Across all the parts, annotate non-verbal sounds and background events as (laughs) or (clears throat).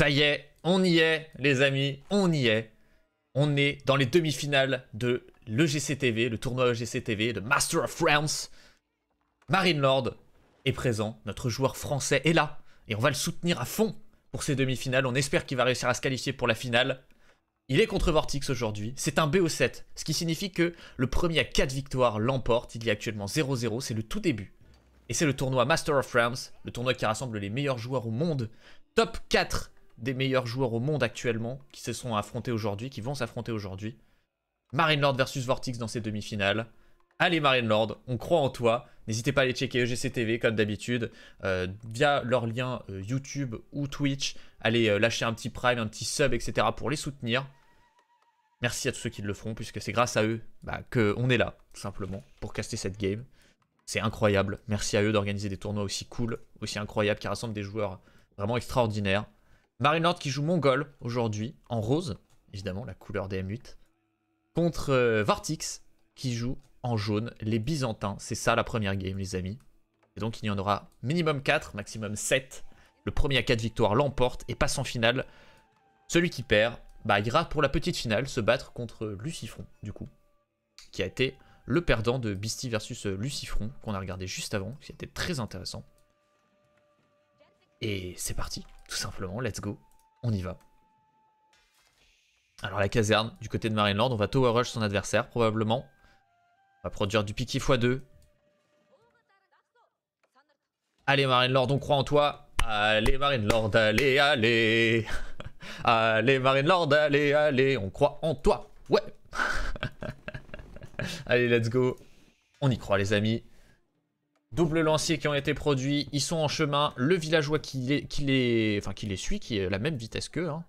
Ça y est, on y est, les amis, on y est. On est dans les demi-finales de l'EGCTV, le tournoi e TV, de Master of France. Marine Lord est présent, notre joueur français est là, et on va le soutenir à fond pour ces demi-finales. On espère qu'il va réussir à se qualifier pour la finale. Il est contre Vortex aujourd'hui, c'est un BO7, ce qui signifie que le premier à 4 victoires l'emporte, il y a actuellement 0-0, c'est le tout début. Et c'est le tournoi Master of France, le tournoi qui rassemble les meilleurs joueurs au monde. Top 4 des meilleurs joueurs au monde actuellement qui se sont affrontés aujourd'hui, qui vont s'affronter aujourd'hui. Marine Lord versus Vortex dans ces demi-finales. Allez Marine Lord, on croit en toi. N'hésitez pas à aller checker EGC TV comme d'habitude euh, via leur lien euh, YouTube ou Twitch. Allez euh, lâcher un petit prime, un petit sub, etc. pour les soutenir. Merci à tous ceux qui le feront. puisque c'est grâce à eux bah, qu'on est là tout simplement pour caster cette game. C'est incroyable. Merci à eux d'organiser des tournois aussi cool, aussi incroyables qui rassemblent des joueurs vraiment extraordinaires. Marinord qui joue Mongol aujourd'hui, en rose, évidemment, la couleur des M8. Contre euh, Vortex Vortix qui joue en jaune les Byzantins. C'est ça la première game, les amis. Et donc il y en aura minimum 4, maximum 7. Le premier à 4 victoires l'emporte et passe en finale. Celui qui perd, bah, ira pour la petite finale se battre contre Lucifron, du coup, qui a été le perdant de Beastie versus euh, Lucifron, qu'on a regardé juste avant, qui était très intéressant. Et c'est parti tout simplement, let's go. On y va. Alors la caserne, du côté de Marine Lord, on va Tower Rush son adversaire, probablement. On va produire du piqué x2. Allez Marine Lord, on croit en toi. Allez Marine Lord, allez, allez. (laughs) Allez Marine Lord allez, allez. On croit en toi. Ouais. (laughs) allez, let's go. On y croit les amis double lancier qui ont été produits, ils sont en chemin, le villageois qui les, enfin, qui les suit, qui est à la même vitesse qu'eux. Hein.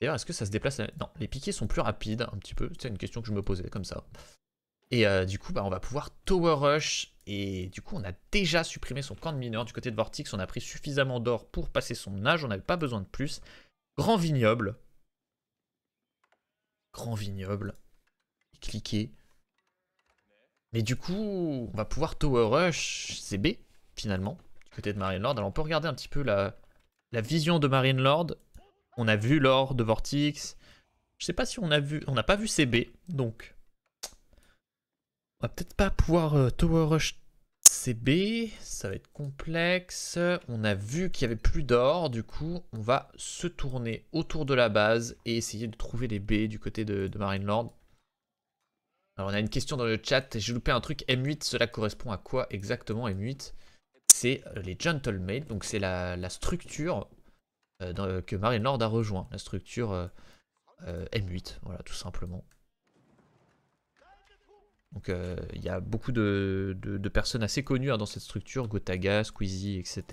D'ailleurs, est-ce que ça se déplace Non, les piquets sont plus rapides, un petit peu, c'est une question que je me posais, comme ça. Et euh, du coup, bah, on va pouvoir Tower Rush, et du coup, on a déjà supprimé son camp de mineurs du côté de Vortex, on a pris suffisamment d'or pour passer son âge, on n'avait pas besoin de plus. Grand vignoble. Grand vignoble. Cliquez. Mais du coup, on va pouvoir Tower Rush CB, finalement, du côté de Marine Lord. Alors on peut regarder un petit peu la, la vision de Marine Lord. On a vu l'or de Vortex. Je sais pas si on a vu... On n'a pas vu CB, donc... On va peut-être pas pouvoir euh, Tower Rush CB, ça va être complexe. On a vu qu'il y avait plus d'or, du coup, on va se tourner autour de la base et essayer de trouver les B du côté de, Marine Lord. Alors, on a une question dans le chat. J'ai loupé un truc. M8, cela correspond à quoi exactement M8 C'est euh, les Gentlemen, Donc, c'est la, structure euh, que Marine Lord a rejoint. La structure euh, M8. Voilà, tout simplement. Donc, il y a beaucoup de, personnes assez connues hein, dans cette structure. Gotaga, Squeezie, etc.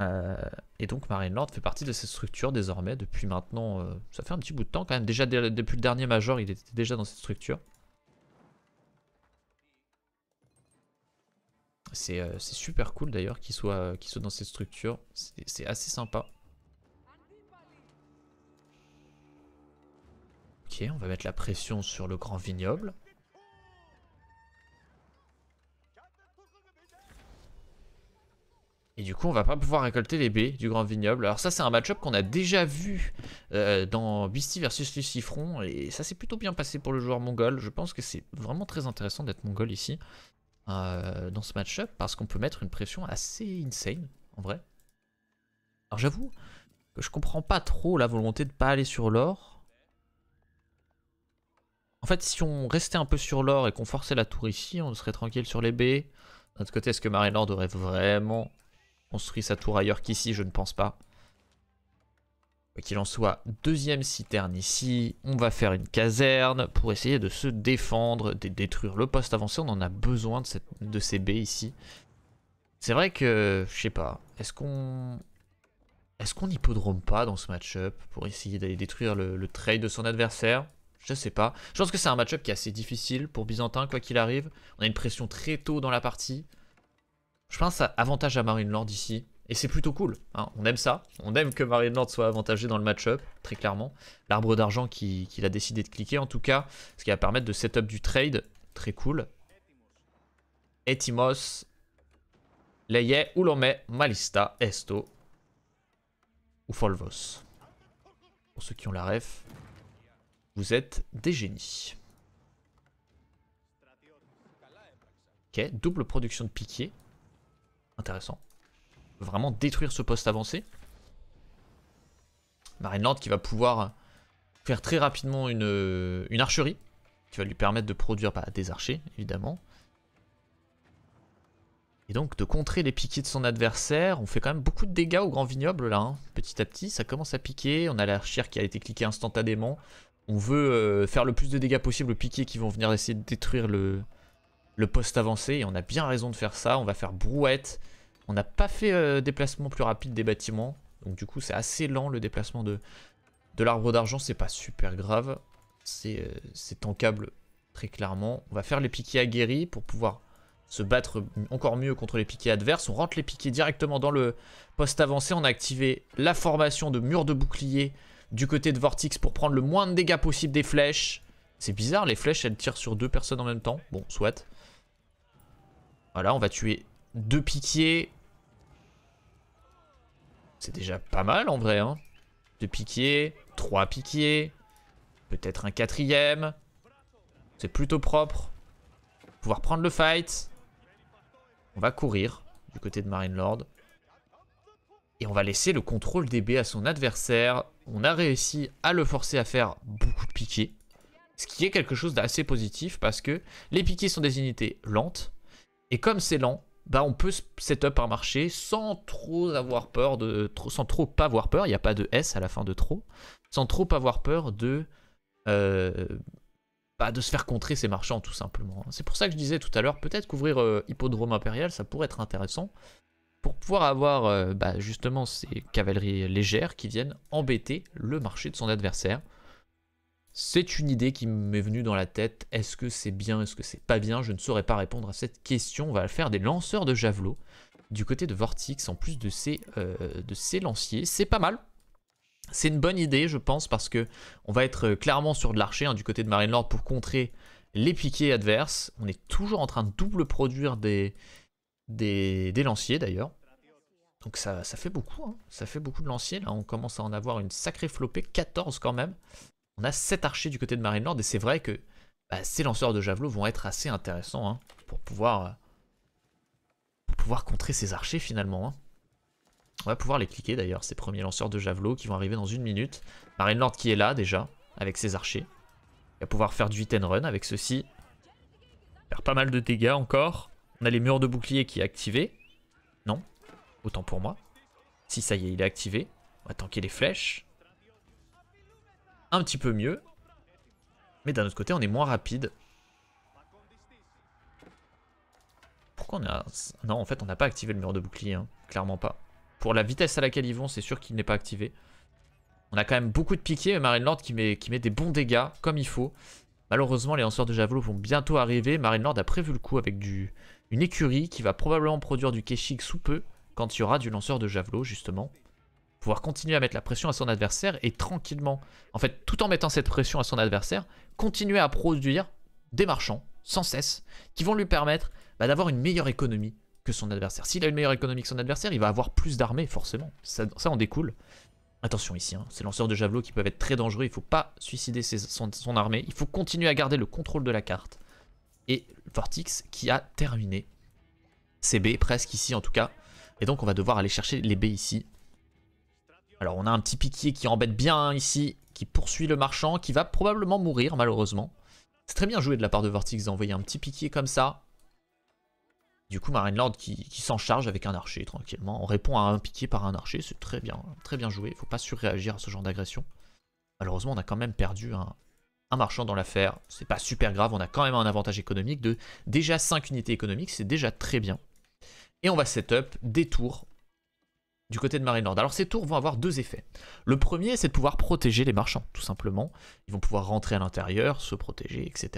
Euh, et donc Marine Lord fait partie de cette structure désormais depuis maintenant, euh, ça fait un petit bout de temps quand même, déjà depuis le dernier Major il était déjà dans cette structure. C'est euh, super cool d'ailleurs qu'il soit, soit dans cette structure, c'est assez sympa. Ok, on va mettre la pression sur le grand vignoble. Et du coup, on va pas pouvoir récolter les baies du grand vignoble. Alors ça, c'est un match-up qu'on a déjà vu euh, dans Beastie versus Lucifron. Et ça s'est plutôt bien passé pour le joueur mongol. Je pense que c'est vraiment très intéressant d'être mongol ici. Euh, dans ce match-up. Parce qu'on peut mettre une pression assez insane, en vrai. Alors j'avoue que je comprends pas trop la volonté de pas aller sur l'or. En fait, si on restait un peu sur l'or et qu'on forçait la tour ici, on serait tranquille sur les baies. D'un autre côté, est-ce que Marie-Lord aurait vraiment construit sa tour ailleurs qu'ici, je ne pense pas. Quoi qu'il en soit, deuxième citerne ici. On va faire une caserne pour essayer de se défendre, de détruire le poste avancé. On en a besoin de, cette, de ces baies ici. C'est vrai que, je sais pas, est-ce qu'on... Est-ce qu'on hippodrome pas dans ce match-up pour essayer d'aller détruire le, trail de son adversaire je sais pas. Je pense que c'est un match-up qui est assez difficile pour Byzantin, quoi qu'il arrive. On a une pression très tôt dans la partie je pense, à avantage à Marine Lord ici. Et c'est plutôt cool. Hein. On aime ça. On aime que Marine Lord soit avantagé dans le match-up, très clairement. L'arbre d'argent qu'il a décidé de cliquer, en tout cas, ce qui va permettre de setup du trade. Très cool. Etimos, Leye, met. Malista, Esto ou Folvos. Pour ceux qui ont la ref, vous êtes des génies. Ok, double production de piquets. Intéressant. vraiment détruire ce poste avancé. Marine Land qui va pouvoir faire très rapidement une, une archerie. Qui va lui permettre de produire bah, des archers, évidemment. Et donc de contrer les piquets de son adversaire. On fait quand même beaucoup de dégâts au grand vignoble là. Hein. Petit à petit, ça commence à piquer. On a l'archère qui a été cliquée instantanément. On veut euh, faire le plus de dégâts possible aux piquets qui vont venir essayer de détruire le, le poste avancé. Et on a bien raison de faire ça. On va faire brouette. On n'a pas fait euh, déplacement plus rapide des bâtiments. Donc du coup, c'est assez lent le déplacement de, de l'arbre d'argent. C'est pas super grave. Euh, c'est tankable très clairement. On va faire les piquets aguerris pour pouvoir se battre encore mieux contre les piquets adverses. On rentre les piquets directement dans le poste avancé. On a activé la formation de mur de bouclier du côté de Vortex pour prendre le moins de dégâts possible des flèches. C'est bizarre, les flèches, elles tirent sur deux personnes en même temps. Bon, soit. Voilà, on va tuer deux piquets. C'est déjà pas mal en vrai. Hein. Deux piquiers, trois piquiers, peut-être un quatrième. C'est plutôt propre. Pouvoir prendre le fight. On va courir du côté de Marine Lord. Et on va laisser le contrôle des baies à son adversaire. On a réussi à le forcer à faire beaucoup de piquiers, Ce qui est quelque chose d'assez positif parce que les piquiers sont des unités lentes. Et comme c'est lent, bah on peut setup un marché sans trop avoir peur de sans trop pas avoir peur il n'y a pas de s à la fin de trop sans trop avoir peur de euh, bah, de se faire contrer ces marchands tout simplement c'est pour ça que je disais tout à l'heure peut-être qu'ouvrir euh, hippodrome impérial ça pourrait être intéressant pour pouvoir avoir euh, bah, justement ces cavaleries légères qui viennent embêter le marché de son adversaire c'est une idée qui m'est venue dans la tête. Est-ce que c'est bien, est-ce que c'est pas bien Je ne saurais pas répondre à cette question. On va faire des lanceurs de javelots du côté de Vortix en plus de ces, euh, de ces lanciers. C'est pas mal. C'est une bonne idée, je pense, parce que on va être euh, clairement sur de l'archer hein, du côté de Marine Lord pour contrer les piquets adverses. On est toujours en train de double produire des, des, des lanciers d'ailleurs. Donc ça, ça, fait beaucoup, hein. ça fait beaucoup de lanciers. Là, on commence à en avoir une sacrée flopée, 14 quand même. On a 7 archers du côté de Marine Lord et c'est vrai que bah, ces lanceurs de javelots vont être assez intéressants hein, pour pouvoir euh, pouvoir contrer ces archers finalement. Hein. On va pouvoir les cliquer d'ailleurs, ces premiers lanceurs de javelots qui vont arriver dans une minute. Marine Lord qui est là déjà, avec ses archers. Il va pouvoir faire du hit and run avec ceci. Faire pas mal de dégâts encore. On a les murs de bouclier qui est activé. Non, autant pour moi. Si ça y est, il est activé. On va tanker les flèches un petit peu mieux. Mais d'un autre côté, on est moins rapide. Pourquoi on a... Non, en fait, on n'a pas activé le mur de bouclier. Hein. Clairement pas. Pour la vitesse à laquelle ils vont, c'est sûr qu'il n'est pas activé. On a quand même beaucoup de piquets. Euh, Marine Lord qui met, qui met des bons dégâts, comme il faut. Malheureusement, les lanceurs de javelot vont bientôt arriver. Marine Lord a prévu le coup avec du... une écurie qui va probablement produire du Keshik sous peu quand il y aura du lanceur de javelot, justement pouvoir continuer à mettre la pression à son adversaire et tranquillement, en fait, tout en mettant cette pression à son adversaire, continuer à produire des marchands sans cesse qui vont lui permettre bah, d'avoir une meilleure économie que son adversaire. S'il a une meilleure économie que son adversaire, il va avoir plus d'armées, forcément. Ça, en découle. Attention ici, hein, ces lanceurs de javelots qui peuvent être très dangereux, il ne faut pas suicider son, armée, il faut continuer à garder le contrôle de la carte. Et Vortex qui a terminé ses B, presque ici en tout cas. Et donc on va devoir aller chercher les B ici. Alors on a un petit piquier qui embête bien ici, qui poursuit le marchand, qui va probablement mourir malheureusement. C'est très bien joué de la part de Vortex d'envoyer un petit piquier comme ça. Du coup, Marine qui, qui s'en charge avec un archer tranquillement. On répond à un piquier par un archer, c'est très bien, très bien joué. Faut pas surréagir à ce genre d'agression. Malheureusement, on a quand même perdu un, un marchand dans l'affaire. C'est pas super grave, on a quand même un avantage économique de déjà 5 unités économiques, c'est déjà très bien. Et on va setup des tours du côté de Marine Nord. Alors ces tours vont avoir deux effets. Le premier, c'est de pouvoir protéger les marchands, tout simplement. Ils vont pouvoir rentrer à l'intérieur, se protéger, etc.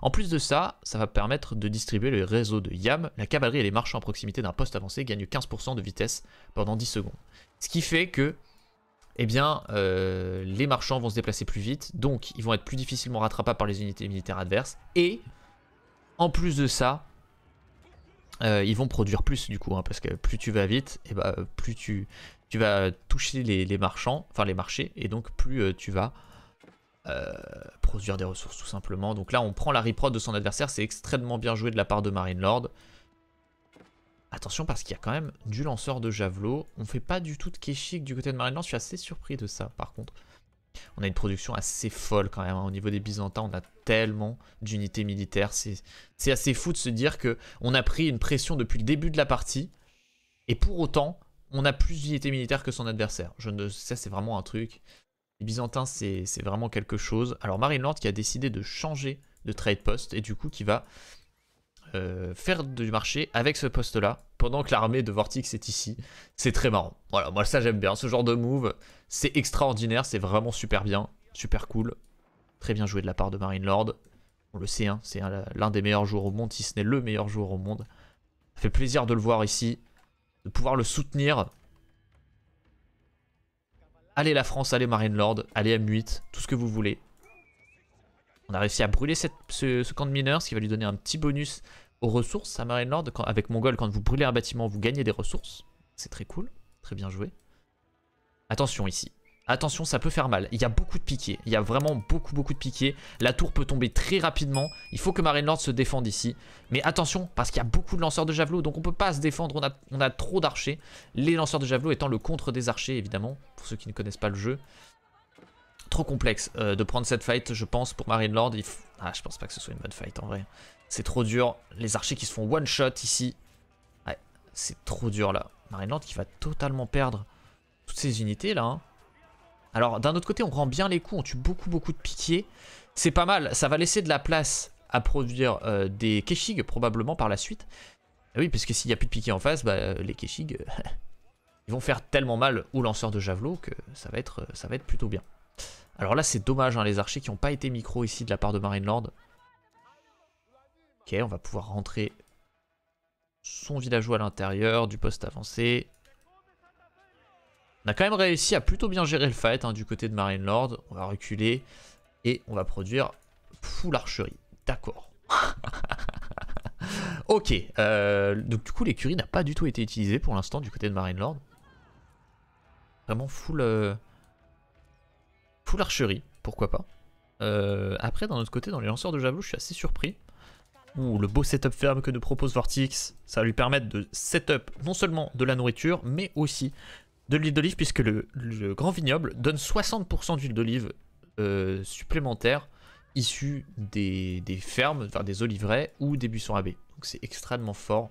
En plus de ça, ça va permettre de distribuer le réseau de YAM. La cavalerie et les marchands à proximité d'un poste avancé gagnent 15% de vitesse pendant 10 secondes. Ce qui fait que eh bien, euh, les marchands vont se déplacer plus vite, donc ils vont être plus difficilement rattrapables par les unités militaires adverses. Et en plus de ça, euh, ils vont produire plus du coup, hein, parce que plus tu vas vite, et bah, plus tu, vas toucher les, marchands, enfin les marchés, et donc plus euh, tu vas euh, produire des ressources tout simplement. Donc là, on prend la reprod de son adversaire, c'est extrêmement bien joué de la part de Marine Lord. Attention parce qu'il y a quand même du lanceur de javelot. On fait pas du tout de Keshik du côté de Marine Lord, je suis assez surpris de ça par contre on a une production assez folle quand même. Hein. Au niveau des Byzantins, on a tellement d'unités militaires. C'est assez fou de se dire que on a pris une pression depuis le début de la partie. Et pour autant, on a plus d'unités militaires que son adversaire. Je ne, ça, c'est vraiment un truc. Les Byzantins, c'est vraiment quelque chose. Alors, Marine Land qui a décidé de changer de trade post et du coup qui va euh, faire du marché avec ce poste-là pendant que l'armée de Vortix est ici. C'est très marrant. Voilà, moi ça j'aime bien, ce genre de move. C'est extraordinaire, c'est vraiment super bien, super cool. Très bien joué de la part de Marine Lord. On le sait, hein, c'est l'un des meilleurs joueurs au monde, si ce n'est le meilleur joueur au monde. Ça fait plaisir de le voir ici, de pouvoir le soutenir. Allez la France, allez Marine Lord, allez M8, tout ce que vous voulez. On a réussi à brûler cette, ce, camp de mineurs, ce qui va lui donner un petit bonus aux ressources à Marine Lord. Quand, avec Mongol, quand vous brûlez un bâtiment, vous gagnez des ressources. C'est très cool, très bien joué. Attention ici. Attention, ça peut faire mal. Il y a beaucoup de piquets. Il y a vraiment beaucoup, beaucoup de piquets. La tour peut tomber très rapidement. Il faut que Marine Lord se défende ici. Mais attention, parce qu'il y a beaucoup de lanceurs de javelots. donc on peut pas se défendre. On a, trop d'archers. Les lanceurs de javelot étant le contre des archers, évidemment, pour ceux qui ne connaissent pas le jeu. Trop complexe euh, de prendre cette fight, je pense, pour Marine Lord, Ah, je pense pas que ce soit une bonne fight, en vrai. C'est trop dur. Les archers qui se font one-shot ici. Ouais, c'est trop dur, là. Marine Lord qui va totalement perdre ces unités là. Hein. Alors d'un autre côté, on rend bien les coups, on tue beaucoup beaucoup de pitié. C'est pas mal, ça va laisser de la place à produire euh, des Keshig probablement par la suite. Ah oui, parce que s'il n'y a plus de piquets en face, bah, euh, les Keshig, euh, (laughs) ils vont faire tellement mal aux lanceurs de javelot que ça va être, ça va être plutôt bien. Alors là, c'est dommage, hein, les archers qui n'ont pas été micro ici de la part de Marine Lord Ok, on va pouvoir rentrer son villageois à l'intérieur du poste avancé. On a quand même réussi à plutôt bien gérer le fight hein, du côté de Marine Lord. On va reculer et on va produire full archerie. D'accord. (laughs) ok, euh, donc du coup l'écurie n'a pas du tout été utilisée pour l'instant du côté de Marine Lord. Vraiment full, euh, full archerie, pourquoi pas. Euh, après, d'un autre côté, dans les lanceurs de javelot, je suis assez surpris. Ouh, le beau setup ferme que nous propose Vortex. ça va lui permettre de setup non seulement de la nourriture, mais aussi de l'huile d'olive puisque le, grand vignoble donne 60% d'huile d'olive euh, supplémentaire issue des, fermes, enfin des oliveraies ou des buissons abbés. Donc c'est extrêmement fort.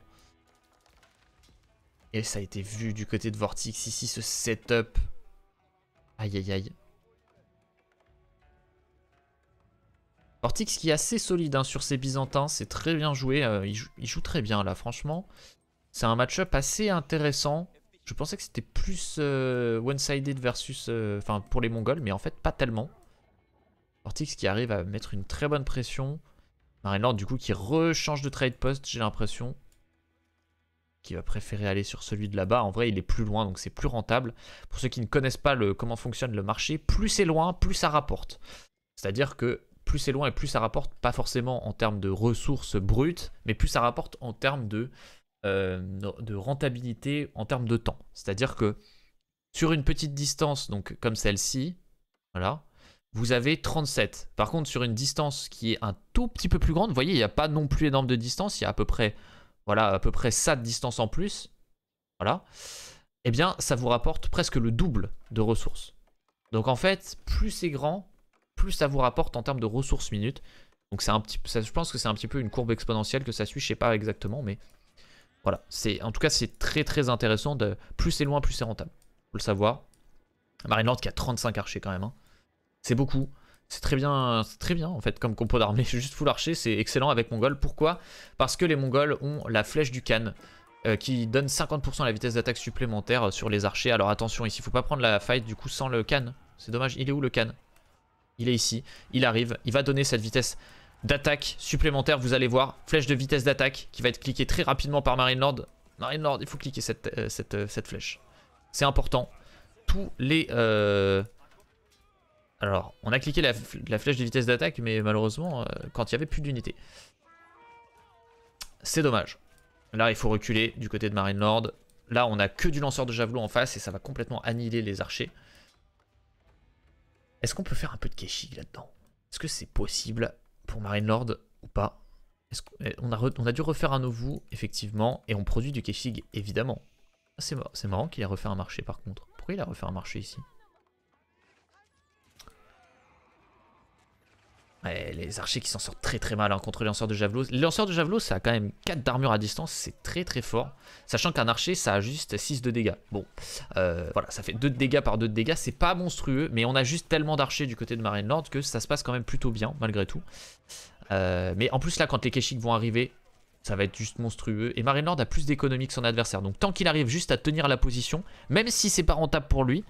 Et ça a été vu du côté de Vortix ici, ce setup. Aïe aïe aïe. Vortix qui est assez solide hein, sur ses Byzantins, c'est très bien joué, euh, il, il, joue, très bien là franchement. C'est un match-up assez intéressant. Je pensais que c'était plus euh, one-sided versus... Euh, enfin, pour les Mongols, mais en fait, pas tellement. Ortix qui arrive à mettre une très bonne pression. Marine Lord, du coup, qui rechange de trade post, j'ai l'impression. Qui va préférer aller sur celui de là-bas. En vrai, il est plus loin, donc c'est plus rentable. Pour ceux qui ne connaissent pas le, comment fonctionne le marché, plus c'est loin, plus ça rapporte. C'est-à-dire que plus c'est loin et plus ça rapporte, pas forcément en termes de ressources brutes, mais plus ça rapporte en termes de euh, de rentabilité en termes de temps. C'est-à-dire que sur une petite distance, donc comme celle-ci, voilà, vous avez 37. Par contre, sur une distance qui est un tout petit peu plus grande, vous voyez, il n'y a pas non plus énorme de distance, il y a à peu près, voilà, à peu près ça de distance en plus, voilà, eh bien, ça vous rapporte presque le double de ressources. Donc en fait, plus c'est grand, plus ça vous rapporte en termes de ressources minutes. Donc c'est un petit, je pense que c'est un petit peu une courbe exponentielle que ça suit, je sais pas exactement, mais voilà, c'est en tout cas c'est très très intéressant. De, plus c'est loin, plus c'est rentable. Faut le savoir. marine Lord qui a 35 archers quand même. Hein. C'est beaucoup. C'est très bien, très bien en fait comme compo d'armée. (laughs) Juste full archer, c'est excellent avec Mongol. Pourquoi Parce que les Mongols ont la flèche du canne euh, qui donne 50% la vitesse d'attaque supplémentaire euh, sur les archers. Alors attention ici, faut pas prendre la fight du coup sans le canne, C'est dommage. Il est où le canne Il est ici. Il arrive. Il va donner cette vitesse d'attaque supplémentaire, vous allez voir. Flèche de vitesse d'attaque qui va être cliquée très rapidement par Marine Lord. Marine Lord, il faut cliquer cette, euh, euh, cette, flèche. C'est important. Tous les... Euh, alors, on a cliqué la, flèche de vitesse d'attaque, mais malheureusement, quand il n'y avait plus d'unité. C'est dommage. Là, il faut reculer du côté de Marine Lord. Là, on a que du lanceur de javelot en face et ça va complètement annihiler les archers. Est-ce qu'on peut faire un peu de keshig là-dedans Est-ce que c'est possible pour Marine Lord, ou pas. Eh, on a dû refaire un nouveau, effectivement, et on produit du Kefig, évidemment. C'est marrant qu'il ait refait un marché par contre. Pourquoi il a refait un marché ici les archers qui s'en sortent très très mal hein, contre les lanceurs de javelot. Les lanceurs de javelot, ça a quand même 4 d'armure à distance, c'est très très fort. Sachant qu'un archer, ça a juste 6 de dégâts. Bon, euh, voilà, ça fait 2 de dégâts par 2 de dégâts, c'est pas monstrueux, mais on a juste tellement d'archers du côté de Lord que ça se passe quand même plutôt bien, malgré tout. Euh, mais en plus là, quand les Keshik vont arriver, ça va être juste monstrueux. Et Lord a plus d'économie que son adversaire. Donc tant qu'il arrive juste à tenir la position, même si c'est pas rentable pour lui,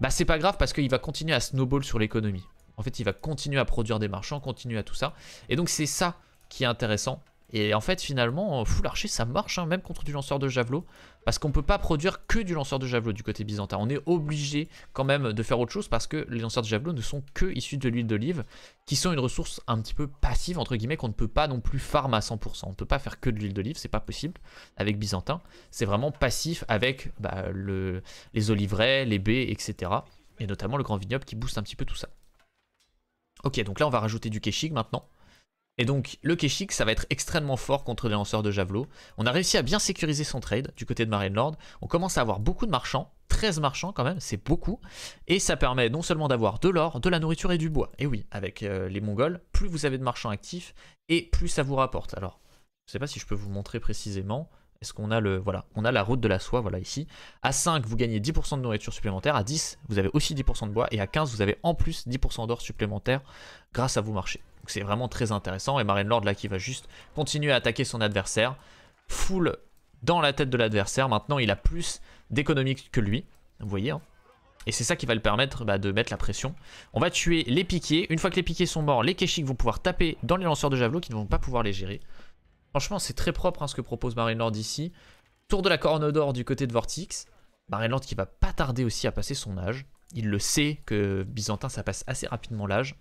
bah c'est pas grave parce qu'il va continuer à snowball sur l'économie. En fait, il va continuer à produire des marchands, continuer à tout ça. Et donc, c'est ça qui est intéressant. Et en fait, finalement, euh, full archer, ça marche, hein, même contre du lanceur de javelot. Parce qu'on ne peut pas produire que du lanceur de javelot du côté byzantin. On est obligé quand même de faire autre chose parce que les lanceurs de javelot ne sont que issus de l'huile d'olive, qui sont une ressource un petit peu passive, entre guillemets, qu'on ne peut pas non plus farm à 100%. On ne peut pas faire que de l'huile d'olive, c'est pas possible avec byzantin. C'est vraiment passif avec bah, les oliveraies, les baies, etc. Et notamment le grand vignoble qui booste un petit peu tout ça. Ok, donc là on va rajouter du Keshig maintenant. Et donc le Keshig ça va être extrêmement fort contre les lanceurs de javelot. On a réussi à bien sécuriser son trade du côté de Lord. On commence à avoir beaucoup de marchands, 13 marchands quand même, c'est beaucoup. Et ça permet non seulement d'avoir de l'or, de la nourriture et du bois. Et oui, avec euh, les Mongols, plus vous avez de marchands actifs et plus ça vous rapporte. Alors, je ne sais pas si je peux vous montrer précisément. Est-ce qu'on a le voilà, on a la route de la soie voilà ici. À 5, vous gagnez 10% de nourriture supplémentaire, à 10, vous avez aussi 10% de bois et à 15, vous avez en plus 10% d'or supplémentaire grâce à vos marchés. c'est vraiment très intéressant et Marine Lord là qui va juste continuer à attaquer son adversaire, full dans la tête de l'adversaire. Maintenant, il a plus d'économie que lui, vous voyez hein. et c'est ça qui va le permettre bah, de mettre la pression. On va tuer les piquiers. Une fois que les piquiers sont morts, les Keshiks vont pouvoir taper dans les lanceurs de javelot qui ne vont pas pouvoir les gérer. Franchement, c'est très propre hein, ce que propose Marine Lord ici. Tour de la Corne d'Or du côté de Vortex. Lord qui va pas tarder aussi à passer son âge. Il le sait que Byzantin, ça passe assez rapidement l'âge.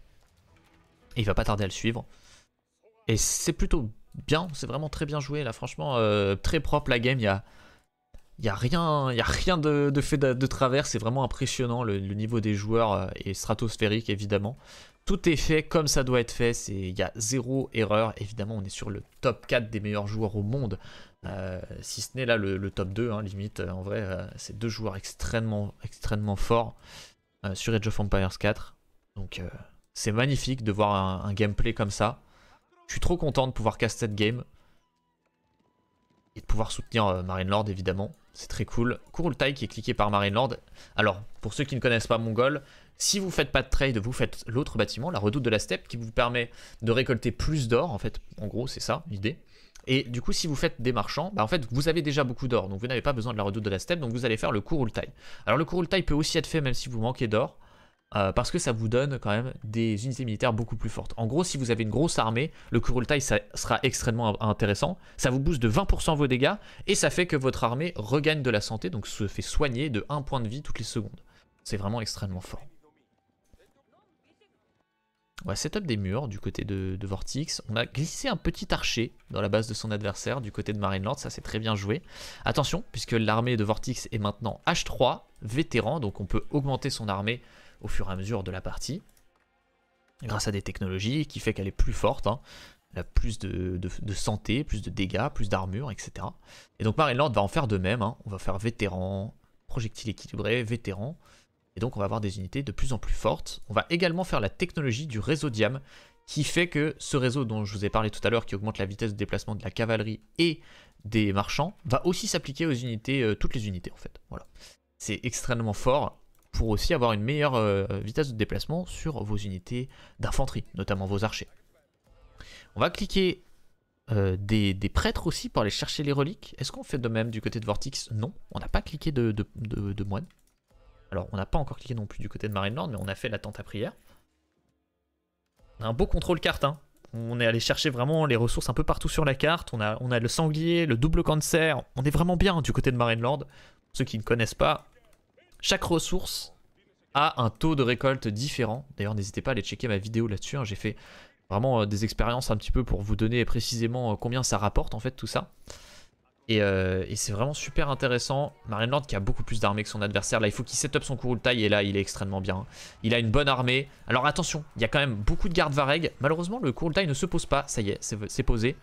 Et il va pas tarder à le suivre. Et c'est plutôt bien, c'est vraiment très bien joué là, franchement, euh, très propre la game, il y a, y a rien, y a rien de, fait de, travers, c'est vraiment impressionnant, le, le, niveau des joueurs euh, et stratosphérique évidemment, tout est fait comme ça doit être fait. Il y a zéro erreur. Évidemment, on est sur le top 4 des meilleurs joueurs au monde. Euh, si ce n'est là le, top 2, hein, limite. Euh, en vrai, euh, c'est deux joueurs extrêmement, extrêmement forts sur Age of Empires 4. Donc, c'est magnifique de voir un, gameplay comme ça. Je suis trop content de pouvoir cast cette game. Et de pouvoir soutenir Marine Lord, évidemment. C'est très cool. Kurultai qui est cliqué par Marine Lord. Alors, pour ceux qui ne connaissent pas Mongol, si vous faites pas de trade, vous faites l'autre bâtiment, la redoute de la steppe, qui vous permet de récolter plus d'or. En fait, en gros, c'est ça l'idée. Et du coup, si vous faites des marchands, bah en fait, vous avez déjà beaucoup d'or, donc vous n'avez pas besoin de la redoute de la steppe, donc vous allez faire le Kurultai. Alors le Kurultai peut aussi être fait même si vous manquez d'or, euh, parce que ça vous donne quand même des unités militaires beaucoup plus fortes. En gros, si vous avez une grosse armée, le Kurultai ça sera extrêmement intéressant. Ça vous booste de 20% vos dégâts, et ça fait que votre armée regagne de la santé, donc se fait soigner de 1 point de vie toutes les secondes. C'est vraiment extrêmement fort. On va setup des murs du côté de, Vortex. On a glissé un petit archer dans la base de son adversaire du côté de Marineland. Ça, c'est très bien joué. Attention, puisque l'armée de Vortex est maintenant H3, vétéran. Donc, on peut augmenter son armée au fur et à mesure de la partie. Grâce à des technologies qui fait qu'elle est plus forte. Hein. Elle a plus de, santé, plus de dégâts, plus d'armure, etc. Et donc, Marineland va en faire de même. Hein. On va faire vétéran, projectile équilibré, vétéran. Et donc on va avoir des unités de plus en plus fortes. On va également faire la technologie du réseau Diam, qui fait que ce réseau dont je vous ai parlé tout à l'heure, qui augmente la vitesse de déplacement de la cavalerie et des marchands, va aussi s'appliquer aux unités, euh, toutes les unités en fait. Voilà. C'est extrêmement fort pour aussi avoir une meilleure euh, vitesse de déplacement sur vos unités d'infanterie, notamment vos archers. On va cliquer euh, des, prêtres aussi pour aller chercher les reliques. Est-ce qu'on fait de même du côté de Vortex Non, on n'a pas cliqué de, de moines. Alors, on n'a pas encore cliqué non plus du côté de Marine Lord mais on a fait l'attente à prière. On a un beau contrôle carte, hein. On est allé chercher vraiment les ressources un peu partout sur la carte. On a, on a le sanglier, le double cancer. On est vraiment bien du côté de Marine Pour ceux qui ne connaissent pas, chaque ressource a un taux de récolte différent. D'ailleurs, n'hésitez pas à aller checker ma vidéo là-dessus. Hein. J'ai fait vraiment euh, des expériences un petit peu pour vous donner précisément euh, combien ça rapporte en fait tout ça. Euh, et, c'est vraiment super intéressant. Marine Lord qui a beaucoup plus d'armées que son adversaire. Là, il faut qu'il set up son Kurultai et là, il est extrêmement bien. Il a une bonne armée. Alors attention, il y a quand même beaucoup de gardes Vareg. Malheureusement, le Kurultai ne se pose pas. Ça y est, c'est posé.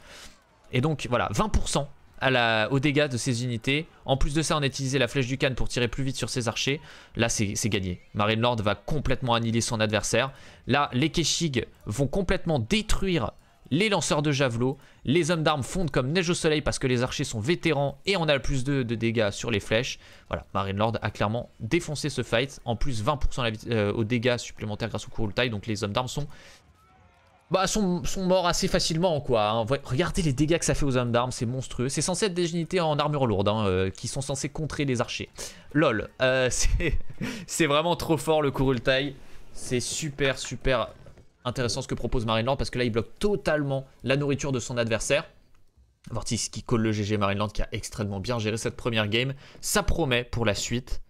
Et donc, voilà, 20% au la, dégâts de ses unités. En plus de ça, on a utilisé la flèche du canne pour tirer plus vite sur ses archers. Là, c'est gagné. Marine Lord va complètement annihiler son adversaire. Là, les Keshig vont complètement détruire les lanceurs de Javelot, les hommes d'armes fondent comme neige au soleil parce que les archers sont vétérans et on a le plus de, dégâts sur les flèches. Voilà, Marine Lord a clairement défoncé ce fight, en plus 20% euh, aux dégâts supplémentaires grâce au Kurultai, donc les hommes d'armes bah, sont sont, morts assez facilement, quoi. Hein. Regardez les dégâts que ça fait aux hommes d'armes, c'est monstrueux. C'est censé être des unités en armure lourde, hein, euh, qui sont censées contrer les archers. Lol, euh, (laughs) c'est vraiment trop fort le Kurultai. C'est super, super intéressant ce que propose Land parce que là, il bloque totalement la nourriture de son adversaire. Vortis qui colle le GG Land qui a extrêmement bien géré cette première game. Ça promet pour la suite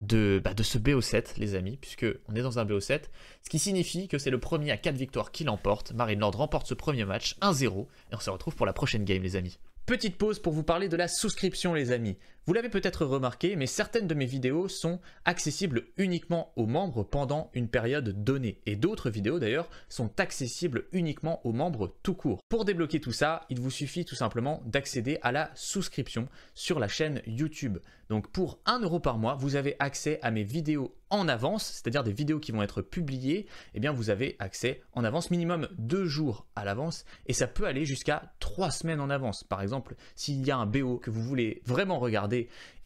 de, bah, de ce BO7, les amis, puisque on est dans un BO7. Ce qui signifie que c'est le premier à 4 victoires qui l'emporte. Land remporte ce premier match 1-0 et on se retrouve pour la prochaine game, les amis. Petite pause pour vous parler de la souscription, les amis. Vous l'avez peut-être remarqué, mais certaines de mes vidéos sont accessibles uniquement aux membres pendant une période donnée, et d'autres vidéos d'ailleurs sont accessibles uniquement aux membres tout court. Pour débloquer tout ça, il vous suffit tout simplement d'accéder à la souscription sur la chaîne YouTube. Donc pour 1€ euro par mois, vous avez accès à mes vidéos en avance, c'est-à-dire des vidéos qui vont être publiées, Et eh bien vous avez accès en avance minimum deux jours à l'avance et ça peut aller jusqu'à 3 semaines en avance. Par exemple, s'il y a un BO que vous voulez vraiment regarder,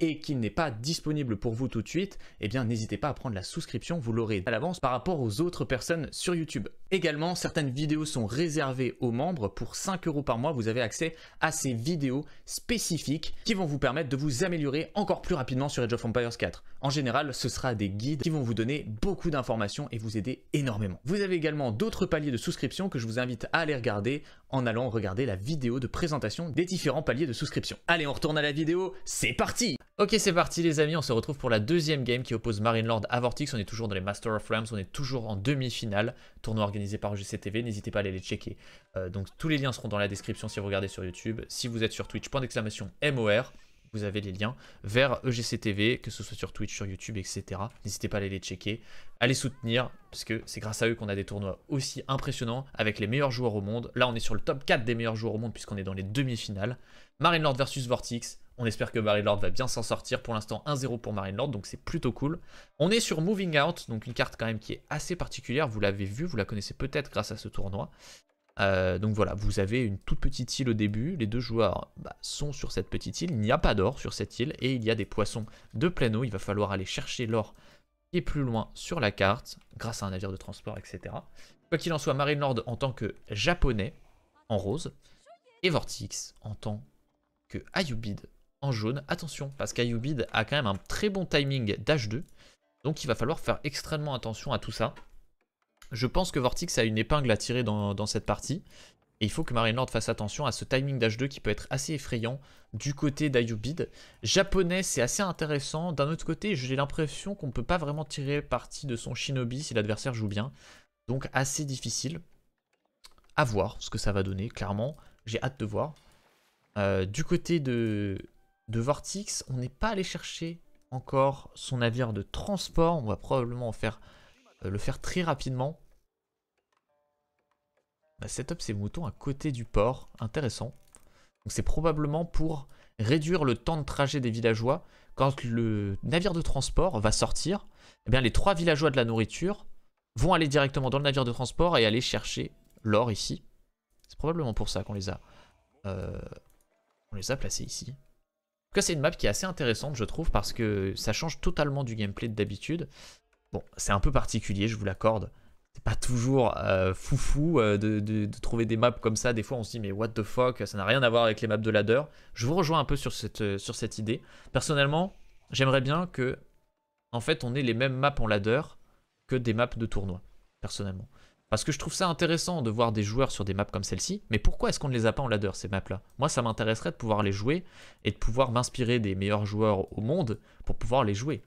et qui n'est pas disponible pour vous tout de suite, eh bien n'hésitez pas à prendre la souscription, vous l'aurez à l'avance par rapport aux autres personnes sur YouTube. Également, certaines vidéos sont réservées aux membres. Pour 5 euros par mois, vous avez accès à ces vidéos spécifiques qui vont vous permettre de vous améliorer encore plus rapidement sur Age of Empires 4. En général, ce sera des guides qui vont vous donner beaucoup d'informations et vous aider énormément. Vous avez également d'autres paliers de souscription que je vous invite à aller regarder en allant regarder la vidéo de présentation des différents paliers de souscription. Allez, on retourne à la vidéo, c'est parti Ok, c'est parti les amis, on se retrouve pour la deuxième game qui oppose marine lord à Vortex. On est toujours dans les Master of rams on est toujours en demi-finale. Tournoi organisé par GCTV, n'hésitez pas à aller les checker. Euh, donc tous les liens seront dans la description si vous regardez sur YouTube. Si vous êtes sur Twitch, point d'exclamation MOR, vous avez les liens vers EGCTV, que ce soit sur Twitch, sur YouTube, etc. N'hésitez pas à aller les checker, à les soutenir, parce que c'est grâce à eux qu'on a des tournois aussi impressionnants avec les meilleurs joueurs au monde. Là, on est sur le top 4 des meilleurs joueurs au monde puisqu'on est dans les demi-finales. Marine lord versus Vortex on espère que Marine Lord va bien s'en sortir. Pour l'instant, 1-0 pour Marine Lord, donc c'est plutôt cool. On est sur Moving Out, donc une carte quand même qui est assez particulière. Vous l'avez vu, vous la connaissez peut-être grâce à ce tournoi. Euh, donc voilà, vous avez une toute petite île au début. Les deux joueurs bah, sont sur cette petite île. Il n'y a pas d'or sur cette île et il y a des poissons de plein eau. Il va falloir aller chercher l'or qui est plus loin sur la carte grâce à un navire de transport, etc. Quoi qu'il en soit, Marine Lord en tant que japonais en rose et Vortex en tant que Ayubid en jaune. Attention, parce qu'Ayubid a quand même un très bon timing d'H2. Donc il va falloir faire extrêmement attention à tout ça. Je pense que Vortix a une épingle à tirer dans, cette partie. Et il faut que Marine Lord fasse attention à ce timing d'H2 qui peut être assez effrayant du côté d'Ayubid. Japonais, c'est assez intéressant. D'un autre côté, j'ai l'impression qu'on ne peut pas vraiment tirer parti de son shinobi si l'adversaire joue bien. Donc assez difficile. À voir ce que ça va donner, clairement. J'ai hâte de voir. Euh, du côté de de Vortex. On n'est pas allé chercher encore son navire de transport. On va probablement faire, euh, le faire très rapidement. On bah, va setup ses moutons à côté du port. Intéressant. Donc c'est probablement pour réduire le temps de trajet des villageois. Quand le navire de transport va sortir, eh bien les trois villageois de la nourriture vont aller directement dans le navire de transport et aller chercher l'or ici. C'est probablement pour ça qu'on les a, euh, on les a placés ici tout cas, c'est une map qui est assez intéressante, je trouve, parce que ça change totalement du gameplay d'habitude. Bon, c'est un peu particulier, je vous l'accorde. C'est pas toujours euh, foufou euh, de, trouver des maps comme ça. Des fois, on se dit, mais what the fuck, ça n'a rien à voir avec les maps de ladder. Je vous rejoins un peu sur cette, euh, sur cette idée. Personnellement, j'aimerais bien que, en fait, on ait les mêmes maps en ladder que des maps de tournoi, personnellement. Parce que je trouve ça intéressant de voir des joueurs sur des maps comme celle-ci, mais pourquoi est-ce qu'on ne les a pas en ladder ces maps-là Moi ça m'intéresserait de pouvoir les jouer et de pouvoir m'inspirer des meilleurs joueurs au monde pour pouvoir les jouer.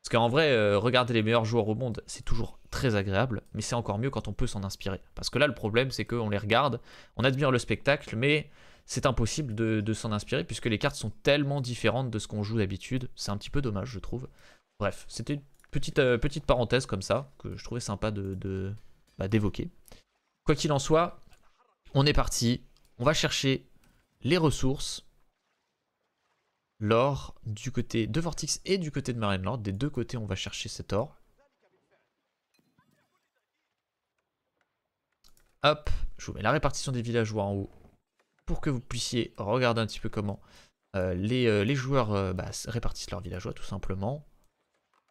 Parce qu'en vrai, euh, regarder les meilleurs joueurs au monde, c'est toujours très agréable, mais c'est encore mieux quand on peut s'en inspirer. Parce que là, le problème, c'est qu'on les regarde, on admire le spectacle, mais c'est impossible de, s'en inspirer puisque les cartes sont tellement différentes de ce qu'on joue d'habitude. C'est un petit peu dommage, je trouve. Bref, c'était une petite, euh, petite parenthèse comme ça, que je trouvais sympa de, bah, d'évoquer. Quoi qu'il en soit, on est parti. On va chercher les ressources. L'or du côté de Vortex et du côté de marine Lord. Des deux côtés, on va chercher cet or. Hop, je vous mets la répartition des villageois en haut pour que vous puissiez regarder un petit peu comment euh, euh, les, joueurs euh, bah, répartissent leurs villageois tout simplement.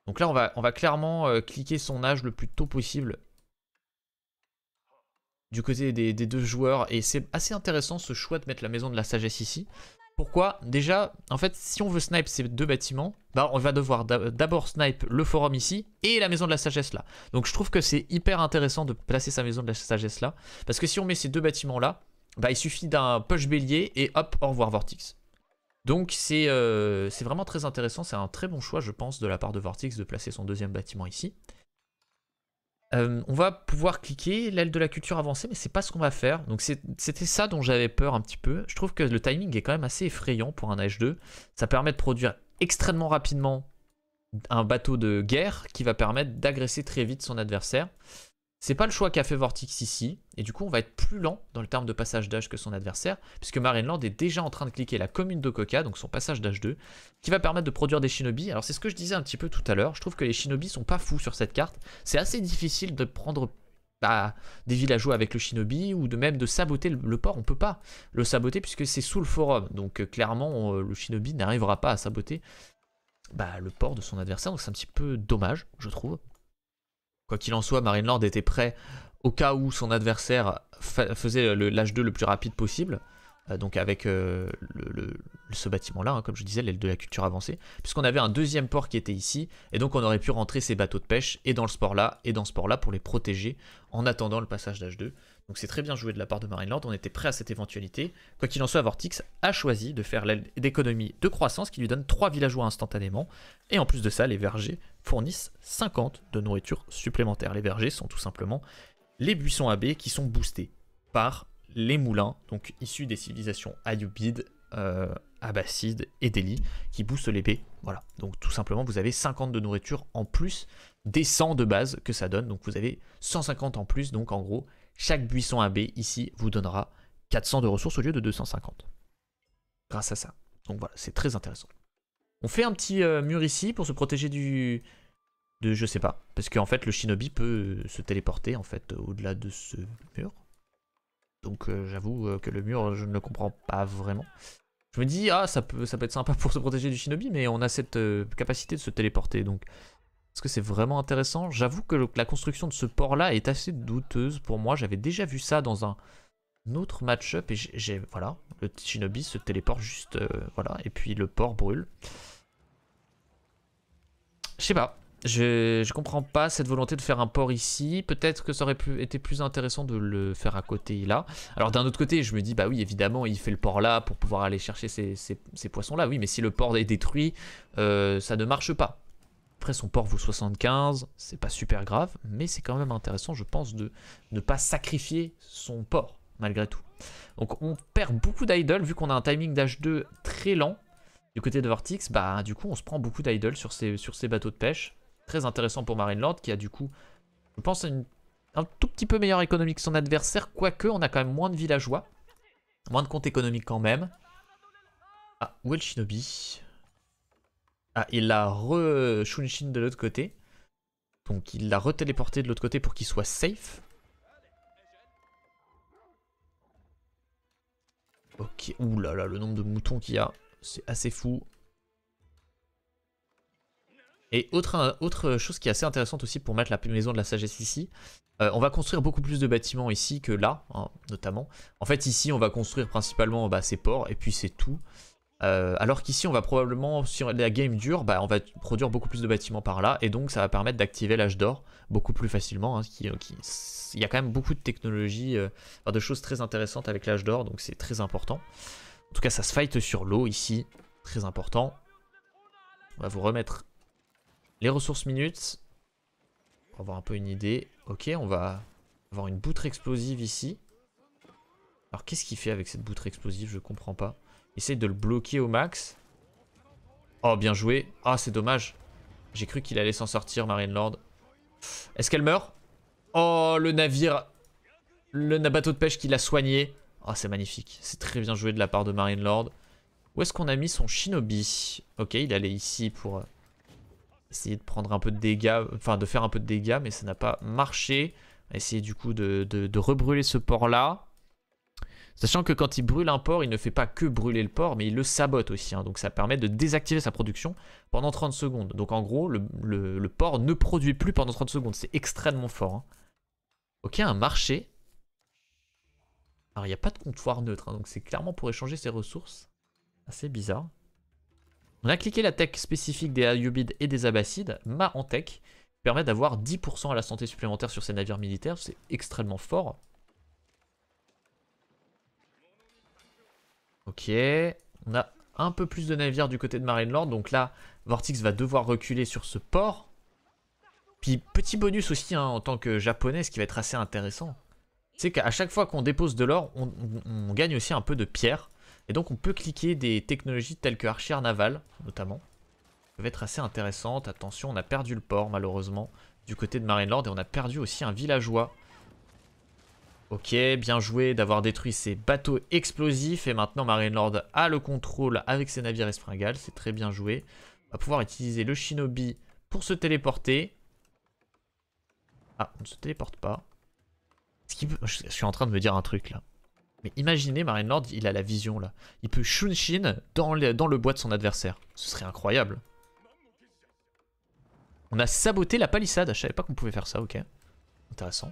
Donc là, on va, on va clairement cliquer son âge le plus tôt possible du côté des, deux joueurs. Et c'est assez intéressant ce choix de mettre la maison de la sagesse ici. Pourquoi Déjà, en fait, si on veut snipe ces deux bâtiments, bah on va devoir d'abord snipe le forum ici et la maison de la sagesse là. Donc je trouve que c'est hyper intéressant de placer sa maison de la sagesse là. Parce que si on met ces deux bâtiments là, bah il suffit d'un push bélier et hop, au revoir Vortex. Donc c'est euh, vraiment très intéressant, c'est un très bon choix je pense de la part de Vortex de placer son deuxième bâtiment ici. Euh, on va pouvoir cliquer l'aile de la culture avancée, mais c'est pas ce qu'on va faire. Donc c'était ça dont j'avais peur un petit peu. Je trouve que le timing est quand même assez effrayant pour un H2. Ça permet de produire extrêmement rapidement un bateau de guerre qui va permettre d'agresser très vite son adversaire. C'est pas le choix qu'a fait Vortex ici, et du coup on va être plus lent dans le terme de passage d'âge que son adversaire, puisque Land est déjà en train de cliquer la commune de Coca, donc son passage d'âge 2, qui va permettre de produire des shinobi. Alors c'est ce que je disais un petit peu tout à l'heure, je trouve que les shinobi sont pas fous sur cette carte, c'est assez difficile de prendre bah, des villageois avec le shinobi ou de même de saboter le, port. On peut pas le saboter puisque c'est sous le forum. Donc euh, clairement, euh, le shinobi n'arrivera pas à saboter bah, le port de son adversaire. Donc c'est un petit peu dommage, je trouve. Quoi qu'il en soit, Marine Lord était prêt au cas où son adversaire faisait l'H2 le plus rapide possible, euh, donc avec euh, ce bâtiment-là, hein, comme je disais, l'aile de la culture avancée, puisqu'on avait un deuxième port qui était ici, et donc on aurait pu rentrer ces bateaux de pêche, et dans le sport-là, et dans ce port-là, pour les protéger en attendant le passage d'H2. Donc c'est très bien joué de la part de Marine Lord, on était prêt à cette éventualité. Quoi qu'il en soit, Vortix a choisi de faire l'aile d'économie de croissance qui lui donne 3 villageois instantanément, et en plus de ça, les vergers fournissent 50 de nourriture supplémentaire. Les vergers sont tout simplement les buissons à qui sont boostés par les moulins, donc issus des civilisations Ayubide, euh, et Delhi, qui boostent les baies. Voilà, donc tout simplement vous avez 50 de nourriture en plus des 100 de base que ça donne, donc vous avez 150 en plus, donc en gros chaque buisson à ici vous donnera 400 de ressources au lieu de 250. Grâce à ça. Donc voilà, c'est très intéressant. On fait un petit euh, mur ici pour se protéger du... De je sais pas. Parce qu'en fait, le shinobi peut euh, se téléporter en fait euh, au-delà de ce mur. Donc j'avoue que le mur, je ne le comprends pas vraiment. Je me dis, ah, ça peut, ça peut être sympa pour se protéger du shinobi, mais on a cette capacité de se téléporter. Donc, est-ce que c'est vraiment intéressant J'avoue que la construction de ce port-là est assez douteuse pour moi. J'avais déjà vu ça dans un autre match-up. Et j'ai, voilà, le Shinobi se téléporte juste, euh, voilà, et puis le port brûle. Je sais pas, je, je comprends pas cette volonté de faire un port ici. Peut-être que ça aurait été plus intéressant de le faire à côté là. Alors d'un autre côté, je me dis, bah oui, évidemment, il fait le port là pour pouvoir aller chercher ces, poissons-là. Oui, mais si le port est détruit, euh, ça ne marche pas. Après, son port vaut 75, c'est pas super grave, mais c'est quand même intéressant, je pense, de ne pas sacrifier son port malgré tout. Donc on perd beaucoup d'idle vu qu'on a un timing d'H2 très lent du côté de Vortex. Bah du coup on se prend beaucoup d'idle sur ces, sur ces bateaux de pêche. Très intéressant pour Marine Land qui a du coup, je pense, un tout petit peu meilleur économique que son adversaire. Quoique on a quand même moins de villageois. Moins de compte économique quand même. Ah, où est le shinobi Ah, il l'a re-shunshin de l'autre côté. Donc il l'a re-téléporté de l'autre côté pour qu'il soit safe. Ok, oulala le nombre de moutons qu'il y a, c'est assez fou. Et autre, euh, autre chose qui est assez intéressante aussi pour mettre la maison de la sagesse ici, euh, on va construire beaucoup plus de bâtiments ici que là, hein, notamment. En fait, ici, on va construire principalement bah, ces ports, et puis c'est tout. Euh, alors qu'ici, on va probablement, sur la game dure, bah, on va produire beaucoup plus de bâtiments par là, et donc ça va permettre d'activer l'âge d'or beaucoup plus facilement. Hein, euh, il y a quand même beaucoup de technologies, euh, de choses très intéressantes avec l'âge d'or, donc c'est très important. En tout cas, ça se fight sur l'eau ici, très important. On va vous remettre les ressources minutes, pour avoir un peu une idée. Ok, on va avoir une boutre explosive ici. Alors qu'est-ce qu'il fait avec cette boutre explosive Je comprends pas. Essaye de le bloquer au max. Oh, bien joué. Ah, c'est dommage. J'ai cru qu'il allait s'en sortir, Marine Lord Est-ce qu'elle meurt Oh, le navire. Le bateau de pêche qui l'a soigné. Oh, c'est magnifique. C'est très bien joué de la part de Marine Lord Où est-ce qu'on a mis son shinobi Ok, il allait ici pour euh, essayer de prendre un peu de dégâts. Enfin, de faire un peu de dégâts, mais ça n'a pas marché. On essayer du coup de, de, de rebrûler ce port-là. Sachant que quand il brûle un port, il ne fait pas que brûler le port, mais il le sabote aussi. Hein. donc ça permet de désactiver sa production pendant 30 secondes. Donc en gros, le, port ne produit plus pendant 30 secondes. C'est extrêmement fort. Hein. Ok, un marché. Alors il n'y a pas de comptoir neutre, hein, donc c'est clairement pour échanger ses ressources. Assez bizarre. On a cliqué la tech spécifique des Ayubides et des Abbassides, Ma en tech, permet d'avoir 10% à la santé supplémentaire sur ses navires militaires, c'est extrêmement fort. Ok, on a un peu plus de navires du côté de Marine Lord, Donc là, Vortex va devoir reculer sur ce port. Puis petit bonus aussi hein, en tant que japonais, ce qui va être assez intéressant. C'est qu'à chaque fois qu'on dépose de l'or, on, gagne aussi un peu de pierre. Et donc on peut cliquer des technologies telles que archère navale, notamment. Ça va être assez intéressant, Attention, on a perdu le port malheureusement du côté de Marine Lord Et on a perdu aussi un villageois Ok, bien joué d'avoir détruit ces bateaux explosifs. Et maintenant, Marine Lord a le contrôle avec ses navires espringales. C'est très bien joué. On va pouvoir utiliser le shinobi pour se téléporter. Ah, on ne se téléporte pas. Ce qui Je suis en train de me dire un truc là. Mais imaginez Marine Lord, il a la vision là. Il peut Shunshin dans le, dans le bois de son adversaire. Ce serait incroyable. On a saboté la palissade. Je savais pas qu'on pouvait faire ça, ok. Intéressant.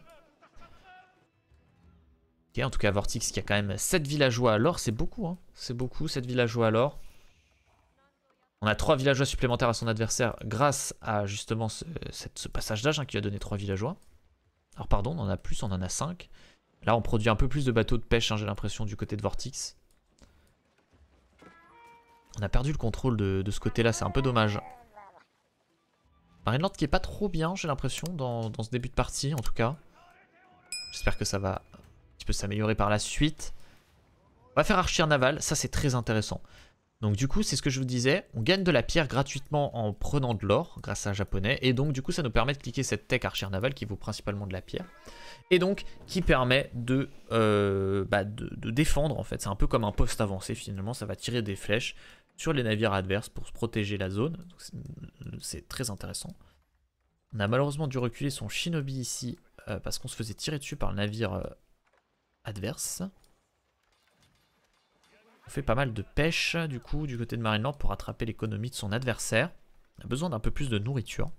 En tout cas, Vortix qui a quand même 7 villageois Alors, c'est beaucoup. Hein. C'est beaucoup, 7 villageois Alors, On a 3 villageois supplémentaires à son adversaire grâce à justement ce, passage d'âge hein, Qui qui a donné 3 villageois. Alors pardon, on en a plus, on en a 5. Là, on produit un peu plus de bateaux de pêche, hein, j'ai l'impression, du côté de Vortex On a perdu le contrôle de, ce côté-là, c'est un peu dommage. Marineland qui est pas trop bien, j'ai l'impression, dans ce début de partie, en tout cas. J'espère que ça va s'améliorer par la suite. On va faire archer naval, ça c'est très intéressant. Donc du coup, c'est ce que je vous disais, on gagne de la pierre gratuitement en prenant de l'or grâce à un japonais. Et donc du coup, ça nous permet de cliquer cette tech archer naval qui vaut principalement de la pierre. Et donc, qui permet euh, bah, de, de, défendre en fait. C'est un peu comme un poste avancé finalement, ça va tirer des flèches sur les navires adverses pour se protéger la zone. C'est très intéressant. On a malheureusement dû reculer son shinobi ici euh, parce qu'on se faisait tirer dessus par le navire euh, adverse. On fait pas mal de pêche du coup du côté de Lord pour attraper l'économie de son adversaire. On a besoin d'un peu plus de nourriture.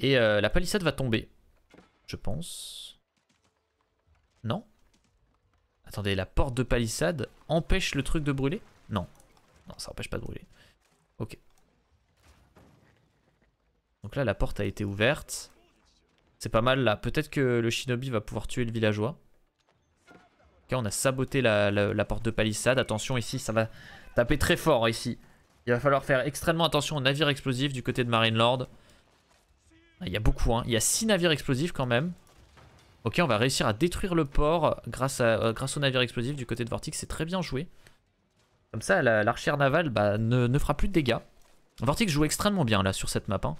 Et euh, la palissade va tomber, je pense. Non Attendez, la porte de palissade empêche le truc de brûler Non. Non, ça empêche pas de brûler. Ok. Donc là, la porte a été ouverte. C'est pas mal là. Peut-être que le shinobi va pouvoir tuer le villageois. Ok, on a saboté la, porte de palissade. Attention ici, ça va taper très fort ici. Il va falloir faire extrêmement attention aux navires explosifs du côté de Marine Lord. Ah, il y a beaucoup, hein. Il y a 6 navires explosifs quand même. Ok, on va réussir à détruire le port euh, grâce, à, euh, grâce aux navires explosifs du côté de Vortix. C'est très bien joué. Comme ça, l'archère navale bah, ne, fera plus de dégâts. Vortix joue extrêmement bien là sur cette map. Hein.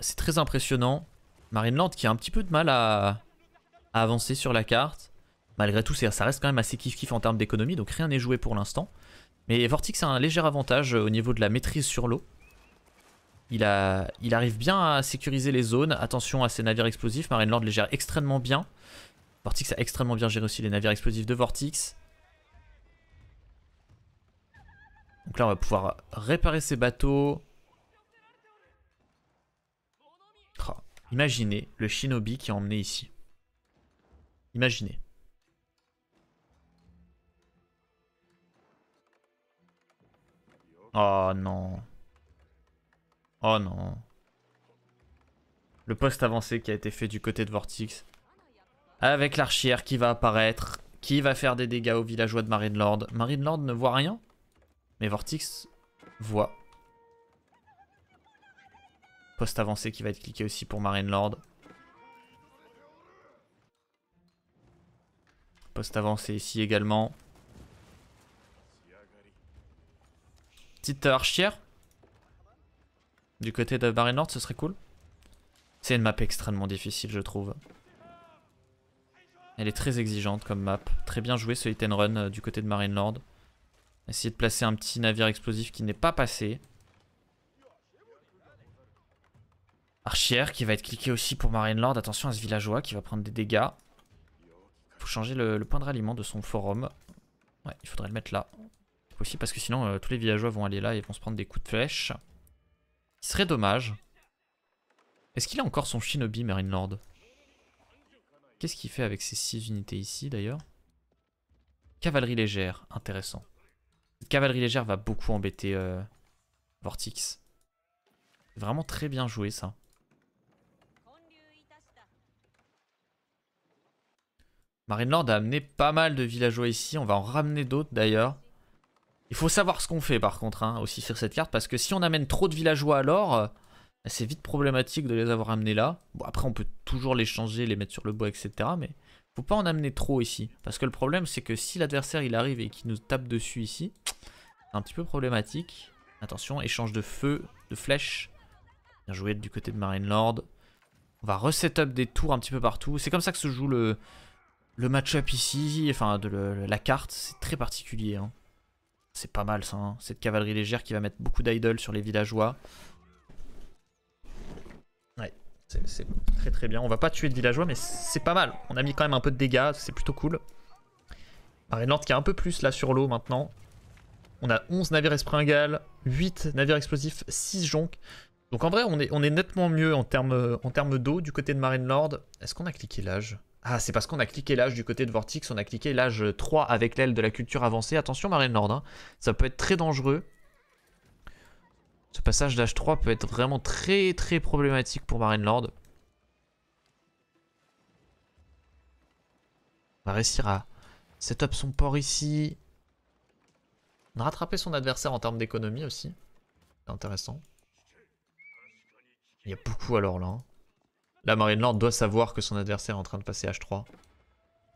C'est très impressionnant. Marineland qui a un petit peu de mal à, avancer sur la carte. Malgré tout, ça reste quand même assez kiff-kiff en termes d'économie, donc rien n'est joué pour l'instant. Mais Vortix a un léger avantage euh, au niveau de la maîtrise sur l'eau. Il, arrive bien à sécuriser les zones. Attention à ses navires explosifs. Marineland les gère extrêmement bien. Vortix a extrêmement bien géré aussi les navires explosifs de Vortix. Donc là, on va pouvoir réparer ses bateaux. Imaginez le shinobi qui est emmené ici. Imaginez. Oh non. Oh non. Le poste avancé qui a été fait du côté de Vortix. Avec l'archière qui va apparaître. Qui va faire des dégâts aux villageois de Marine Lord. Marine Lord ne voit rien. Mais Vortix voit Poste avancé qui va être cliqué aussi pour Marine Lord. Poste avancé ici également. Petite euh, archière. Du côté de Marine Lord, ce serait cool. C'est une map extrêmement difficile, je trouve. Elle est très exigeante comme map. Très bien joué ce hit and run euh, du côté de Marine Lord. Essayer de placer un petit navire explosif qui n'est pas passé. Archière qui va être cliqué aussi pour Marine Lord. Attention à ce villageois qui va prendre des dégâts. Il Faut changer le, point de ralliement de son forum. Ouais, il faudrait le mettre là. possible parce que sinon euh, tous les villageois vont aller là et vont se prendre des coups de flèche. Ce serait dommage. Est-ce qu'il a encore son shinobi Marine Lord Qu'est-ce qu'il fait avec ces 6 unités ici d'ailleurs Cavalerie légère, intéressant. Cette cavalerie légère va beaucoup embêter euh, Vortex. Vortix. Vraiment très bien joué ça. Marine Lord a amené pas mal de villageois ici. On va en ramener d'autres d'ailleurs. Il faut savoir ce qu'on fait par contre hein, aussi sur cette carte. Parce que si on amène trop de villageois alors, euh, bah, c'est vite problématique de les avoir amenés là. Bon après on peut toujours les changer, les mettre sur le bois etc. Mais faut pas en amener trop ici. Parce que le problème c'est que si l'adversaire il arrive et qu'il nous tape dessus ici, c'est un petit peu problématique. Attention, échange de feu, de flèches. Bien joué du côté de Marine Lord. On va reset up des tours un petit peu partout. C'est comme ça que se joue le, le match-up ici, enfin de la carte, c'est très particulier. Hein. C'est pas mal ça, hein. cette cavalerie légère qui va mettre beaucoup d'idoles sur les villageois. Ouais, c'est très très bien. On va pas tuer de villageois, mais c'est pas mal. On a mis quand même un peu de dégâts, c'est plutôt cool. Marine Lord qui a un peu plus là sur l'eau maintenant. On a 11 navires espringales, 8 navires explosifs, 6 jonques. Donc en vrai, on est, nettement mieux en termes d'eau du côté de Marine Lord. Est-ce qu'on a cliqué l'âge ah, c'est parce qu'on a cliqué l'âge du côté de Vortex, on a cliqué l'âge 3 avec l'aile de la culture avancée. Attention Marine Lord, hein. ça peut être très dangereux. Ce passage d'âge 3 peut être vraiment très très problématique pour Marine Lord. On va réussir à setup son port ici. On a rattrapé son adversaire en termes d'économie aussi. C'est intéressant. Il y a beaucoup alors là. Hein. Là, Lorde doit savoir que son adversaire est en train de passer H3.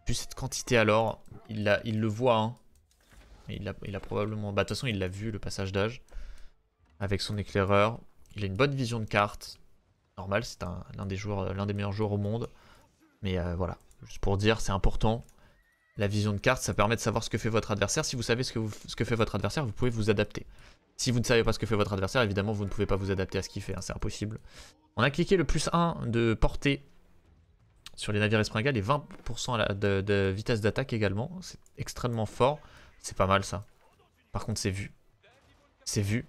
Plus cette quantité alors, il, il le voit. Hein. Il, a, probablement... Bah, de toute façon, il l'a vu, le passage d'âge. Avec son éclaireur. Il a une bonne vision de carte. Normal, c'est l'un des, des meilleurs joueurs au monde. Mais euh, voilà, juste pour dire, c'est important. La vision de carte, ça permet de savoir ce que fait votre adversaire. Si vous savez ce que, ce que fait votre adversaire, vous pouvez vous adapter. Si vous ne savez pas ce que fait votre adversaire, évidemment, vous ne pouvez pas vous adapter à ce qu'il fait, hein, c'est impossible. On a cliqué le plus 1 de portée sur les navires espringales et 20% de, de vitesse d'attaque également. C'est extrêmement fort. C'est pas mal, ça. Par contre, c'est vu. C'est vu.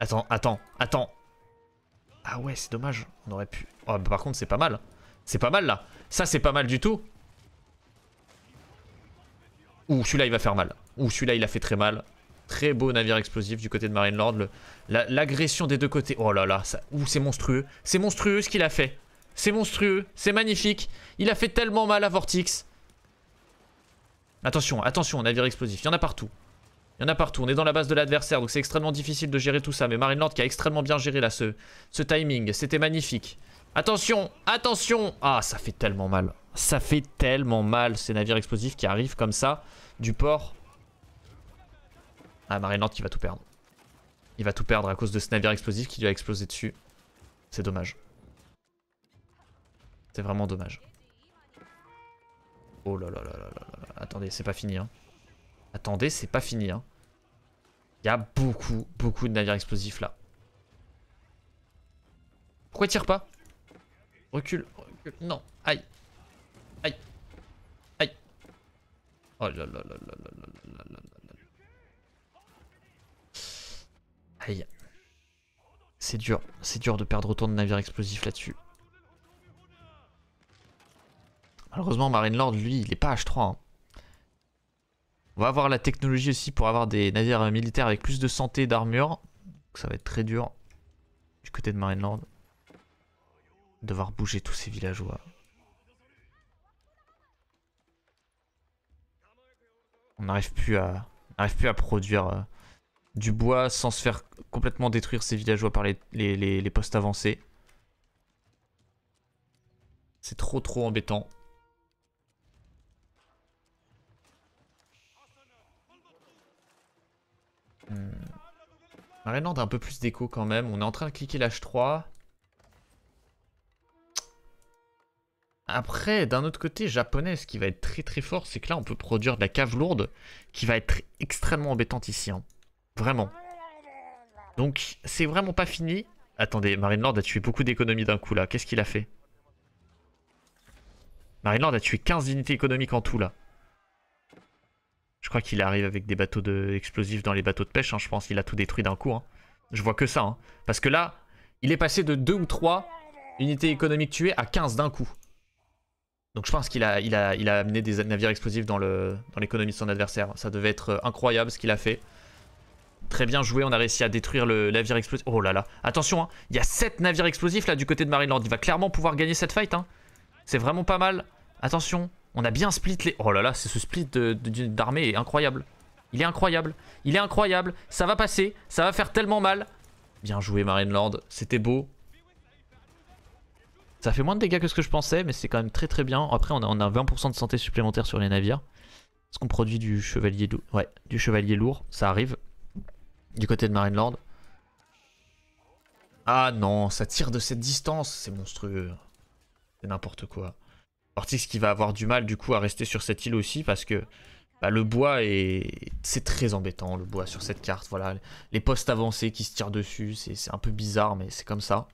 Attends, attends, attends. Ah ouais, c'est dommage. On aurait pu... Oh, bah, par contre, c'est pas mal. C'est pas mal, là. Ça, c'est pas mal du tout. Ouh, celui-là, il va faire mal. Ouh, celui-là, il a fait très mal. Très beau navire explosif du côté de Marine Lord. L'agression des deux côtés. Oh là là, c'est monstrueux. C'est monstrueux ce qu'il a fait. C'est monstrueux, c'est magnifique. Il a fait tellement mal à Vortex. Attention, attention, navire explosif. Il y en a partout. Il y en a partout. On est dans la base de l'adversaire, donc c'est extrêmement difficile de gérer tout ça. Mais Marine Lord qui a extrêmement bien géré là ce, ce timing. C'était magnifique. Attention, attention Ah, ça fait tellement mal. Ça fait tellement mal ces navires explosifs qui arrivent comme ça du port ah, Marine Nord qui va tout perdre. Il va tout perdre à cause de ce navire explosif qui lui a explosé dessus. C'est dommage. C'est vraiment dommage. Oh là là là là là là. Attendez, c'est pas fini. Hein. Attendez, c'est pas fini. Hein. Il y a beaucoup, beaucoup de navires explosifs là. Pourquoi il tire pas recule, recule, non, aïe. Aïe. Aïe. Oh là là là là là là là là là. C'est dur. C'est dur de perdre autant de navires explosifs là-dessus. Malheureusement, Marine Lord lui, il est pas H3. Hein. On va avoir la technologie aussi pour avoir des navires euh, militaires avec plus de santé et d'armure. Ça va être très dur du côté de Marine Lord Devoir bouger tous ces villageois. On n'arrive plus à, plus à produire euh, du bois sans se faire complètement détruire ses villageois par les, postes avancés. C'est trop trop embêtant. Hmm. a un peu plus d'écho quand même. On est en train de cliquer l'H3. Après, d'un autre côté, japonais, ce qui va être très très fort, c'est que là, on peut produire de la cave lourde qui va être extrêmement embêtante ici. Hein. Vraiment. Donc, c'est vraiment pas fini. Attendez, Marine Lord a tué beaucoup d'économies d'un coup, là. Qu'est-ce qu'il a fait Marine Lord a tué 15 unités économiques en tout, là. Je crois qu'il arrive avec des bateaux de... explosifs dans les bateaux de pêche, hein. je pense qu'il a tout détruit d'un coup. Hein. Je vois que ça. Hein. Parce que là, il est passé de 2 ou 3 unités économiques tuées à 15 d'un coup. Donc je pense qu'il a, amené des navires explosifs dans l'économie de son adversaire. Ça devait être euh, incroyable ce qu'il a fait. Très bien joué, on a réussi à détruire le navire explosif. Oh là là, attention, hein. il y a 7 navires explosifs là du côté de Marine Lord, Il va clairement pouvoir gagner cette fight. Hein. C'est vraiment pas mal. Attention, on a bien split les... Oh là là, c'est ce split d'armée est incroyable. Il est incroyable, il est incroyable. Ça va passer, ça va faire tellement mal. Bien joué Marine Lord c'était beau. Ça fait moins de dégâts que ce que je pensais, mais c'est quand même très très bien. Après, on a, 20% de santé supplémentaire sur les navires. Est-ce qu'on produit du chevalier, ouais, du chevalier lourd, ça arrive du côté de Lord Ah non, ça tire de cette distance, c'est monstrueux. C'est n'importe quoi. Ortix qui va avoir du mal du coup à rester sur cette île aussi parce que bah, le bois est... C'est très embêtant le bois sur cette carte, voilà. Les postes avancés qui se tirent dessus, c'est un peu bizarre mais c'est comme ça.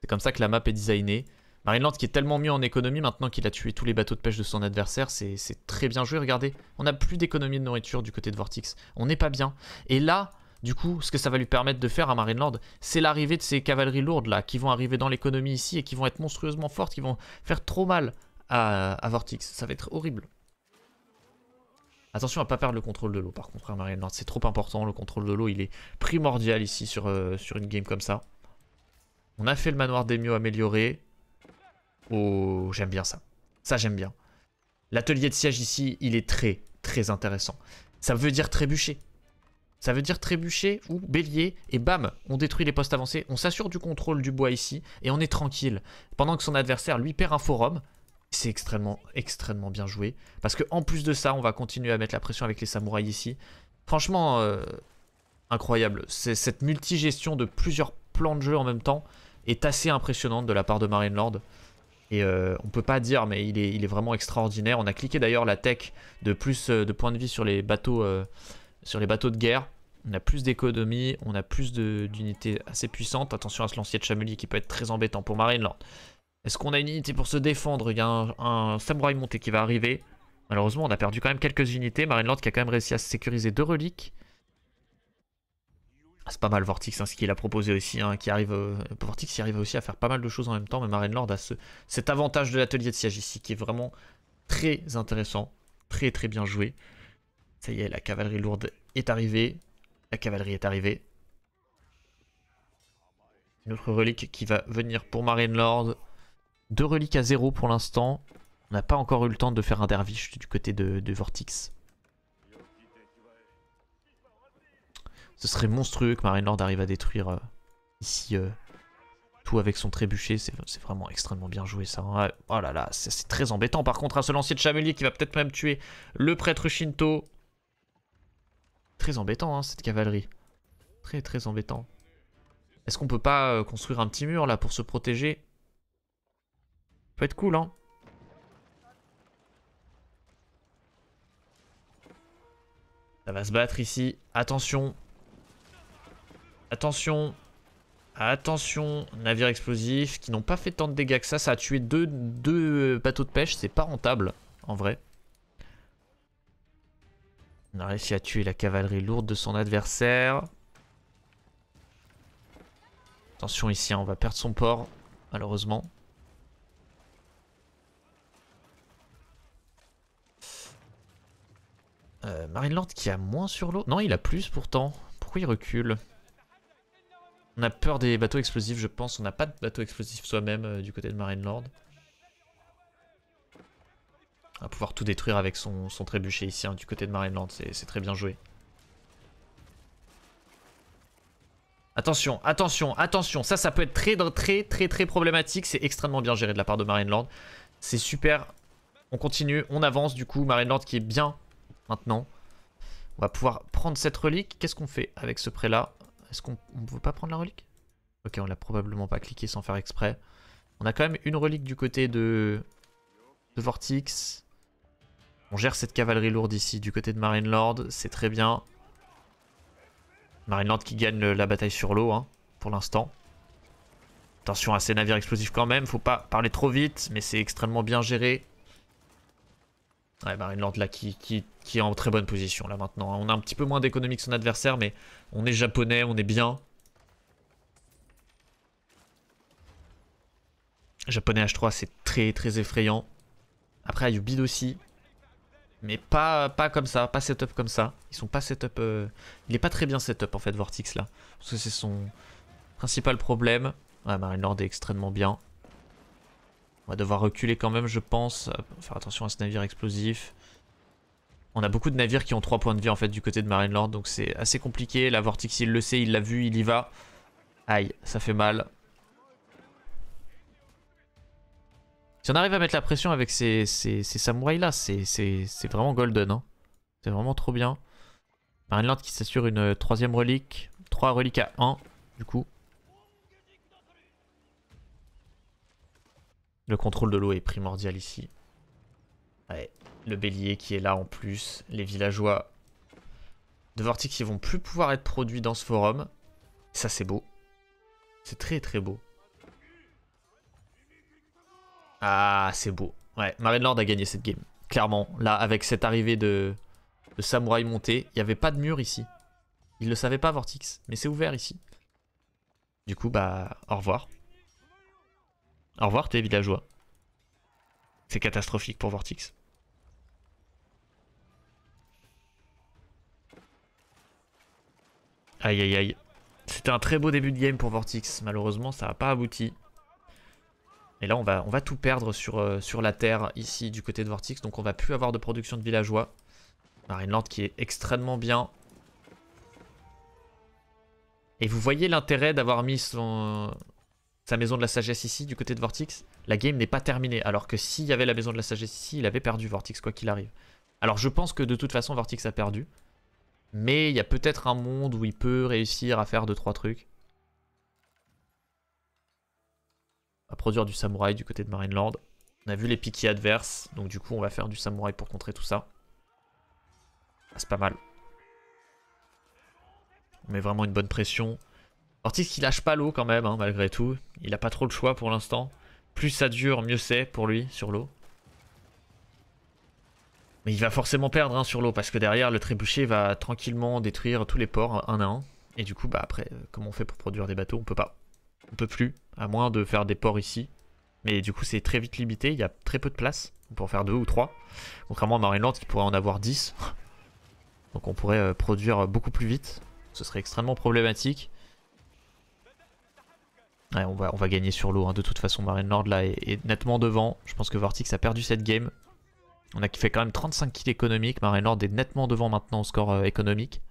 C'est comme ça que la map est designée. Marineland qui est tellement mieux en économie maintenant qu'il a tué tous les bateaux de pêche de son adversaire, c'est très bien joué. Regardez, on n'a plus d'économie de nourriture du côté de Vortex. On n'est pas bien. Et là, du coup, ce que ça va lui permettre de faire à Marine Marineland, c'est l'arrivée de ces cavaleries lourdes là, qui vont arriver dans l'économie ici et qui vont être monstrueusement fortes, qui vont faire trop mal à, Vortex. Ça va être horrible. Attention à ne pas perdre le contrôle de l'eau par contre à hein, Marineland, c'est trop important, le contrôle de l'eau il est primordial ici sur, euh, sur une game comme ça. On a fait le manoir des mieux amélioré, Oh, J'aime bien ça. Ça, j'aime bien. L'atelier de siège ici, il est très, très intéressant. Ça veut dire trébucher. Ça veut dire trébucher ou bélier, et bam, on détruit les postes avancés, on s'assure du contrôle du bois ici, et on est tranquille. Pendant que son adversaire, lui, perd un forum, c'est extrêmement, extrêmement bien joué. Parce que en plus de ça, on va continuer à mettre la pression avec les samouraïs ici. Franchement, euh, incroyable. cette multigestion de plusieurs plans de jeu en même temps est assez impressionnante de la part de Marine Lord. Et euh, on peut pas dire, mais il est, vraiment extraordinaire. On a cliqué d'ailleurs la tech de plus euh, de points de vie sur les bateaux, euh, sur les bateaux de guerre. On a plus d'économie, on a plus d'unités assez puissantes. Attention à ce lancier de chamelier qui peut être très embêtant pour Marine Land Est-ce qu'on a une unité pour se défendre Il y a un, samouraï monté qui va arriver. Malheureusement, on a perdu quand même quelques unités. Marine Land qui a quand même réussi à sécuriser deux reliques c'est pas mal Vortex, hein, ce qu'il a proposé aussi, hein, qui arrive, euh, Vortex arrive aussi à faire pas mal de choses en même temps, mais Marine Lord a cet avantage de l'atelier de siège ici, qui est vraiment très intéressant, très très bien joué. Ça y est, la cavalerie lourde est arrivée, la cavalerie est arrivée. Une autre relique qui va venir pour Marine Lord. Deux reliques à zéro pour l'instant. On n'a pas encore eu le temps de faire un derviche du côté de, de Vortex. Ce serait monstrueux que Marine Lord arrive à détruire euh, ici euh, tout avec son trébuchet. C'est vraiment extrêmement bien joué ça. Hein. Ah, oh là là, c'est très embêtant par contre. Un seul ce lancier de chamelier qui va peut-être même tuer le prêtre Shinto. Très embêtant hein, cette cavalerie. Très très embêtant. Est-ce qu'on peut pas euh, construire un petit mur là pour se protéger Ça peut être cool hein. Ça va se battre ici. Attention, Attention. Attention, navire explosif qui n'ont pas fait tant de dégâts que ça. Ça a tué deux, deux euh, bateaux de pêche. C'est pas rentable, en vrai. On a réussi à tuer la cavalerie lourde de son adversaire. Attention ici, hein, on va perdre son port, malheureusement. Euh, Marine Land qui a moins sur l'eau. Non, il a plus pourtant. Pourquoi il recule on a peur des bateaux explosifs, je pense. On n'a pas de bateau explosif soi-même euh, du côté de Lord. On va pouvoir tout détruire avec son, son trébuchet ici, hein, du côté de Marine Lord. C'est très bien joué. Attention, attention, attention. Ça, ça peut être très, très, très, très problématique. C'est extrêmement bien géré de la part de Marine Lord. C'est super. On continue, on avance du coup. Marine Lord qui est bien maintenant. On va pouvoir prendre cette relique. Qu'est-ce qu'on fait avec ce prêt là est-ce qu'on ne peut pas prendre la relique Ok, on l'a probablement pas cliqué sans faire exprès. On a quand même une relique du côté de, de Vortex. On gère cette cavalerie lourde ici du côté de Marine Lord. c'est très bien. Marine Lord qui gagne la bataille sur l'eau hein, pour l'instant. Attention à ces navires explosifs quand même, faut pas parler trop vite, mais c'est extrêmement bien géré. Ouais, Lord là qui qui est en très bonne position là maintenant. Hein. On a un petit peu moins d'économie que son adversaire, mais on est japonais, on est bien. Japonais H3, c'est très très effrayant. Après, U-Bid aussi. Mais pas, pas comme ça, pas setup comme ça. Ils sont pas setup... Euh, il est pas très bien setup en fait, Vortex là. Parce que c'est son principal problème. Ouais, Marine Lord est extrêmement bien. On va devoir reculer quand même, je pense. Faire attention à ce navire explosif. On a beaucoup de navires qui ont 3 points de vie en fait du côté de Marineland donc c'est assez compliqué. La Vortex, il le sait, il l'a vu, il y va. Aïe, ça fait mal. Si on arrive à mettre la pression avec ces, ces, samouraïs là, c'est vraiment golden. Hein. C'est vraiment trop bien. Lord qui s'assure une troisième relique. 3 reliques à 1 du coup. Le contrôle de l'eau est primordial ici. Ouais le bélier qui est là en plus, les villageois de Vortex qui vont plus pouvoir être produits dans ce forum. Ça c'est beau. C'est très très beau. Ah, c'est beau. Ouais, Marine Lord a gagné cette game. Clairement, là, avec cette arrivée de, samouraï monté, il n'y avait pas de mur ici. Il ne le savait pas, Vortix, mais c'est ouvert ici. Du coup, bah, au revoir. Au revoir, tes villageois. C'est catastrophique pour Vortix. Aïe aïe aïe. C'était un très beau début de game pour Vortex. Malheureusement, ça n'a pas abouti. Et là, on va, on va tout perdre sur, euh, sur la terre, ici, du côté de Vortex. Donc, on va plus avoir de production de villageois. Marine Land qui est extrêmement bien. Et vous voyez l'intérêt d'avoir mis son, sa maison de la sagesse ici, du côté de Vortex La game n'est pas terminée. Alors que s'il y avait la maison de la sagesse ici, il avait perdu Vortex, quoi qu'il arrive. Alors, je pense que de toute façon, Vortex a perdu. Mais il y a peut-être un monde où il peut réussir à faire 2-3 trucs. À produire du samouraï du côté de Marineland. On a vu les piquets adverses, donc du coup on va faire du samouraï pour contrer tout ça. Ah, c'est pas mal. On met vraiment une bonne pression. Ortiz qui lâche pas l'eau quand même, hein, malgré tout. Il a pas trop le choix pour l'instant. Plus ça dure, mieux c'est pour lui sur l'eau. Mais il va forcément perdre hein, sur l'eau parce que derrière le trébuchet va tranquillement détruire tous les ports un à un. Et du coup, bah après, euh, comment on fait pour produire des bateaux On peut pas. On peut plus, à moins de faire des ports ici. Mais du coup, c'est très vite limité, il y a très peu de place pour faire deux ou trois. Contrairement à Lord qui pourrait en avoir dix. (laughs) Donc on pourrait euh, produire beaucoup plus vite. Ce serait extrêmement problématique. on, va, on va gagner sur l'eau. Hein, de toute façon, Marine Lord là est, nettement devant. Je pense que Vortix a perdu cette game. On a qui fait quand même 35 kills économiques. Marinord est nettement devant maintenant au score euh, économique.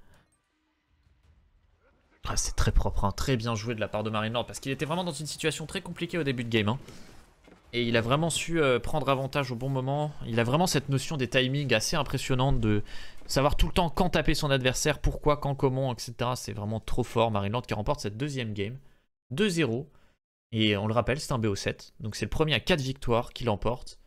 Ah, c'est très propre, hein. très bien joué de la part de Marinord. parce qu'il était vraiment dans une situation très compliquée au début de game. Hein. Et il a vraiment su euh, prendre avantage au bon moment. Il a vraiment cette notion des timings assez impressionnante de savoir tout le temps quand taper son adversaire, pourquoi, quand, comment, etc. C'est vraiment trop fort. Lord qui remporte cette deuxième game. 2-0. Et on le rappelle, c'est un BO7. Donc c'est le premier à 4 victoires qu'il emporte.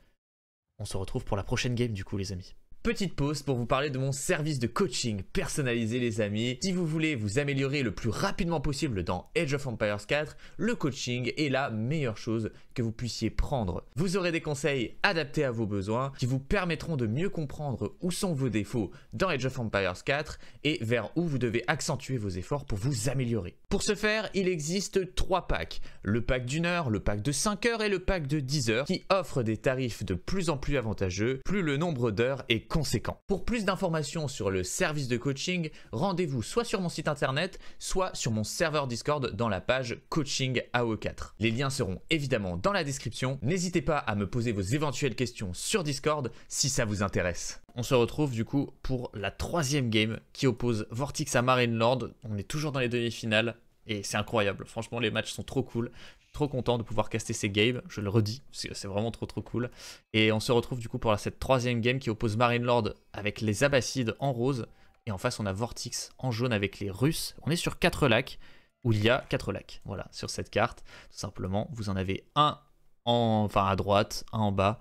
On se retrouve pour la prochaine game du coup les amis. Petite pause pour vous parler de mon service de coaching personnalisé les amis. Si vous voulez vous améliorer le plus rapidement possible dans Age of Empires 4, le coaching est la meilleure chose vous puissiez prendre. Vous aurez des conseils adaptés à vos besoins qui vous permettront de mieux comprendre où sont vos défauts dans Age of Empires 4 et vers où vous devez accentuer vos efforts pour vous améliorer. Pour ce faire, il existe trois packs, le pack d'une heure, le pack de 5 heures et le pack de 10 heures qui offrent des tarifs de plus en plus avantageux, plus le nombre d'heures est conséquent. Pour plus d'informations sur le service de coaching, rendez-vous soit sur mon site internet, soit sur mon serveur Discord dans la page Coaching AO4. Les liens seront évidemment dans dans la description. N'hésitez pas à me poser vos éventuelles questions sur Discord si ça vous intéresse. On se retrouve du coup pour la troisième game qui oppose Vortex à marine Lord. On est toujours dans les demi-finales et c'est incroyable. Franchement, les matchs sont trop cool. Trop content de pouvoir caster ces games, je le redis, c'est vraiment trop trop cool. Et on se retrouve du coup pour cette troisième game qui oppose marine Lord avec les abbasides en rose. Et en face, on a Vortex en jaune avec les Russes. On est sur quatre lacs où il y a quatre lacs. Voilà, sur cette carte, tout simplement, vous en avez un enfin à droite, un en bas,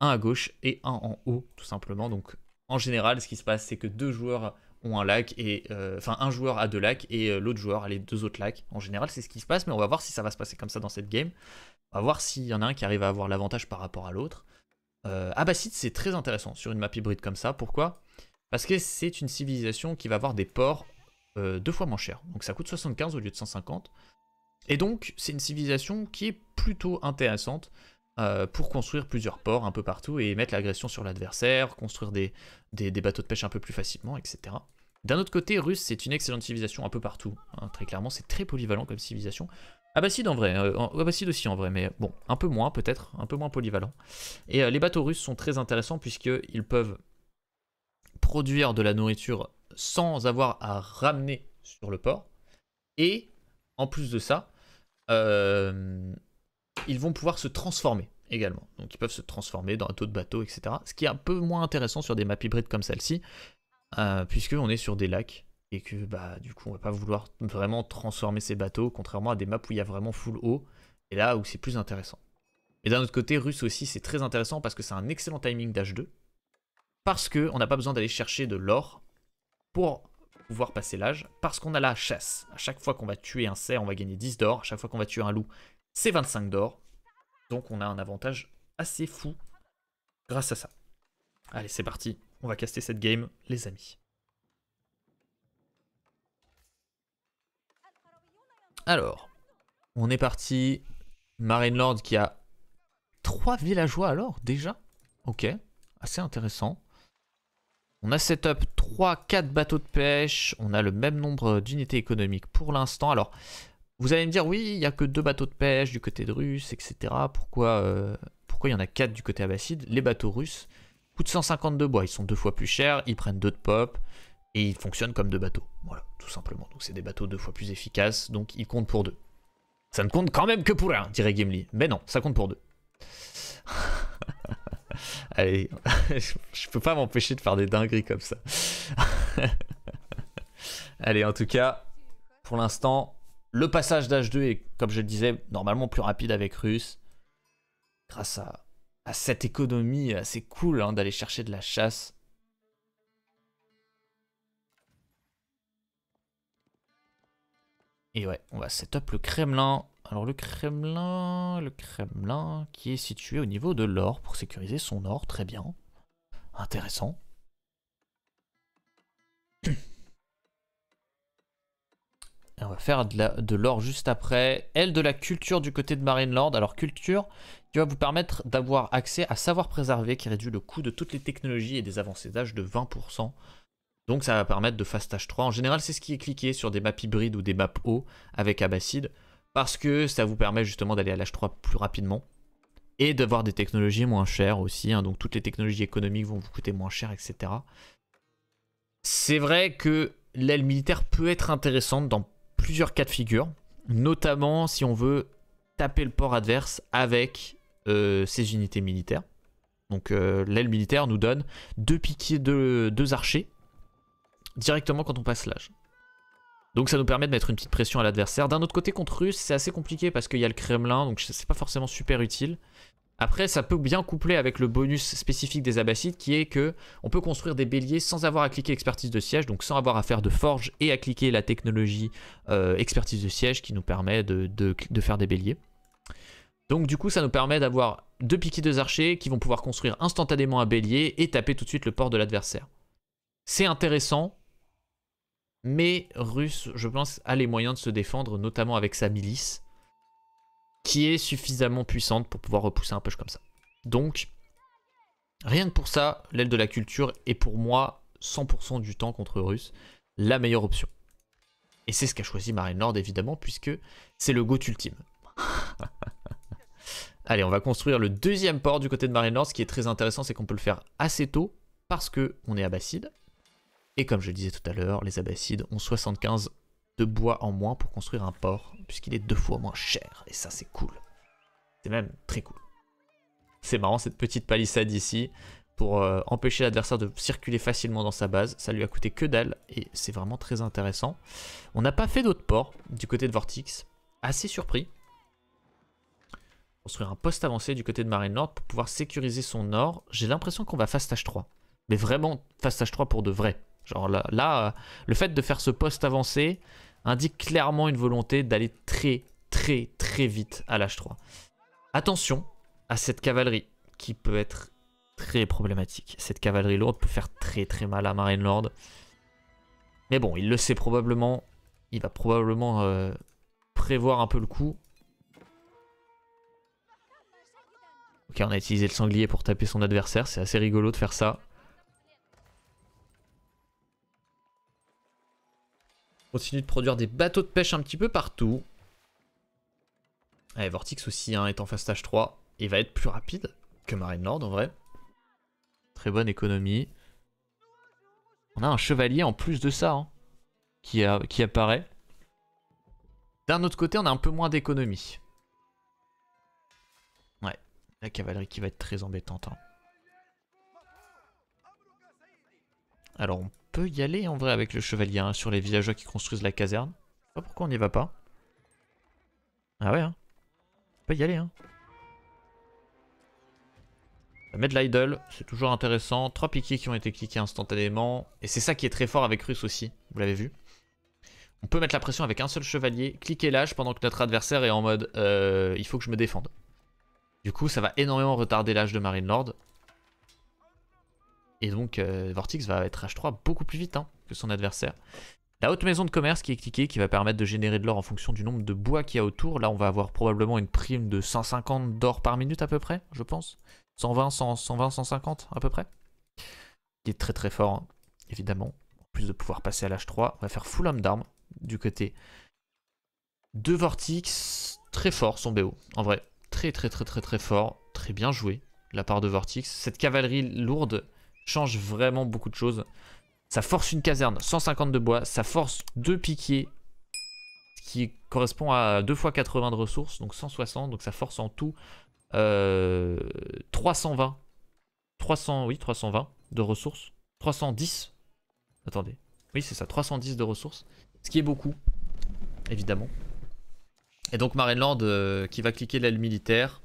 un à gauche et un en haut, tout simplement. Donc en général, ce qui se passe, c'est que deux joueurs ont un lac et euh, enfin un joueur a deux lacs et euh, l'autre joueur a les deux autres lacs. En général, c'est ce qui se passe, mais on va voir si ça va se passer comme ça dans cette game. On va voir s'il y en a un qui arrive à avoir l'avantage par rapport à l'autre. Euh, Abbasid, c'est très intéressant sur une map hybride comme ça. Pourquoi Parce que c'est une civilisation qui va avoir des ports euh, deux fois moins cher. Donc ça coûte 75 au lieu de 150. Et donc c'est une civilisation qui est plutôt intéressante euh, pour construire plusieurs ports un peu partout et mettre l'agression sur l'adversaire, construire des, des, bateaux de pêche un peu plus facilement, etc. D'un autre côté, russe, c'est une excellente civilisation un peu partout. Hein, très clairement, c'est très polyvalent comme civilisation. Abbasside en vrai, euh, aussi en vrai, mais bon, un peu moins peut-être, un peu moins polyvalent. Et euh, les bateaux russes sont très intéressants puisqu'ils peuvent produire de la nourriture sans avoir à ramener sur le port. Et en plus de ça, euh, ils vont pouvoir se transformer également. Donc ils peuvent se transformer dans un taux de bateau, etc. Ce qui est un peu moins intéressant sur des maps hybrides comme celle-ci, euh, puisque on est sur des lacs et que bah du coup on va pas vouloir vraiment transformer ces bateaux, contrairement à des maps où il y a vraiment full eau, et là où c'est plus intéressant. mais d'un autre côté, russe aussi, c'est très intéressant parce que c'est un excellent timing d'H2, parce qu'on n'a pas besoin d'aller chercher de l'or pour pouvoir passer l'âge, parce qu'on a la chasse. À chaque fois qu'on va tuer un cerf, on va gagner 10 d'or. À chaque fois qu'on va tuer un loup, c'est 25 d'or. Donc on a un avantage assez fou grâce à ça. Allez, c'est parti. On va caster cette game, les amis. Alors, on est parti. Marine Lord qui a 3 villageois alors, déjà Ok, assez intéressant. On a setup 3-4 bateaux de pêche, on a le même nombre d'unités économiques pour l'instant. Alors, vous allez me dire, oui, il n'y a que 2 bateaux de pêche du côté de Russe, etc. Pourquoi, euh, pourquoi il y en a 4 du côté abbasside Les bateaux russes coûtent 152 bois, ils sont deux fois plus chers, ils prennent deux de pop, et ils fonctionnent comme deux bateaux. Voilà, tout simplement. Donc c'est des bateaux deux fois plus efficaces, donc ils comptent pour deux. Ça ne compte quand même que pour un, dirait Gimli. Mais non, ça compte pour deux. (laughs) (laughs) Allez, (laughs) je peux pas m'empêcher de faire des dingueries comme ça. (laughs) Allez, en tout cas, pour l'instant, le passage dh 2 est, comme je le disais, normalement plus rapide avec Russe. Grâce à, cette économie assez cool hein, d'aller chercher de la chasse. Et ouais, on va setup le Kremlin. Alors le Kremlin, le Kremlin qui est situé au niveau de l'or pour sécuriser son or, très bien. Intéressant. (clears throat) on va faire de l'or juste après. Elle de la culture du côté de Marine Lord. Alors culture qui va vous permettre d'avoir accès à savoir préserver qui réduit le coût de toutes les technologies et des avancées d'âge de 20%. Donc ça va permettre de fast H3. En général, c'est ce qui est cliqué sur des maps hybrides ou des maps hauts avec abacide parce que ça vous permet justement d'aller à l'âge 3 plus rapidement et d'avoir des technologies moins chères aussi. Hein. donc toutes les technologies économiques vont vous coûter moins cher, etc. C'est vrai que l'aile militaire peut être intéressante dans plusieurs cas de figure, notamment si on veut taper le port adverse avec ses euh, unités militaires. Donc euh, l'aile militaire nous donne deux deux archers directement quand on passe l'âge. Donc ça nous permet de mettre une petite pression à l'adversaire. D'un autre côté, contre Russe, c'est assez compliqué parce qu'il y a le Kremlin, donc c'est pas forcément super utile. Après, ça peut bien coupler avec le bonus spécifique des Abbasides, qui est que on peut construire des béliers sans avoir à cliquer expertise de siège, donc sans avoir à faire de forge et à cliquer la technologie euh, expertise de siège qui nous permet de, de faire des béliers. Donc du coup, ça nous permet d'avoir deux piquets, deux archers qui vont pouvoir construire instantanément un bélier et taper tout de suite le port de l'adversaire. C'est intéressant, mais Russe, je pense, a les moyens de se défendre, notamment avec sa milice, qui est suffisamment puissante pour pouvoir repousser un push comme ça. Donc, rien que pour ça, l'aile de la culture est pour moi 100% du temps contre Russe la meilleure option. Et c'est ce qu'a choisi Marine Nord, évidemment, puisque c'est le goût ultime. (laughs) Allez, on va construire le deuxième port du côté de Marine Nord. Ce qui est très intéressant, c'est qu'on peut le faire assez tôt, parce qu'on est à Basside. Et comme je le disais tout à l'heure, les Abbasides ont 75 de bois en moins pour construire un port, puisqu'il est deux fois moins cher. Et ça, c'est cool. C'est même très cool. C'est marrant, cette petite palissade ici, pour euh, empêcher l'adversaire de circuler facilement dans sa base. Ça lui a coûté que dalle, et c'est vraiment très intéressant. On n'a pas fait d'autres ports du côté de Vortex. Assez surpris. Construire un poste avancé du côté de Marine Nord pour pouvoir sécuriser son nord. J'ai l'impression qu'on va stage 3. Mais vraiment, stage 3 pour de vrai. Genre là, euh, le fait de faire ce poste avancé indique clairement une volonté d'aller très très très vite à l'âge 3. Attention à cette cavalerie qui peut être très problématique. Cette cavalerie lourde peut faire très très mal à Marine Lord. Mais bon, il le sait probablement. Il va probablement euh, prévoir un peu le coup. Ok, on a utilisé le sanglier pour taper son adversaire. C'est assez rigolo de faire ça. continue de produire des bateaux de pêche un petit peu partout. Allez, Vortex aussi hein, est en phase stage 3 Il va être plus rapide que Marine Lord en vrai. Très bonne économie. On a un chevalier en plus de ça hein, qui, apparaît. D'un autre côté, on a un peu moins d'économie. Ouais, la cavalerie qui va être très embêtante. Hein. Alors, on peut y aller en vrai avec le chevalier hein, sur les villageois qui construisent la caserne. Je sais pas pourquoi on n'y va pas. Ah ouais, hein. On peut y aller, hein. On va mettre l'idle, c'est toujours intéressant. Trois piquets qui ont été cliqués instantanément. Et c'est ça qui est très fort avec Russe aussi, vous l'avez vu. On peut mettre la pression avec un seul chevalier, cliquer l'âge pendant que notre adversaire est en mode euh, il faut que je me défende ». Du coup, ça va énormément retarder l'âge de Marine Lord. Et donc euh, Vortex va être H3 beaucoup plus vite hein, que son adversaire. La haute maison de commerce qui est cliquée, qui va permettre de générer de l'or en fonction du nombre de bois qu'il y a autour. Là, on va avoir probablement une prime de 150 d'or par minute à peu près, je pense. 120, 120, 150 à peu près. Il est très très fort, hein, évidemment. En plus de pouvoir passer à l'H3, on va faire full homme d'armes du côté de Vortex. Très fort son BO, en vrai. Très très très très très fort. Très bien joué la part de Vortex. Cette cavalerie lourde change vraiment beaucoup de choses. Ça force une caserne, 150 de bois, ça force deux piquiers, ce qui correspond à 2 fois 80 de ressources, donc 160, donc ça force en tout 320. Euh, 300, oui, 320 de ressources. 310. Attendez. Oui, c'est ça, 310 de ressources. Ce qui est beaucoup, évidemment. Et donc Marineland euh, qui va cliquer l'aile militaire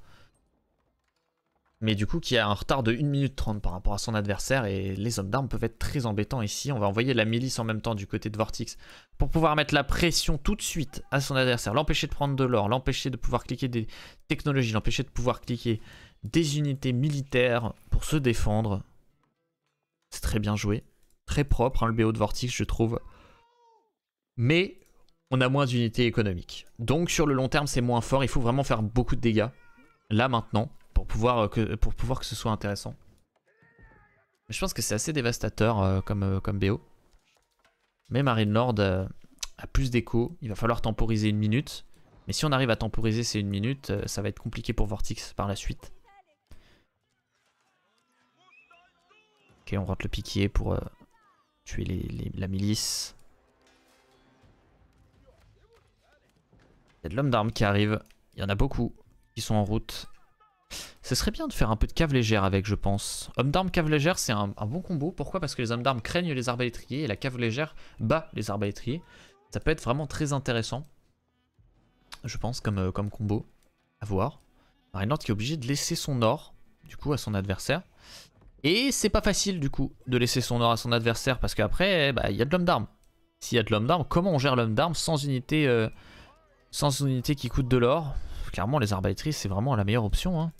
mais du coup qui a un retard de 1 minute 30 par rapport à son adversaire et les hommes d'armes peuvent être très embêtants ici. On va envoyer la milice en même temps du côté de Vortex pour pouvoir mettre la pression tout de suite à son adversaire, l'empêcher de prendre de l'or, l'empêcher de pouvoir cliquer des technologies, l'empêcher de pouvoir cliquer des unités militaires pour se défendre. C'est très bien joué, très propre hein, le BO de Vortex je trouve. Mais on a moins d'unités économiques. Donc sur le long terme c'est moins fort, il faut vraiment faire beaucoup de dégâts là maintenant pouvoir, euh, que, pour pouvoir que ce soit intéressant. je pense que c'est assez dévastateur euh, comme, euh, comme BO. Mais Marine Lord a plus d'écho. Il va falloir temporiser une minute. Mais si on arrive à temporiser ces une minute, ça va être compliqué pour Vortex par la suite. Ok, on rentre le piquier pour tuer les, la milice. Il y a de l'homme d'armes qui arrive. Il y en a beaucoup qui sont en route. Ce serait bien de faire un peu de cave légère avec, je pense. Homme d'armes, cave légère, c'est un, bon combo. Pourquoi Parce que les hommes d'armes craignent les arbalétriers et la cave légère bat les arbalétriers. Ça peut être vraiment très intéressant, je pense, comme, euh, comme combo. À voir. Marinord qui est obligé de laisser son or, du coup, à son adversaire. Et c'est pas facile, du coup, de laisser son or à son adversaire, parce qu'après, eh bah, il y a de l'homme d'armes. S'il y a de l'homme d'armes, comment on gère l'homme d'armes sans unité, euh, sans unité qui coûte de l'or clairement, les arbalétriers, c'est vraiment la meilleure option. Hein.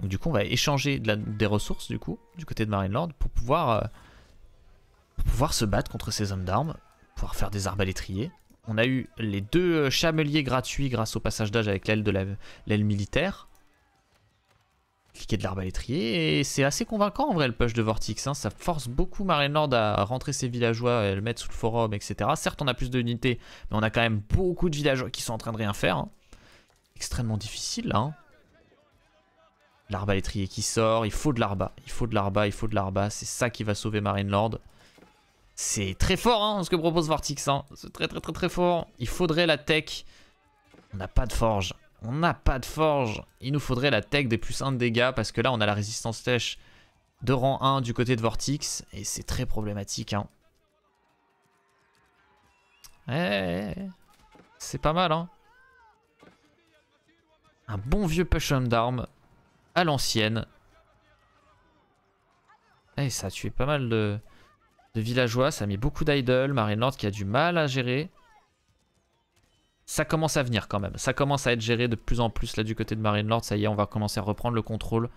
Donc, du coup, on va échanger des ressources, du coup, du côté de Marine pour pouvoir, euh, pour pouvoir se battre contre ces hommes d'armes, pouvoir faire des arbalétriers. On a eu les deux euh, chameliers gratuits grâce au passage d'âge avec l'aile de l'aile militaire. Cliquer de l'arbalétrier, et c'est assez convaincant en vrai le push de Vortex. Hein. Ça force beaucoup Marine Lord à rentrer ses villageois et le mettre sous le forum, etc. Certes, on a plus d'unités, mais on a quand même beaucoup de villageois qui sont en train de rien faire. Hein extrêmement difficile là. Hein. L'arbalétrier qui sort, il faut de l'arba, il faut de l'arba, il faut de l'arba, c'est ça qui va sauver Marine Lord. C'est très fort hein, ce que propose Vortex. hein. c'est très très très très fort. Il faudrait la tech, on n'a pas de forge, on n'a pas de forge. Il nous faudrait la tech des plus 1 de dégâts parce que là on a la résistance tech de rang 1 du côté de Vortex et c'est très problématique. Hein. Eh, eh, eh. c'est pas mal hein. Un bon vieux push d'armes à l'ancienne. Et eh, ça a tué pas mal de, villageois. Ça a mis beaucoup Marine Lord qui a du mal à gérer. Ça commence à venir quand même. Ça commence à être géré de plus en plus là du côté de Marine Lord Ça y est, on va commencer à reprendre le contrôle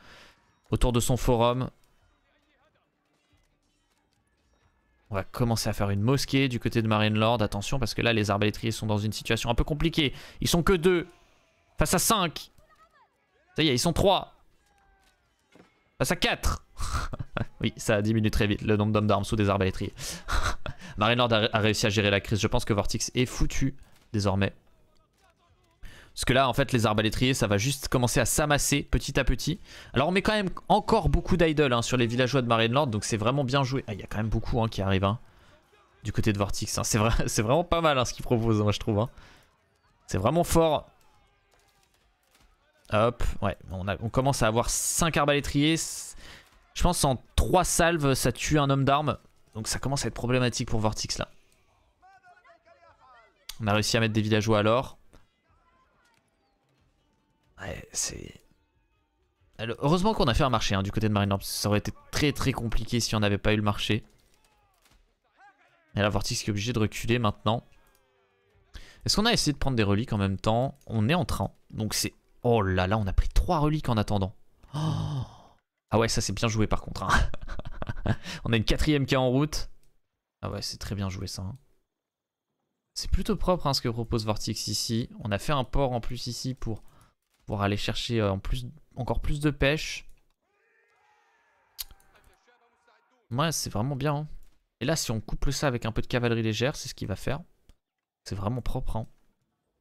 autour de son forum. On va commencer à faire une mosquée du côté de Marine Lord Attention parce que là, les arbalétriers sont dans une situation un peu compliquée. Ils sont que deux. Face à 5. Ça y est, ils sont 3. Face à 4. (laughs) oui, ça a diminué très vite le nombre d'hommes d'armes sous des arbalétriers. (laughs) Marine a, a réussi à gérer la crise. Je pense que Vortex est foutu désormais. Parce que là, en fait, les arbalétriers, ça va juste commencer à s'amasser petit à petit. Alors, on met quand même encore beaucoup d'idoles hein, sur les villageois de Marine Lord. donc c'est vraiment bien joué. Ah, il y a quand même beaucoup hein, qui arrivent hein, du côté de Vortix. C'est vrai, (laughs) vraiment pas mal ce qu'ils proposent, moi, je trouve. C'est vraiment fort. Hop, ouais, on, on commence à avoir 5 arbalétriers. Je pense en 3 salves, ça tue un homme d'armes. Donc ça commence à être problématique pour Vortex là. On a réussi à mettre des villageois alors. Ouais, c'est... Heureusement qu'on a fait un marché hein, du côté de Marine Ça aurait été très très compliqué si on n'avait pas eu le marché. Et là, Vortex qui est obligé de reculer maintenant. Est-ce qu'on a essayé de prendre des reliques en même temps On est en train. Donc c'est Oh là là, on a pris trois reliques en attendant. Oh. ah ouais, ça c'est bien joué par contre. Hein. (laughs) on a une quatrième qui est en route. Ah ouais, c'est très bien joué ça. Hein. C'est plutôt propre hein, ce que propose Vortex ici. On a fait un port en plus ici pour pouvoir aller chercher euh, encore plus de pêche. Ouais, c'est vraiment bien. Et là, si on couple ça avec un peu de cavalerie légère, c'est ce qu'il va faire. C'est vraiment propre. Hein.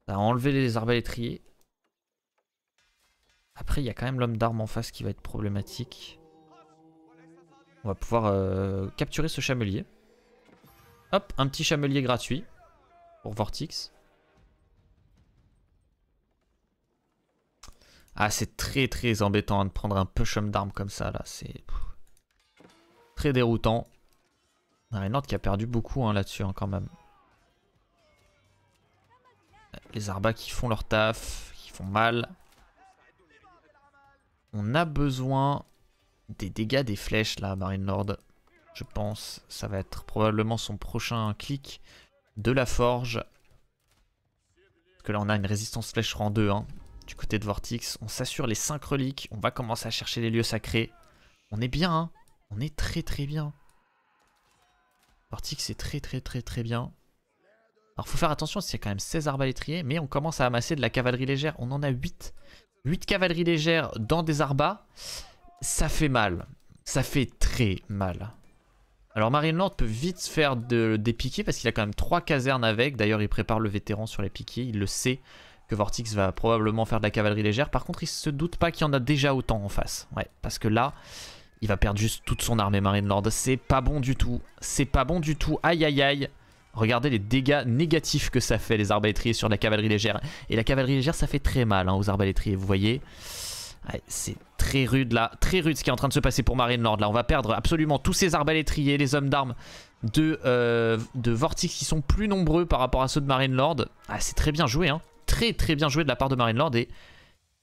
Ça a enlevé les arbalétriers. Après, il y a quand même l'homme d'arme en face qui va être problématique. On va pouvoir euh, capturer ce chamelier. Hop, un petit chamelier gratuit pour Vortex. Ah, c'est très très embêtant hein, de prendre un homme d'armes comme ça, là. C'est très déroutant. Reynard qui a perdu beaucoup hein, là-dessus, hein, quand même. Les arbas qui font leur taf, qui font mal. On a besoin des dégâts des flèches là, Marine Lord. Je pense, ça va être probablement son prochain clic de la forge. Parce que là on a une résistance flèche rang 2 hein. du côté de Vortex. On s'assure les 5 reliques, on va commencer à chercher les lieux sacrés. On est bien, hein on est très très bien. Vortex est très très très très bien. Alors faut faire attention, y a quand même 16 arbalétriers, mais on commence à amasser de la cavalerie légère. On en a 8. 8 cavaleries légères dans des arbas, ça fait mal. Ça fait très mal. Alors Marine Lord peut vite faire de, des piquets parce qu'il a quand même 3 casernes avec. D'ailleurs il prépare le vétéran sur les piquets, il le sait que Vortex va probablement faire de la cavalerie légère. Par contre il se doute pas qu'il y en a déjà autant en face. Ouais, parce que là, il va perdre juste toute son armée Marine Lord, C'est pas bon du tout, c'est pas bon du tout, aïe aïe aïe. Regardez les dégâts négatifs que ça fait les arbalétriers sur la cavalerie légère. Et la cavalerie légère, ça fait très mal hein, aux arbalétriers, vous voyez. c'est très rude là, très rude ce qui est en train de se passer pour Marine Lord là. On va perdre absolument tous ces arbalétriers, les hommes d'armes de, Vortix euh, de Vortex qui sont plus nombreux par rapport à ceux de Marine Lord. Ah, c'est très bien joué, hein. Très très bien joué de la part de Marine Lord et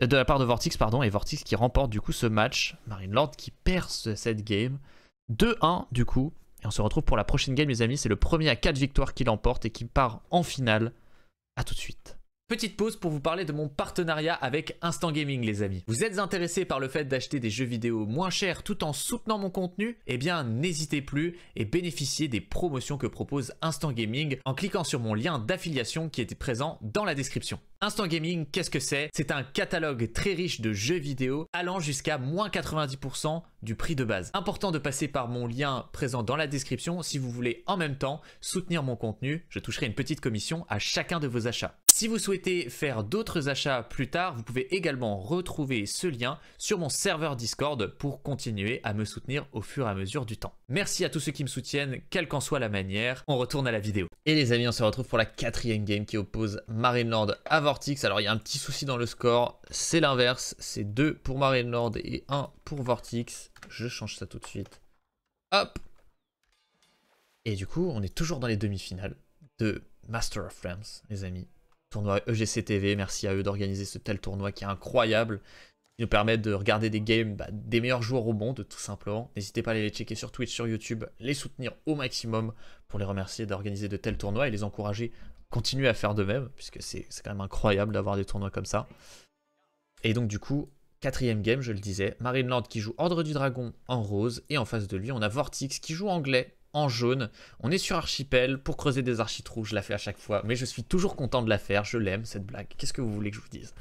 euh, de la part de Vortex pardon et Vortex qui remporte du coup ce match. Marine Lord qui perce cette game 2-1 du coup. Et on se retrouve pour la prochaine game, les amis. C'est le premier à 4 victoires qui l'emporte et qui part en finale. A tout de suite. Petite pause pour vous parler de mon partenariat avec Instant Gaming les amis. Vous êtes intéressé par le fait d'acheter des jeux vidéo moins chers tout en soutenant mon contenu Eh bien n'hésitez plus et bénéficiez des promotions que propose Instant Gaming en cliquant sur mon lien d'affiliation qui était présent dans la description. Instant Gaming, qu'est-ce que c'est C'est un catalogue très riche de jeux vidéo allant jusqu'à moins 90% du prix de base. Important de passer par mon lien présent dans la description si vous voulez en même temps soutenir mon contenu. Je toucherai une petite commission à chacun de vos achats. Si vous souhaitez faire d'autres achats plus tard, vous pouvez également retrouver ce lien sur mon serveur Discord pour continuer à me soutenir au fur et à mesure du temps. Merci à tous ceux qui me soutiennent, quelle qu'en soit la manière. On retourne à la vidéo. Et les amis, on se retrouve pour la quatrième game qui oppose Marineland Avant Vortex. Alors il y a un petit souci dans le score, c'est l'inverse, c'est deux pour Marine Nord et un pour Vortex. Je change ça tout de suite. Hop Et du coup, on est toujours dans les demi-finales de Master of Flames, les amis. Tournoi EGC merci à eux d'organiser ce tel tournoi qui est incroyable nous permet de regarder des games bah, des meilleurs joueurs au monde, tout simplement. N'hésitez pas à aller les checker sur Twitch, sur YouTube, les soutenir au maximum pour les remercier d'organiser de tels tournois et les encourager continuer à faire de même, puisque c'est quand même incroyable d'avoir des tournois comme ça. Et donc du coup, quatrième game, je le disais, Marine Lord qui joue Ordre du Dragon en rose, et en face de lui, on a Vortix qui joue anglais en jaune. On est sur Archipel, pour creuser des architrous, je la fais à chaque fois, mais je suis toujours content de la faire, je l'aime cette blague. Qu'est-ce que vous voulez que je vous dise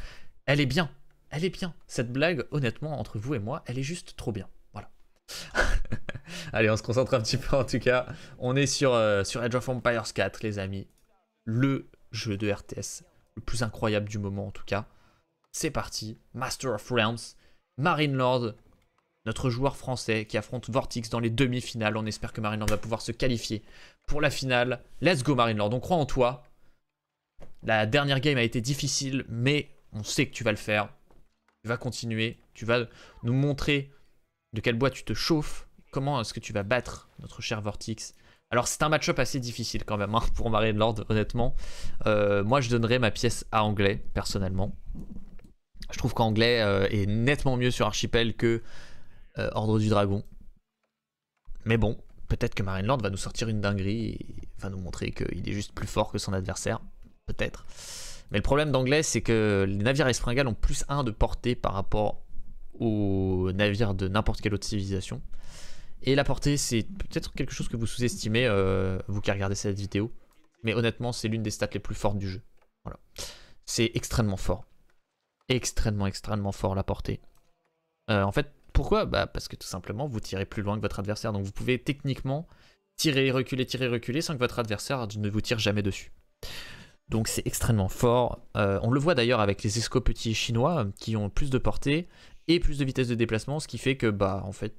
Elle est bien, elle est bien. Cette blague, honnêtement, entre vous et moi, elle est juste trop bien. Voilà. (laughs) Allez, on se concentre un petit peu en tout cas. On est sur, euh, sur Edge of Empires 4, les amis le jeu de RTS le plus incroyable du moment en tout cas. C'est parti, Master of Realms, Marine Lord, notre joueur français qui affronte Vortex dans les demi-finales. On espère que Marine Lord va pouvoir se qualifier pour la finale. Let's go Marine Lord, on croit en toi. La dernière game a été difficile, mais on sait que tu vas le faire. Tu vas continuer, tu vas nous montrer de quel bois tu te chauffes, comment est-ce que tu vas battre notre cher Vortex. Alors c'est un match-up assez difficile quand même hein, pour Marine Lord, honnêtement. Euh, moi je donnerais ma pièce à Anglais, personnellement. Je trouve qu'Anglais euh, est nettement mieux sur Archipel que euh, Ordre du Dragon. Mais bon, peut-être que Marine Lord va nous sortir une dinguerie et va nous montrer qu'il est juste plus fort que son adversaire. Peut-être. Mais le problème d'Anglais, c'est que les navires Espringal ont plus 1 de portée par rapport aux navires de n'importe quelle autre civilisation. Et la portée, c'est peut-être quelque chose que vous sous-estimez, euh, vous qui regardez cette vidéo. Mais honnêtement, c'est l'une des stats les plus fortes du jeu. Voilà. C'est extrêmement fort. Extrêmement, extrêmement fort la portée. Euh, en fait, pourquoi bah, Parce que tout simplement, vous tirez plus loin que votre adversaire. Donc vous pouvez techniquement tirer, reculer, tirer, reculer sans que votre adversaire ne vous tire jamais dessus. Donc c'est extrêmement fort. Euh, on le voit d'ailleurs avec les escopes petits chinois qui ont plus de portée et plus de vitesse de déplacement, ce qui fait que bah en fait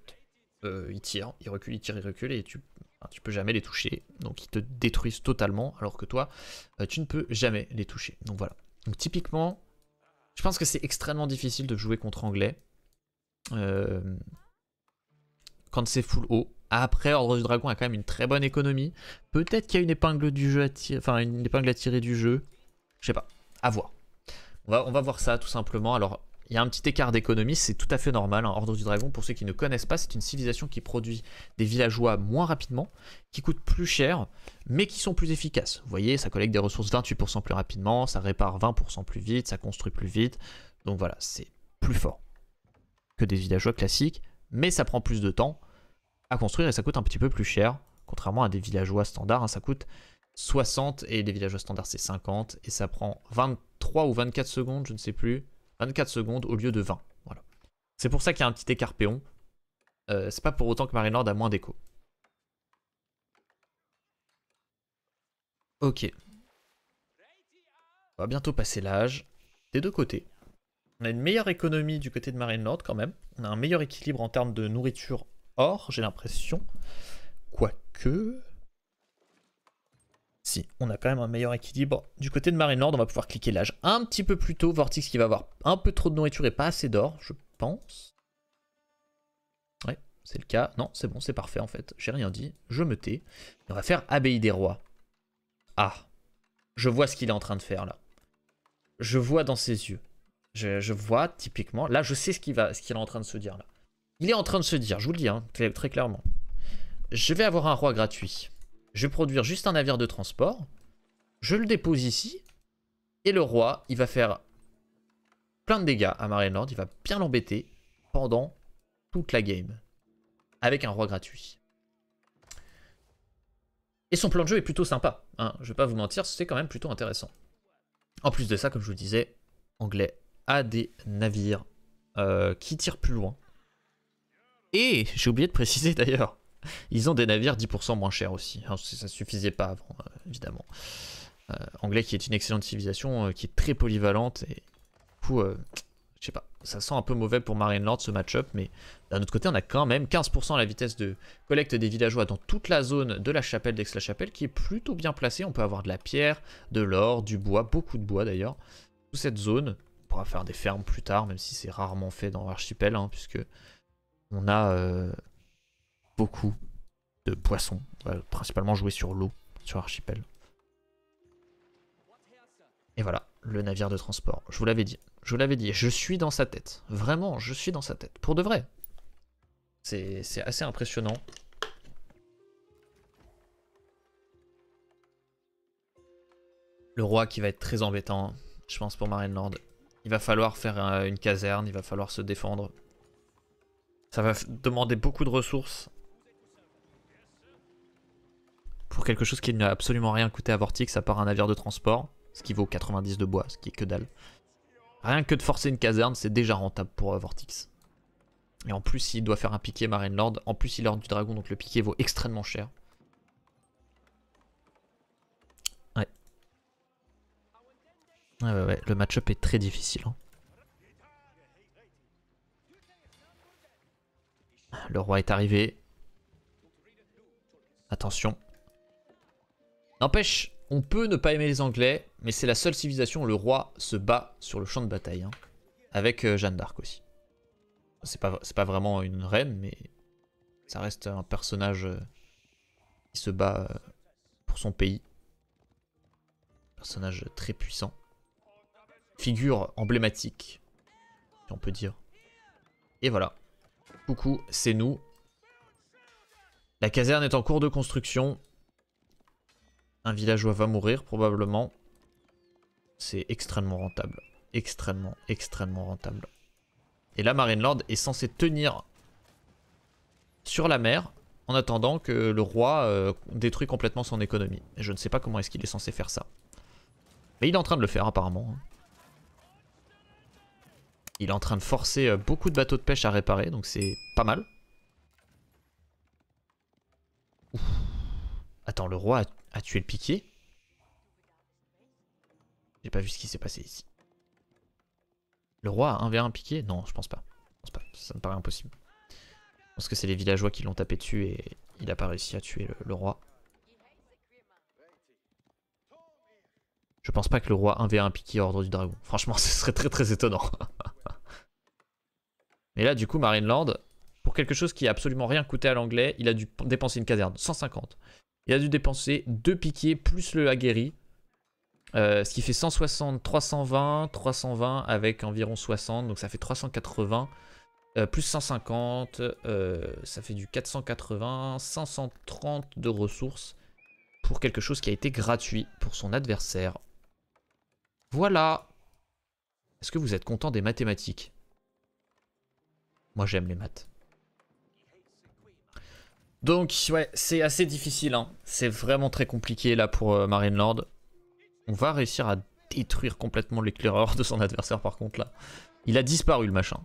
euh, ils tirent, ils reculent, ils tirent, ils reculent, et tu, tu peux jamais les toucher. Donc ils te détruisent totalement, alors que toi, euh, tu ne peux jamais les toucher. Donc voilà. Donc typiquement, je pense que c'est extrêmement difficile de jouer contre anglais. Euh, quand c'est full haut. Après, Ordre du Dragon a quand même une très bonne économie. Peut-être qu'il y a une épingle du jeu à tirer, enfin une épingle à tirer du jeu. Je sais pas. À voir. On va, on va voir ça tout simplement. Alors, il y a un petit écart d'économie, c'est tout à fait normal. Hein. Ordre du Dragon, pour ceux qui ne connaissent pas, c'est une civilisation qui produit des villageois moins rapidement, qui coûte plus cher, mais qui sont plus efficaces. Vous voyez, ça collecte des ressources 28% plus rapidement, ça répare 20% plus vite, ça construit plus vite. Donc voilà, c'est plus fort que des villageois classiques, mais ça prend plus de temps à construire et ça coûte un petit peu plus cher, contrairement à des villageois standards. Hein, ça coûte 60 et des villageois standards c'est 50 et ça prend 23 ou 24 secondes, je ne sais plus 24 secondes au lieu de 20. Voilà. C'est pour ça qu'il y a un petit écart péon. Euh, c'est pas pour autant que Marine Lord a moins d'écho. Ok. On va bientôt passer l'âge des deux côtés. On a une meilleure économie du côté de Marine Lord quand même. On a un meilleur équilibre en termes de nourriture or, j'ai l'impression. Quoique, si, on a quand même un meilleur équilibre. Du côté de Marine Lord, on va pouvoir cliquer l'âge un petit peu plus tôt. Vortex qui va avoir un peu trop de nourriture et pas assez d'or, je pense. Ouais, c'est le cas. Non, c'est bon, c'est parfait en fait. J'ai rien dit, je me tais. on va faire Abbaye des Rois. Ah, je vois ce qu'il est en train de faire là. Je vois dans ses yeux. Je, vois typiquement. Là, je sais ce qu'il est en train de se dire là. Il est en train de se dire, je vous le dis hein, très clairement. Je vais avoir un roi gratuit. Je vais produire juste un navire de transport. Je le dépose ici. Et le roi, il va faire plein de dégâts à Marineland. Il va bien l'embêter pendant toute la game. Avec un roi gratuit. Et son plan de jeu est plutôt sympa. Je hein, Je vais pas vous mentir, c'est quand même plutôt intéressant. En plus de ça, comme je vous disais, Anglais a des navires euh, qui tirent plus loin. Et j'ai oublié de préciser d'ailleurs ils ont des navires 10% moins chers aussi. Hein, ça ne suffisait pas avant, euh, évidemment. Euh, anglais qui est une excellente civilisation, euh, qui est très polyvalente. Et du coup, je sais pas, ça sent un peu mauvais pour Marine Lord ce match-up. Mais d'un autre côté, on a quand même 15% à la vitesse de collecte des villageois dans toute la zone de la chapelle d'Aix-la-Chapelle qui est plutôt bien placée. On peut avoir de la pierre, de l'or, du bois, beaucoup de bois d'ailleurs. Toute cette zone, on pourra faire des fermes plus tard, même si c'est rarement fait dans l'archipel, hein, puisque on a beaucoup de poissons. Euh, principalement jouer sur l'eau, sur l'archipel. Et voilà, le navire de transport. Je vous l'avais dit. Je vous l'avais dit. Je suis dans sa tête. Vraiment, je suis dans sa tête. Pour de vrai. C'est assez impressionnant. Le roi qui va être très embêtant, je pense, pour Marineland. Il va falloir faire euh, une caserne, il va falloir se défendre. Ça va demander beaucoup de ressources pour quelque chose qui n'a absolument rien coûté à Vortix à part un navire de transport, ce qui vaut 90 de bois, ce qui est que dalle. Rien que de forcer une caserne, c'est déjà rentable pour euh, Vortix. Et en plus, il doit faire un piqué Marine Lord, En plus, il est hors du dragon, donc le piqué vaut extrêmement cher. Ouais. Ouais, ouais, ouais. Le match-up est très difficile. Hein. Le roi est arrivé. Attention, N'empêche, on peut ne pas aimer les Anglais, mais c'est la seule civilisation où le roi se bat sur le champ de bataille. Hein. Avec euh, Jeanne d'Arc aussi. C'est pas, pas vraiment une reine, mais ça reste un personnage euh, qui se bat euh, pour son pays. Personnage très puissant. Figure emblématique, si on peut dire. Et voilà. Coucou, c'est nous. La caserne est en cours de construction. Un villageois va mourir probablement. C'est extrêmement rentable. Extrêmement, extrêmement rentable. Et là, Lord est censé tenir sur la mer en attendant que le roi détruise euh, détruit complètement son économie. Et je ne sais pas comment est-ce qu'il est censé faire ça. Mais il est en train de le faire apparemment. Hein. Il est en train de forcer euh, beaucoup de bateaux de pêche à réparer, donc c'est pas mal. Attends, le roi a a tué le piquier. J'ai pas vu ce qui s'est passé ici. Le roi a 1v1 piqué Non, je pense pas. Je pense pas. Ça me paraît impossible. Je pense que c'est les villageois qui l'ont tapé dessus et il a pas réussi à tuer le, roi. Je pense pas que le roi 1v1 piqué ordre du dragon. Franchement, (laughs) ce serait très très étonnant. (laughs) Mais là, du coup, Marineland, pour quelque chose qui a absolument rien coûté à l'anglais, il a dû dépenser une caserne. 150. Il a dû dépenser 2 piquets plus le aguerri. Euh, ce qui fait 160, 320, 320 avec environ 60, donc ça fait 380, euh, plus 150, euh, ça fait du 480, 530 de ressources pour quelque chose qui a été gratuit pour son adversaire. Voilà. Est-ce que vous êtes content des mathématiques Moi j'aime les maths. Donc ouais, c'est assez difficile. Hein. C'est vraiment très compliqué là pour euh, Marine Lord On va réussir à détruire complètement l'éclaireur de son adversaire par contre là. Il a disparu le machin.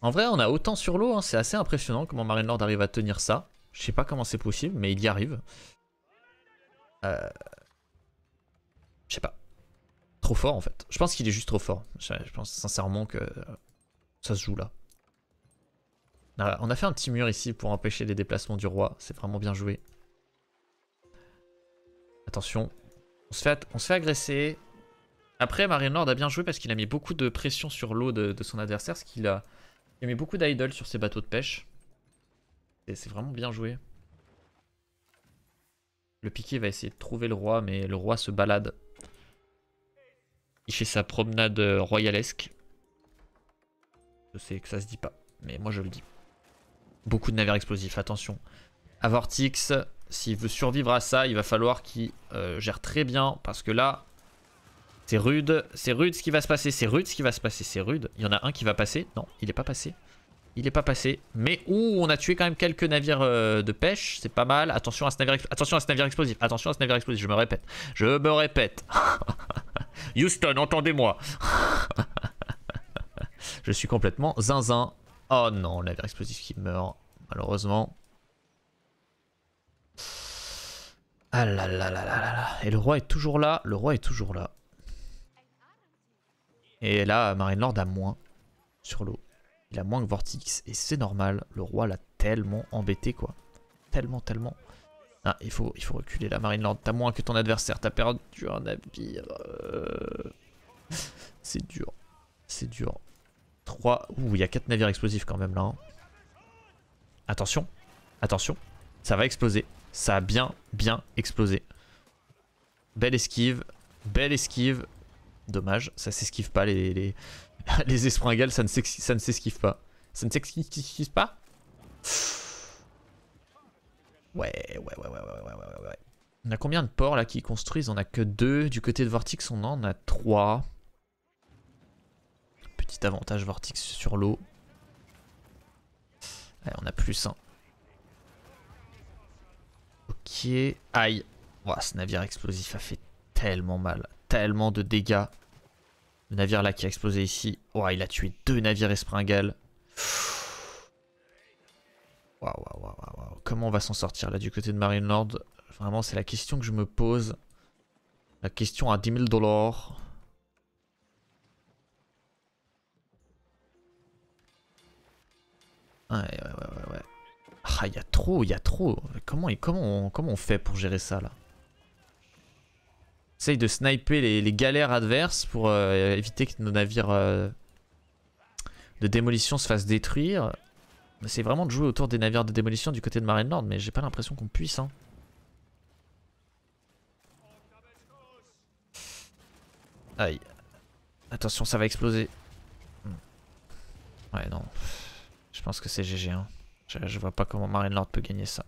En vrai, on a autant sur l'eau. Hein. C'est assez impressionnant comment Marine Lord arrive à tenir ça. Je sais pas comment c'est possible, mais il y arrive. Euh, je sais pas. Trop fort en fait. Je pense qu'il est juste trop fort. Je pense sincèrement que ça se joue là. Bah, on a, fait un petit mur ici pour empêcher les déplacements du roi. C'est vraiment bien joué. Attention. On se fait, on agresser. Après, Lord a bien joué parce qu'il a mis beaucoup de pression sur l'eau de, son adversaire, ce qu'il a, a mis beaucoup d'idle sur ses bateaux de pêche. Et c'est vraiment bien joué. Le piqué va essayer de trouver le roi, mais le roi se balade. Il fait sa promenade royalesque. Je sais que ça se dit pas, mais moi je le dis beaucoup de navires explosifs, attention. Avortix, s'il veut survivre à ça, il va falloir qu'il euh, gère très bien parce que là, c'est rude, c'est rude ce qui va se passer, c'est rude ce qui va se passer, c'est rude. Il y en a un qui va passer, non, il n'est pas passé. Il n'est pas passé, mais ouh, on a tué quand même quelques navires euh, de pêche, c'est pas mal. Attention à ce navire, attention à ce navire explosif, attention à ce navire explosif, je me répète, je me répète. (laughs) Houston, entendez-moi. (laughs) je suis complètement zinzin. Oh non, l'avers explosif qui meurt, malheureusement. Ah là là là là là là. Et le roi est toujours là, le roi est toujours là. Et là, Marine Lord a moins sur l'eau. Il a moins que Vortix, et c'est normal, le roi l'a tellement embêté, quoi. Tellement, tellement. Ah, il faut, il faut reculer là, Marine Lord, t'as moins que ton adversaire, t'as perdu un navire. Euh, c'est dur, c'est dur. 3. Ouh, il y a 4 navires explosifs quand même là. Hein. Attention, attention. Ça va exploser. Ça a bien, bien explosé. Belle esquive. Belle esquive. Dommage, ça s'esquive pas les, les, (laughs) les espringales, ça ne s'esquive pas. Ça ne s'esquive pas Ouais, ouais, ouais, ouais, ouais, ouais, ouais, ouais. On a combien de ports là qui construisent On a que deux. Du côté de Vortix, on en a trois petit avantage Vortex sur l'eau. on a plus 1. Ok, aïe. ce navire explosif a fait tellement mal, tellement de dégâts. Le navire là qui a explosé ici, il a tué deux navires espringales. Waouh, Comment on va s'en sortir là du côté de Marine Lord Vraiment, c'est la question que je me pose. La question à 10 000 dollars. Ouais, ouais, ouais, ouais. Ah, il y a trop, il y a trop. Comment, comment, on, comment on fait pour gérer ça, là Essaye de sniper les, galères adverses pour euh, éviter que nos navires euh, de démolition se fassent détruire. C'est vraiment de jouer autour des navires de démolition du côté de Marine Nord mais j'ai pas l'impression qu'on puisse, hein. Aïe. Attention, ça va exploser. Hmm. Ouais, non. Je pense que c'est GG. 1 hein. Je, je, vois pas comment Marine Lord peut gagner ça.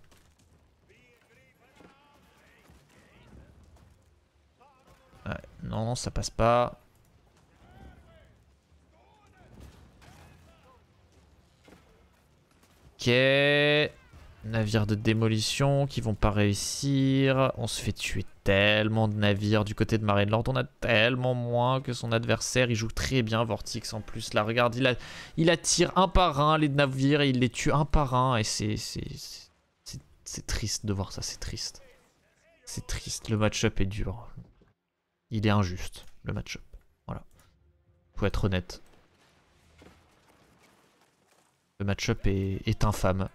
Ouais, non, ça passe pas. Ok. Navires de démolition qui vont pas réussir. On se fait tuer tellement de navires du côté de Marine Lord. On a tellement moins que son adversaire. Il joue très bien Vortex en plus. Là, regarde, il, il attire un par un les navires et il les tue un par un. Et c'est triste de voir ça, c'est triste. C'est triste, le match-up est dur. Il est injuste, le match-up. Voilà. Faut être honnête. Le match-up est infâme.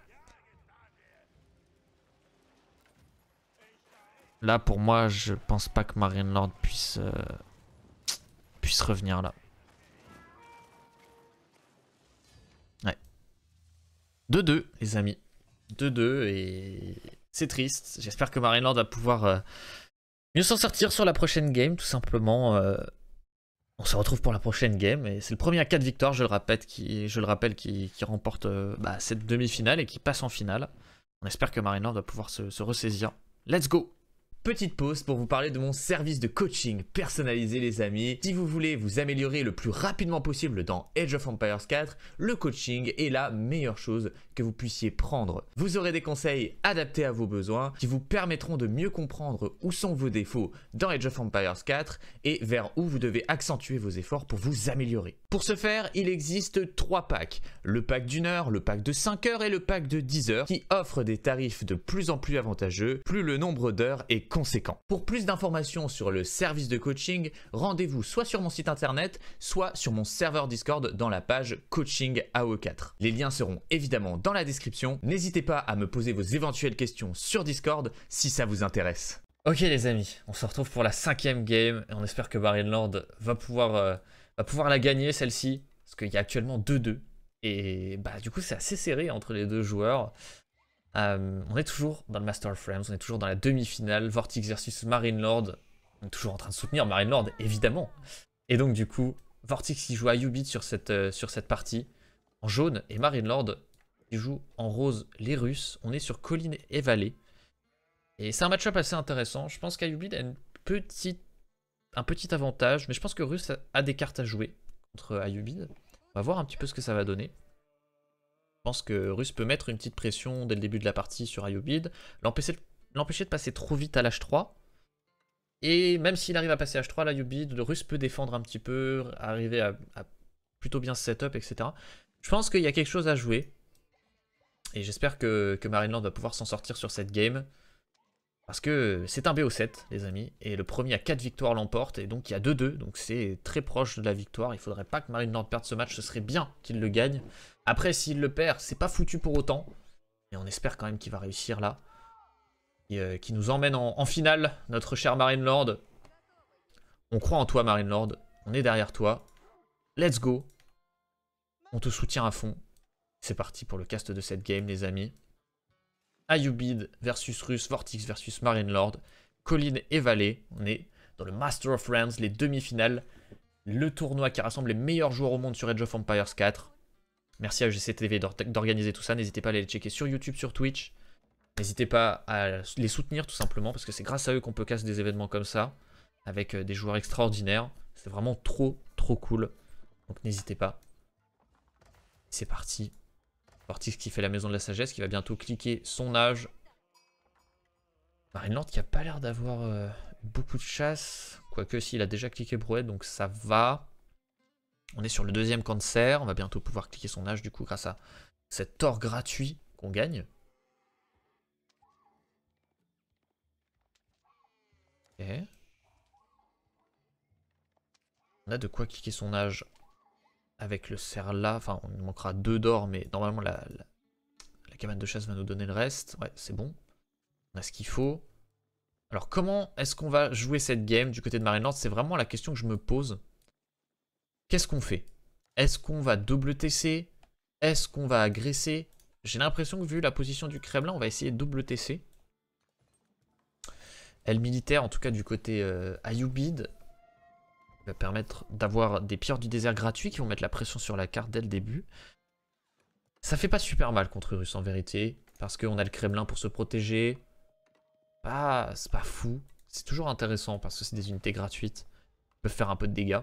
Là, pour moi, je pense pas que Marine puisse, euh, puisse revenir là. Ouais. 2-2, les amis. 2-2 et c'est triste. J'espère que Lord va pouvoir euh, mieux s'en sortir sur la prochaine game, tout simplement. Euh. on se retrouve pour la prochaine game et c'est le premier à 4 victoires, je le je le rappelle, qui, remporte bah, cette demi-finale et qui passe en finale. On espère que Lord va pouvoir se ressaisir. Let's go petite pause pour vous parler de mon service de coaching personnalisé les amis. Si vous voulez vous améliorer le plus rapidement possible dans Age of Empires 4, le coaching est la meilleure chose que vous puissiez prendre. Vous aurez des conseils adaptés à vos besoins qui vous permettront de mieux comprendre où sont vos défauts dans Age of Empires 4 et vers où vous devez accentuer vos efforts pour vous améliorer. Pour ce faire, il existe trois packs. Le pack d'une heure, le pack de 5 heures et le pack de 10 heures qui offrent des tarifs de plus en plus avantageux plus le nombre d'heures est pour plus d'informations sur le service de coaching, rendez-vous soit sur mon site internet, soit sur mon serveur Discord dans la page Coaching AO4. Les liens seront évidemment dans la description. N'hésitez pas à me poser vos éventuelles questions sur Discord si ça vous intéresse. Ok les amis, on se retrouve pour la cinquième game et on espère que Barry Lord va pouvoir, euh, pouvoir la gagner celle-ci parce qu'il y a actuellement 2-2 et bah du coup c'est assez serré entre les deux joueurs. Euh, on est toujours dans le Master of Frames, on est toujours dans la demi-finale, Vortex versus Marine Lord. On est toujours en train de soutenir Marine Lord, évidemment. Et donc du coup, Vortex qui joue à sur cette, euh, sur cette partie en jaune et Marine Lord qui joue en rose les Russes. On est sur Colline et Vallée. Et c'est un match-up assez intéressant. Je pense qu'Ayubid a un petit avantage, mais je pense que Russe a des cartes à jouer contre Ayubid. On va voir un petit peu ce que ça va donner. Je pense que Russe peut mettre une petite pression dès le début de la partie sur Ayubid, l'empêcher de passer trop vite à l'H3. Et même s'il arrive à passer H3, à le Russe peut défendre un petit peu, arriver à, plutôt bien setup, etc. Je pense qu'il y a quelque chose à jouer. Et j'espère que, que Marineland va pouvoir s'en sortir sur cette game. Parce que c'est un BO7, les amis, et le premier à 4 victoires l'emporte, et donc il y a 2-2, donc c'est très proche de la victoire. Il ne faudrait pas que Marine Lord perde ce match, ce serait bien qu'il le gagne. Après, s'il le perd, c'est pas foutu pour autant, mais on espère quand même qu'il va réussir là. Euh, qui nous emmène en, finale, notre cher Marine Lord. On croit en toi, Marine Lord. On est derrière toi. Let's go. On te soutient à fond. C'est parti pour le cast de cette game, les amis. Ayubid versus Russe, Vortex versus Lord, Colline et Valet, On est dans le Master of Rands, les demi-finales. Le tournoi qui rassemble les meilleurs joueurs au monde sur Age of Empires 4. Merci à GCTV d'organiser tout ça. N'hésitez pas à aller les checker sur YouTube, sur Twitch. N'hésitez pas à les soutenir tout simplement parce que c'est grâce à eux qu'on peut casser des événements comme ça avec euh, des joueurs extraordinaires. C'est vraiment trop, trop cool. Donc n'hésitez pas. C'est parti artiste qui fait la maison de la sagesse, qui va bientôt cliquer son âge. Land qui a pas l'air d'avoir euh, beaucoup de chasse. Quoique s'il a déjà cliqué brouette, donc ça va. On est sur le deuxième cancer. On va bientôt pouvoir cliquer son âge du coup grâce à cet or gratuit qu'on gagne. On a de quoi cliquer son âge avec le là, enfin on manquera deux d'or, mais normalement la, la, cabane de chasse va nous donner le reste. Ouais, c'est bon. On a ce qu'il faut. Alors comment est-ce qu'on va jouer cette game du côté de Marineland C'est vraiment la question que je me pose. Qu'est-ce qu'on fait Est-ce qu'on va double TC Est-ce qu'on va agresser J'ai l'impression que vu la position du Kremlin, on va essayer double TC. Elle militaire, en tout cas du côté euh, Ayubid va permettre d'avoir des pierres du désert gratuits qui vont mettre la pression sur la carte dès le début. Ça fait pas super mal contre russe en vérité, parce qu'on a le Kremlin pour se protéger. Bah, c'est pas fou. C'est toujours intéressant parce que c'est des unités gratuites. Ils peuvent faire un peu de dégâts.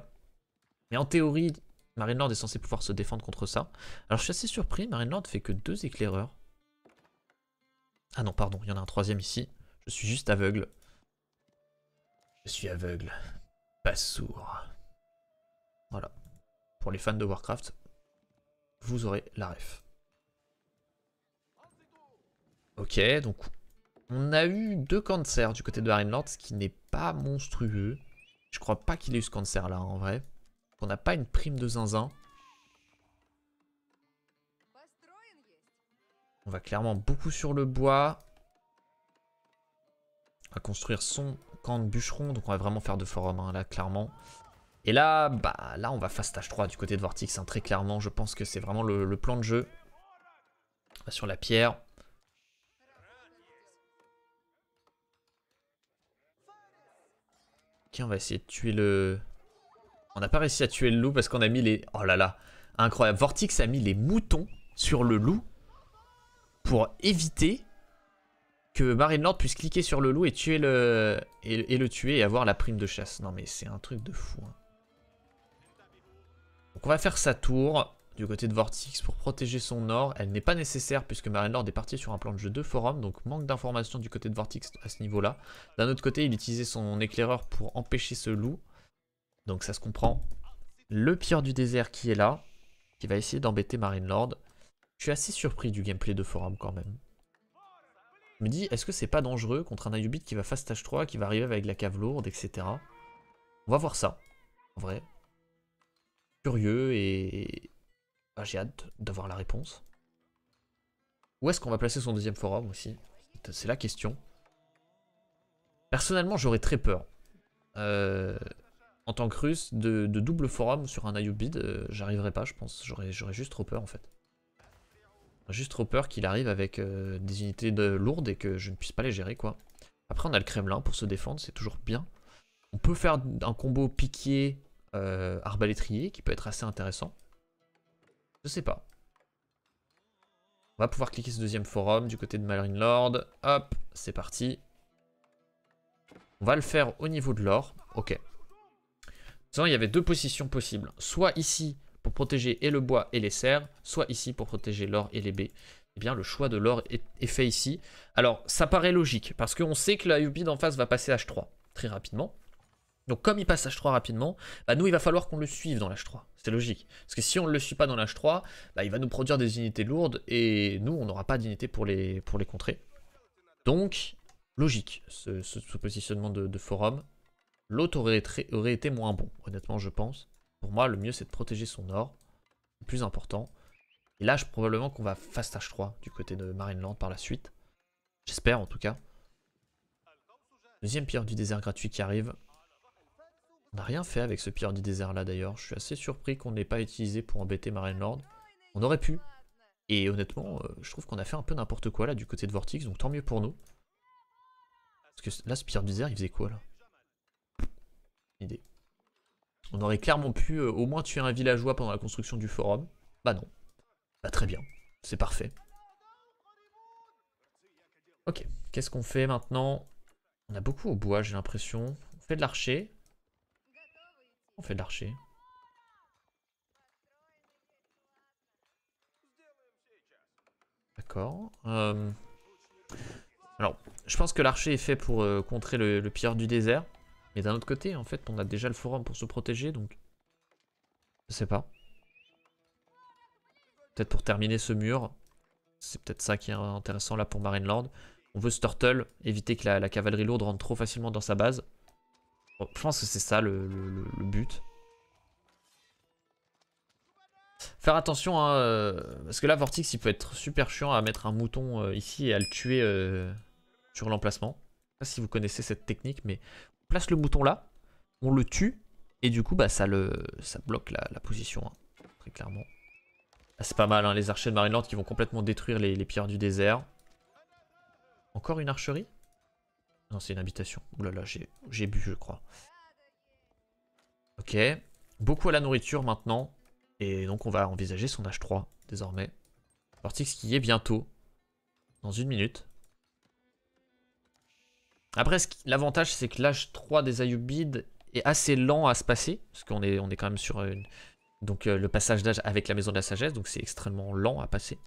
Mais en théorie, marine Lord est censé pouvoir se défendre contre ça. Alors je suis assez surpris, marine ne fait que deux éclaireurs. Ah non, pardon, il y en a un troisième ici. Je suis juste aveugle. Je suis aveugle. Pas sourd. Voilà. Pour les fans de Warcraft, vous aurez la ref. Ok, donc on a eu deux cancers du côté de Lord, ce qui n'est pas monstrueux. Je crois pas qu'il ait eu ce cancer là, en vrai. On n'a pas une prime de zinzin. On va clairement beaucoup sur le bois. On va construire son camp de bûcheron, donc on va vraiment faire de forum hein, là, clairement. Et là, bah là on va face stage 3 du côté de Vortex, hein, très clairement, je pense que c'est vraiment le, plan de jeu. sur la pierre. Ok, on va essayer de tuer le... On n'a pas réussi à tuer le loup parce qu'on a mis les... Oh là là, incroyable, Vortex a mis les moutons sur le loup pour éviter que Marine Lord puisse cliquer sur le loup et tuer le et, le tuer et avoir la prime de chasse. Non mais c'est un truc de fou. Hein. Donc on va faire sa tour du côté de Vortex pour protéger son or. Elle n'est pas nécessaire puisque Marine Lord est partie sur un plan de jeu de forum, donc manque d'informations du côté de Vortex à ce niveau-là. D'un autre côté, il utilisait son éclaireur pour empêcher ce loup. Donc ça se comprend. Le pire du désert qui est là, qui va essayer d'embêter Marine Lord. Je suis assez surpris du gameplay de forum quand même. Je me dis, est-ce que c'est pas dangereux contre un Ayubid qui va fast stage 3, qui va arriver avec la cave lourde, etc. On va voir ça, en vrai. Curieux et... Bah, j'ai hâte d'avoir la réponse. Où est-ce qu'on va placer son deuxième forum aussi C'est la question. Personnellement, j'aurais très peur. Euh, en tant que russe, de, double forum sur un Ayubid, j'arriverai euh, j'arriverais pas, je pense. J'aurais juste trop peur, en fait. Juste trop peur qu'il arrive avec euh, des unités de lourdes et que je ne puisse pas les gérer quoi. Après on a le Kremlin pour se défendre, c'est toujours bien. On peut faire un combo piqué euh, arbalétrier qui peut être assez intéressant. Je sais pas. On va pouvoir cliquer ce deuxième forum du côté de Marine Lord. Hop, c'est parti. On va le faire au niveau de l'or. Ok. Sinon il y avait deux positions possibles. Soit ici, pour protéger et le bois et les serres, soit ici pour protéger l'or et les baies. Eh bien, le choix de l'or est, fait ici. Alors, ça paraît logique, parce qu'on sait que la Ubi d'en face va passer H3 très rapidement. Donc comme il passe H3 rapidement, bah, nous il va falloir qu'on le suive dans l'H3. C'est logique. Parce que si on ne le suit pas dans l'H3, bah, il va nous produire des unités lourdes et nous on n'aura pas d'unités pour les, pour les contrer. Donc logique ce, positionnement de, forum. L'autre aurait, aurait été moins bon, honnêtement je pense. Pour moi, le mieux, c'est de protéger son or. Le plus important. Et là, je, probablement qu'on va Fast H3 du côté de Marine Land par la suite. J'espère, en tout cas. Deuxième pierre du désert gratuit qui arrive. On n'a rien fait avec ce pierre du désert là d'ailleurs. Je suis assez surpris qu'on ne l'ait pas utilisé pour embêter Marine Marineland. On aurait pu. Et honnêtement, euh, je trouve qu'on a fait un peu n'importe quoi là du côté de Vortex, donc tant mieux pour nous. Parce que là, ce pierre du désert, il faisait quoi là Idée. On aurait clairement pu euh, au moins tuer un villageois pendant la construction du forum. Bah non. Bah très bien. C'est parfait. Ok. Qu'est-ce qu'on fait maintenant On a beaucoup au bois, j'ai l'impression. On fait de l'archer. On fait de l'archer. D'accord. Euh, alors, je pense que l'archer est fait pour euh, contrer le, pire du désert. Mais d'un autre côté, en fait, on a déjà le forum pour se protéger, donc... Je sais pas. Peut-être pour terminer ce mur. C'est peut-être ça qui est intéressant là pour marine Lord. On veut Sturtle, éviter que la, cavalerie lourde rentre trop facilement dans sa base. je pense que c'est ça le, but. Faire attention, hein, euh, parce que là, Vortix, il peut être super chiant à mettre un mouton euh, ici et à le tuer euh, sur l'emplacement. Je sais pas si vous connaissez cette technique, mais place le bouton là, on le tue, et du coup, bah, ça, le, ça bloque la, position, hein, très clairement. Ah, c'est pas mal, hein, les archers de Marineland qui vont complètement détruire les, pierres du désert. Encore une archerie Non, c'est une habitation. Oulala là j'ai bu, je crois. Ok. Beaucoup à la nourriture maintenant. Et donc, on va envisager son H3, désormais. ce qui est bientôt. Dans une minute. Après, l'avantage, c'est que l'âge 3 des Ayubid est assez lent à se passer, parce qu'on est, quand même sur donc, euh, le passage d'âge avec la maison de la sagesse, donc c'est extrêmement lent à passer.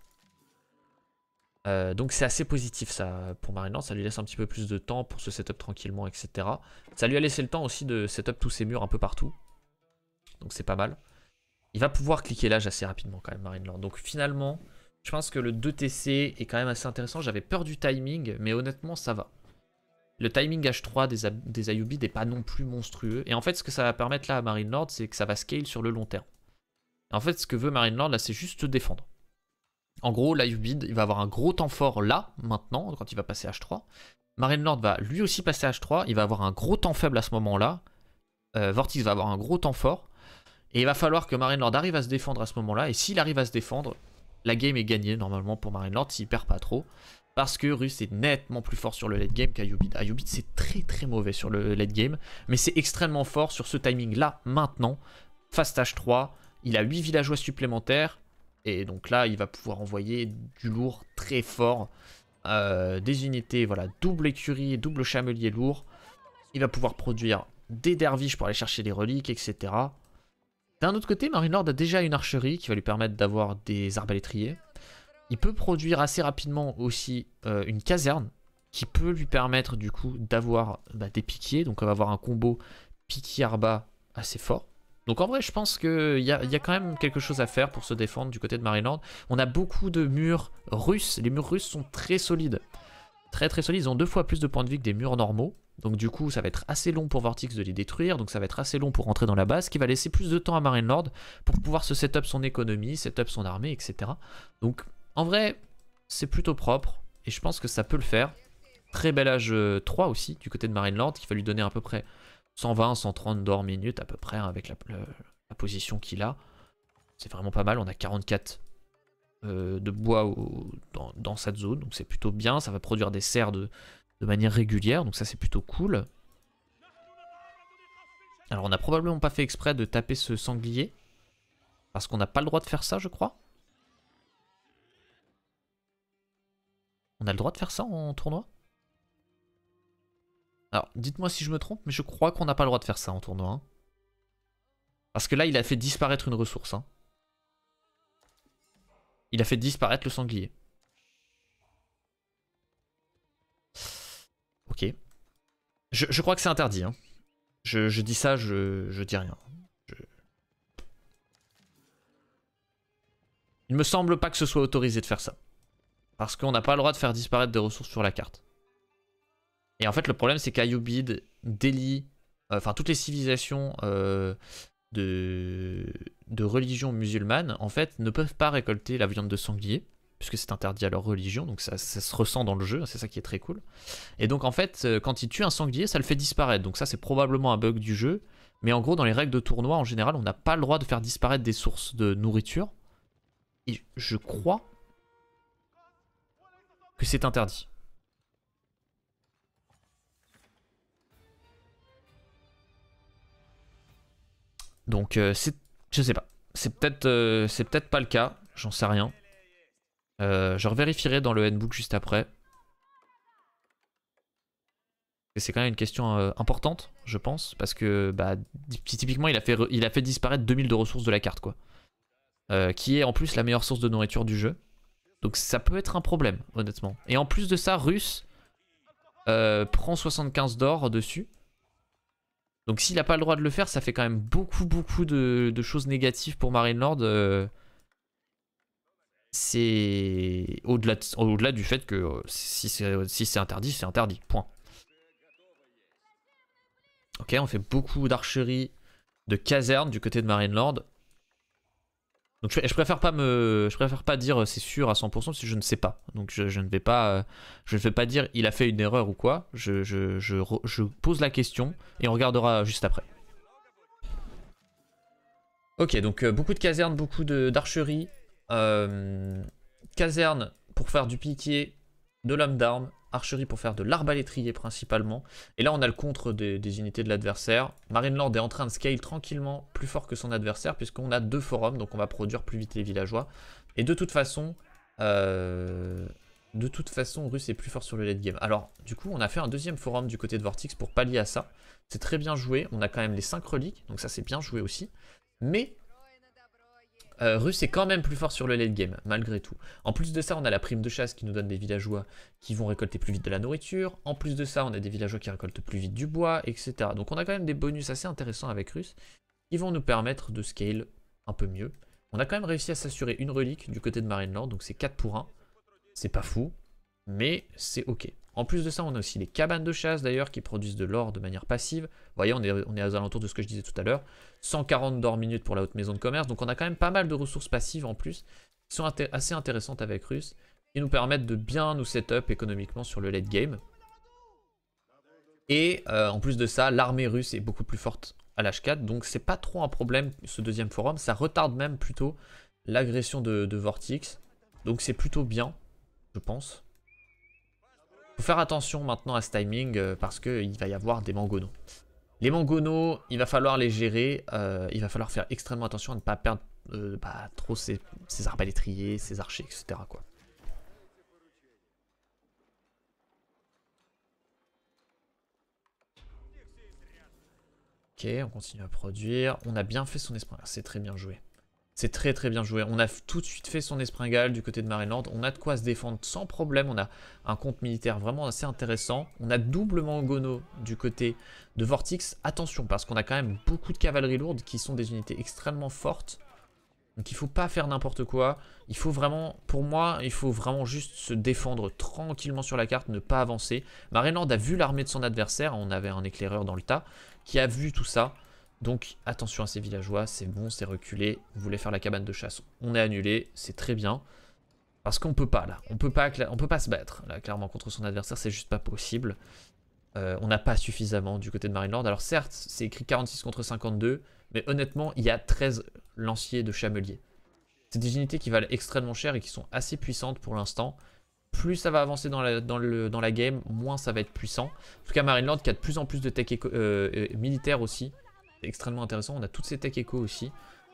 Euh, donc c'est assez positif ça pour Marineland, ça lui laisse un petit peu plus de temps pour se setup tranquillement, etc. Ça lui a laissé le temps aussi de setup tous ses murs un peu partout, donc c'est pas mal. Il va pouvoir cliquer l'âge assez rapidement quand même Marineland, donc finalement je pense que le 2TC est quand même assez intéressant, j'avais peur du timing, mais honnêtement ça va. Le timing H3 des, des n'est pas non plus monstrueux. Et en fait, ce que ça va permettre là à Marine Lord, c'est que ça va scale sur le long terme. En fait, ce que veut Marine Lord là, c'est juste se défendre. En gros, l'Ayubid, il va avoir un gros temps fort là, maintenant, quand il va passer H3. Marine Lord va lui aussi passer H3, il va avoir un gros temps faible à ce moment-là. Euh, Vortis va avoir un gros temps fort. Et il va falloir que Marine Lord arrive à se défendre à ce moment-là. Et s'il arrive à se défendre, la game est gagnée normalement pour Marine Lord s'il perd pas trop. Parce que Russe est nettement plus fort sur le late game qu'Ayubid. Ayubid, ah, c'est très très mauvais sur le late game, mais c'est extrêmement fort sur ce timing là, maintenant. Fast H3, il a 8 villageois supplémentaires, et donc là, il va pouvoir envoyer du lourd très fort. Euh, des unités, voilà, double écurie, double chamelier lourd. Il va pouvoir produire des derviches pour aller chercher des reliques, etc. D'un autre côté, Lord a déjà une archerie qui va lui permettre d'avoir des arbalétriers. Il peut produire assez rapidement aussi euh, une caserne qui peut lui permettre du coup d'avoir bah, des piquiers. Donc on va avoir un combo piquier-arba assez fort. Donc en vrai, je pense qu'il y, a quand même quelque chose à faire pour se défendre du côté de Lord On a beaucoup de murs russes. Les murs russes sont très solides. Très très solides. Ils ont deux fois plus de points de vie que des murs normaux. Donc du coup, ça va être assez long pour Vortex de les détruire. Donc ça va être assez long pour rentrer dans la base. Ce qui va laisser plus de temps à Marine Lord pour pouvoir se set up son économie, setup up son armée, etc. Donc en vrai, c'est plutôt propre et je pense que ça peut le faire. Très bel âge 3 euh, aussi du côté de Marine Marineland. Il va lui donner à peu près 120, 130 d'or minutes à peu près hein, avec la, position qu'il a. C'est vraiment pas mal. On a 44 euh, de bois dans, cette zone. Donc c'est plutôt bien. Ça va produire des serres de, de manière régulière. Donc ça c'est plutôt cool. Alors on n'a probablement pas fait exprès de taper ce sanglier. Parce qu'on n'a pas le droit de faire ça je crois. On a le droit de faire ça en tournoi Alors, dites-moi si je me trompe, mais je crois qu'on n'a pas le droit de faire ça en tournoi. Hein. Parce que là, il a fait disparaître une ressource. Hein. Il a fait disparaître le sanglier. Ok. Je, crois que c'est interdit. Hein. Je, dis ça, je, je dis rien. Il me semble pas que ce soit autorisé de faire ça. Parce qu'on n'a pas le droit de faire disparaître des ressources sur la carte. Et en fait, le problème, c'est qu'Ayubid, Delhi, euh, enfin, toutes les civilisations euh, de, religion musulmane, en fait, ne peuvent pas récolter la viande de sanglier, puisque c'est interdit à leur religion, donc ça, se ressent dans le jeu, c'est ça qui est très cool. Et donc, en fait, euh, quand il tue un sanglier, ça le fait disparaître. Donc, ça, c'est probablement un bug du jeu. Mais en gros, dans les règles de tournoi, en général, on n'a pas le droit de faire disparaître des sources de nourriture. Et je crois que c'est interdit. Donc euh, c'est, je sais pas, c'est peut-être, euh, peut pas le cas, j'en sais rien. Euh, je revérifierai dans le handbook juste après. c'est quand même une question importante, je pense, parce que bah, typiquement il a fait, il a fait disparaître 2000 de ressources de la carte quoi, qui est en plus la meilleure source de nourriture du jeu. Donc ça peut être un problème, honnêtement. Et en plus de ça, Russe euh, prend 75 d'or dessus. Donc s'il n'a pas le droit de le faire, ça fait quand même beaucoup, beaucoup de, choses négatives pour marine Lord. Euh, c'est au-delà du fait que euh, si c'est interdit, c'est interdit. Point. Ok, on fait beaucoup d'archerie de caserne du côté de marine Lord. Donc je, préfère pas me, je préfère pas dire euh, c'est sûr à 100% si je ne sais pas. Donc je, ne vais pas, euh, je vais pas dire il a fait une erreur ou quoi. Je, pose la question et on regardera juste après. Ok, donc euh, beaucoup de casernes, beaucoup d'archerie. casernes pour faire du piquet de l'homme d'armes, archerie pour faire de l'arbalétrier principalement. Et là, on a le contre des, unités de l'adversaire. Marine Lord est en train de scale tranquillement plus fort que son adversaire, puisqu'on a deux forums, donc on va produire plus vite les villageois. Et de toute façon, euh, de toute façon, Russe est plus fort sur le late game. Alors, du coup, on a fait un deuxième forum du côté de Vortex pour pallier à ça. C'est très bien joué, on a quand même les 5 reliques, donc ça c'est bien joué aussi. Mais euh, Russe est quand même plus fort sur le late game, malgré tout. En plus de ça, on a la prime de chasse qui nous donne des villageois qui vont récolter plus vite de la nourriture. En plus de ça, on a des villageois qui récoltent plus vite du bois, etc. Donc on a quand même des bonus assez intéressants avec Russe qui vont nous permettre de scale un peu mieux. On a quand même réussi à s'assurer une relique du côté de Marineland, donc c'est 4 pour 1. C'est pas fou, mais c'est ok. En plus de ça, on a aussi les cabanes de chasse d'ailleurs qui produisent de l'or de manière passive. Vous voyez, on est, on est aux alentours de ce que je disais tout à l'heure. 140 d'or minute pour la haute maison de commerce. Donc on a quand même pas mal de ressources passives en plus qui sont assez intéressantes avec Russe Qui nous permettent de bien nous set-up économiquement sur le late game. Et euh, en plus de ça, l'armée russe est beaucoup plus forte à l'H4, donc c'est pas trop un problème ce deuxième forum. Ça retarde même plutôt l'agression de, de Vortex, donc c'est plutôt bien, je pense. Faut faire attention maintenant à ce timing euh, parce qu'il va y avoir des mangonos. Les mangonos, il va falloir les gérer, euh, il va falloir faire extrêmement attention à ne pas perdre euh, bah, trop ses, arbalétriers, ses archers, etc. Quoi. Ok, on continue à produire. On a bien fait son espoir, c'est très bien joué. C'est très très bien joué. On a tout de suite fait son espringale du côté de Maryland. On a de quoi se défendre sans problème. On a un compte militaire vraiment assez intéressant. On a doublement Gono du côté de Vortex. Attention parce qu'on a quand même beaucoup de cavalerie lourde qui sont des unités extrêmement fortes. Donc il faut pas faire n'importe quoi. Il faut vraiment, pour moi, il faut vraiment juste se défendre tranquillement sur la carte, ne pas avancer. Maryland a vu l'armée de son adversaire. On avait un éclaireur dans le tas qui a vu tout ça donc attention à ces villageois, c'est bon, c'est reculé, vous voulez faire la cabane de chasse, on est annulé, c'est très bien. Parce qu'on peut pas là, on peut pas, on peut pas se battre là clairement contre son adversaire, c'est juste pas possible. Euh, on n'a pas suffisamment du côté de Marine Lord. Alors certes, c'est écrit 46 contre 52, mais honnêtement, il y a 13 lanciers de chameliers. C'est des unités qui valent extrêmement cher et qui sont assez puissantes pour l'instant. Plus ça va avancer dans la, game, moins ça va être puissant. En tout cas, Lord qui a de plus en plus de tech euh, euh, militaire aussi extrêmement intéressant. On a toutes ces tech échos aussi.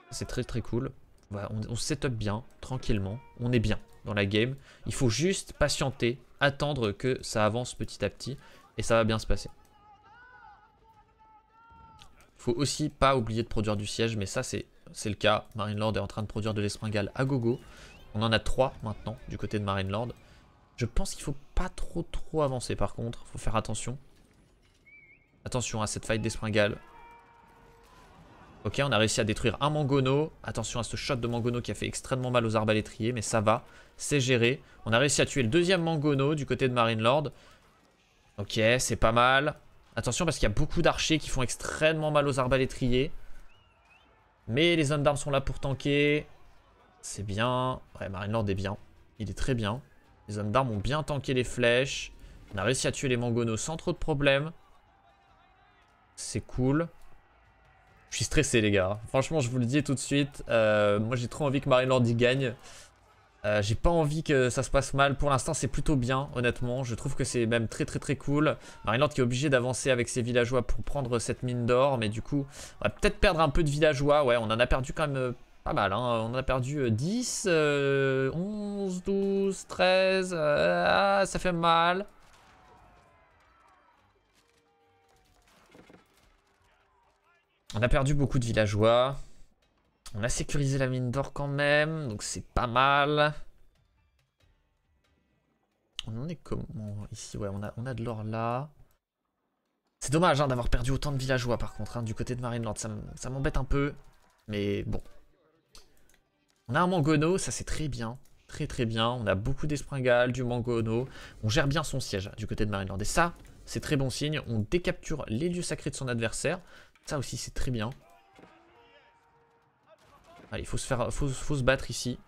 C'est très très cool. on, se bien, tranquillement. On est bien dans la game. Il faut juste patienter, attendre que ça avance petit à petit. Et ça va bien se passer. Faut aussi pas oublier de produire du siège, mais ça c'est le cas. Marine Lord est en train de produire de l'espringale à gogo. On en a trois maintenant du côté de Marine Lord. Je pense qu'il faut pas trop trop avancer par contre, faut faire attention. Attention à cette fight d'espringale, Ok, on a réussi à détruire un Mangono. Attention à ce shot de Mangono qui a fait extrêmement mal aux arbalétriers, mais ça va, c'est géré. On a réussi à tuer le deuxième Mangono du côté de Marine Lord Ok, c'est pas mal. Attention parce qu'il y a beaucoup d'archers qui font extrêmement mal aux arbalétriers. Mais les hommes d'armes sont là pour tanker. C'est bien. Ouais, Marine Lord est bien. Il est très bien. Les hommes d'armes ont bien tanké les flèches. On a réussi à tuer les Mangono sans trop de problèmes. C'est cool. Je suis stressé, les gars. Franchement, je vous le dis tout de suite. Euh, moi, j'ai trop envie que Maryland y gagne. Euh, j'ai pas envie que ça se passe mal. Pour l'instant, c'est plutôt bien, honnêtement. Je trouve que c'est même très très très cool. Maryland qui est obligé d'avancer avec ses villageois pour prendre cette mine d'or. Mais du coup, on va peut-être perdre un peu de villageois. Ouais, on en a perdu quand même euh, pas mal. Hein. On en a perdu 10, 11, 12, 13. ça fait mal. On a perdu beaucoup de villageois. On a sécurisé la mine d'or quand même, donc c'est pas mal. On en est comment Ici, ouais, on a, on a de l'or là. C'est dommage hein, d'avoir perdu autant de villageois par contre, hein, du côté de Marine Marineland, ça m'embête un peu, mais bon. On a un Mangono, ça c'est très bien, très très bien, on a beaucoup d'Espringales, du Mangono, on gère bien son siège du côté de Marineland, et ça, c'est très bon signe, on décapture les lieux sacrés de son adversaire, ça aussi, c'est très bien. Allez, faut se faire, faut, se battre ici.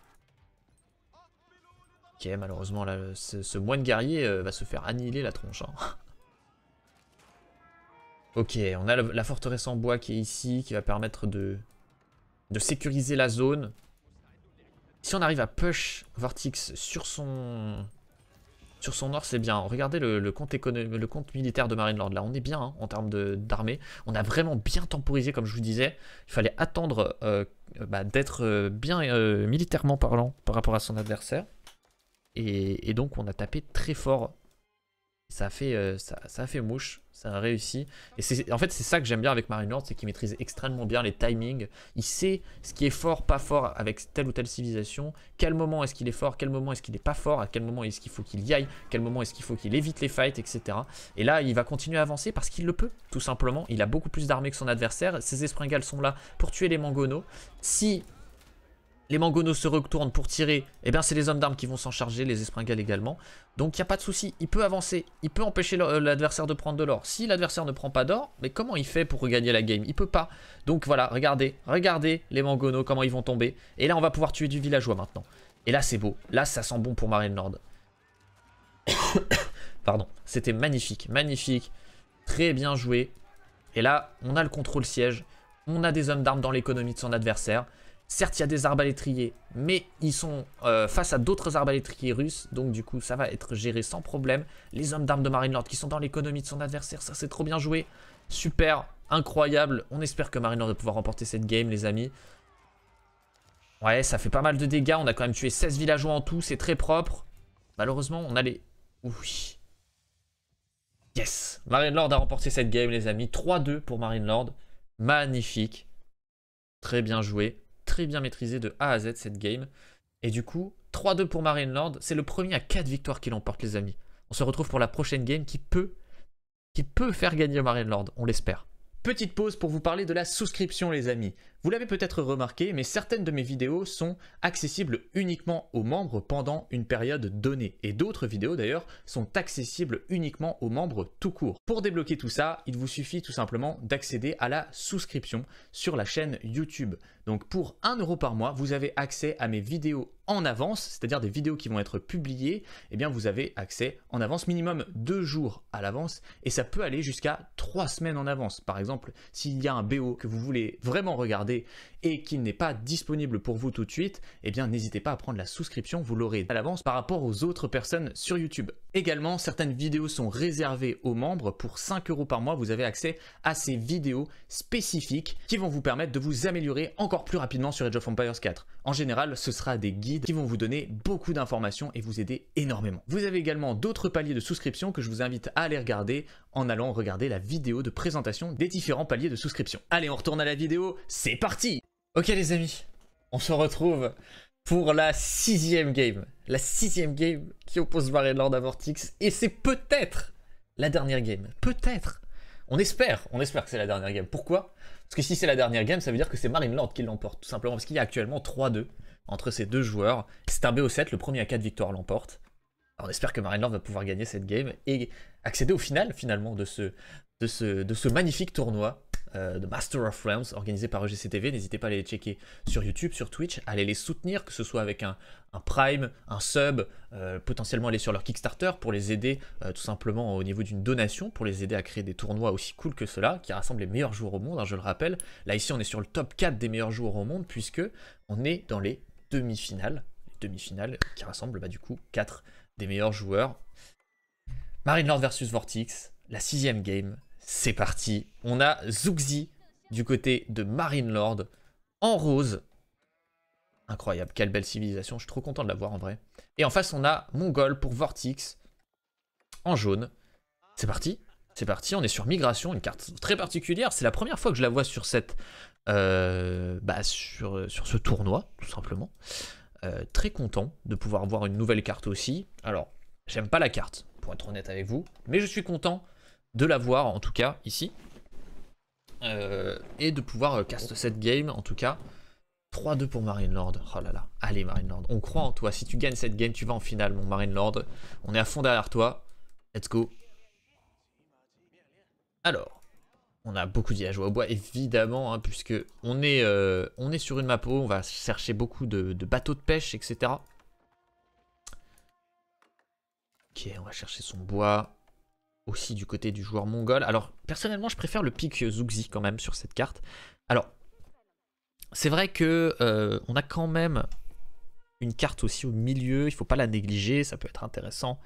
Ok, malheureusement, ce, moine guerrier euh, va se faire annihiler la tronche. Hein. (laughs) ok, on a la, forteresse en bois qui est ici, qui va permettre de, de sécuriser la zone. Si on arrive à push Vortex sur son, sur son or, c'est bien. Regardez le, compte militaire de Marine Lord. Là, on est bien hein, en termes d'armée. On a vraiment bien temporisé, comme je vous disais. Il fallait attendre euh, euh, bah, d'être euh, bien militairement parlant par rapport à son adversaire. et donc, on a tapé très fort ça fait, euh, ça, fait mouche, ça a réussi. Et en fait, c'est ça que j'aime bien avec Marine Lord, c'est qu'il maîtrise extrêmement bien les timings. Il sait ce qui est fort, pas fort avec telle ou telle civilisation. Quel moment est-ce qu'il est fort, quel moment est-ce qu'il est pas fort, à quel moment est-ce qu'il faut qu'il y aille, quel moment est-ce qu'il faut qu'il évite les fights, etc. Et là, il va continuer à avancer parce qu'il le peut, tout simplement. Il a beaucoup plus d'armées que son adversaire. Ses espringales sont là pour tuer les mangonos. Si les mangonos se retournent pour tirer, et eh bien c'est les hommes d'armes qui vont s'en charger, les espringales également. Donc il n'y a pas de souci, il peut avancer, il peut empêcher euh, l'adversaire de prendre de l'or. Si l'adversaire ne prend pas d'or, mais comment il fait pour regagner la game Il peut pas. Donc voilà, regardez, regardez les mangonos, comment ils vont tomber. Et là on va pouvoir tuer du villageois maintenant. Et là c'est beau, là ça sent bon pour Marine Lord (coughs) Pardon, c'était magnifique, magnifique, très bien joué. Et là, on a le contrôle siège, on a des hommes d'armes dans l'économie de son adversaire. Certes, il y a des arbalétriers, mais ils sont euh, face à d'autres arbalétriers russes, donc du coup, ça va être géré sans problème. Les hommes d'armes de Marine Lord qui sont dans l'économie de son adversaire, ça c'est trop bien joué. Super, incroyable. On espère que Marine Lord va pouvoir remporter cette game, les amis. Ouais, ça fait pas mal de dégâts. On a quand même tué 16 villageois en tout, c'est très propre. Malheureusement, on a les... Oui. Yes Marine Lord a remporté cette game, les amis. 3-2 pour Marine Lord. Magnifique. Très bien joué très bien maîtrisé de A à Z cette game. Et du coup, 3-2 pour Marine Lord. C'est le premier à 4 victoires qu'il emporte, les amis. On se retrouve pour la prochaine game qui peut, qui peut faire gagner Marine Lord. on l'espère. Petite pause pour vous parler de la souscription, les amis. Vous l'avez peut-être remarqué, mais certaines de mes vidéos sont accessibles uniquement aux membres pendant une période donnée, et d'autres vidéos d'ailleurs sont accessibles uniquement aux membres tout court. Pour débloquer tout ça, il vous suffit tout simplement d'accéder à la souscription sur la chaîne YouTube. Donc pour 1€ euro par mois, vous avez accès à mes vidéos en avance, c'est-à-dire des vidéos qui vont être publiées, et eh bien vous avez accès en avance minimum deux jours à l'avance et ça peut aller jusqu'à 3 semaines en avance. Par exemple, s'il y a un BO que vous voulez vraiment regarder the et qu'il n'est pas disponible pour vous tout de suite, eh bien n'hésitez pas à prendre la souscription, vous l'aurez à l'avance par rapport aux autres personnes sur YouTube. Également, certaines vidéos sont réservées aux membres. Pour 5 euros par mois, vous avez accès à ces vidéos spécifiques qui vont vous permettre de vous améliorer encore plus rapidement sur Age of Empires 4. En général, ce sera des guides qui vont vous donner beaucoup d'informations et vous aider énormément. Vous avez également d'autres paliers de souscription que je vous invite à aller regarder en allant regarder la vidéo de présentation des différents paliers de souscription. Allez, on retourne à la vidéo, c'est parti Ok les amis, on se retrouve pour la sixième game. La sixième game qui oppose Lord à Vortix. Et c'est peut-être la dernière game. Peut-être. On espère, on espère que c'est la dernière game. Pourquoi Parce que si c'est la dernière game, ça veut dire que c'est Marine Lord qui l'emporte. Tout simplement parce qu'il y a actuellement 3-2 entre ces deux joueurs. C'est un BO7, le premier à 4 victoires l'emporte. On espère que Marine Lord va pouvoir gagner cette game et accéder au final finalement de ce, de de ce magnifique tournoi The euh, Master of Realms, organisé par EGCTV. N'hésitez pas à les checker sur YouTube, sur Twitch, allez les soutenir, que ce soit avec un, Prime, un sub, euh, potentiellement aller sur leur Kickstarter pour les aider euh, tout simplement au niveau d'une donation, pour les aider à créer des tournois aussi cool que cela, qui rassemblent les meilleurs joueurs au monde, hein, je le rappelle. Là ici on est sur le top 4 des meilleurs joueurs au monde, puisque on est dans les demi-finales. Les demi-finales qui rassemblent bah, du coup 4 des meilleurs joueurs. Marine Lord versus Vortex, la sixième game, c'est parti. On a Zuxi du côté de Marine Lord en rose. Incroyable, quelle belle civilisation, je suis trop content de la voir en vrai. Et en face, on a Mongol pour Vortex en jaune. C'est parti, c'est parti, on est sur migration, une carte très particulière. C'est la première fois que je la vois sur cette, euh, bah, sur, euh, sur ce tournoi, tout simplement. Euh, très content de pouvoir voir une nouvelle carte aussi. Alors, j'aime pas la carte, pour être honnête avec vous, mais je suis content de l'avoir en tout cas ici. Euh, et de pouvoir euh, cast cette game en tout cas. 3-2 pour Marine Lord. Oh là là. Allez Marine Lord, on croit en toi. Si tu gagnes cette game, tu vas en finale mon Marine Lord. On est à fond derrière toi. Let's go. Alors, on a beaucoup d'IA au bois, évidemment, hein, puisque on est, euh, on est sur une map on va chercher beaucoup de, de, bateaux de pêche, etc. Ok, on va chercher son bois aussi du côté du joueur mongol. Alors, personnellement, je préfère le pic Zuxi quand même sur cette carte. Alors, c'est vrai que euh, on a quand même une carte aussi au milieu, il faut pas la négliger, ça peut être intéressant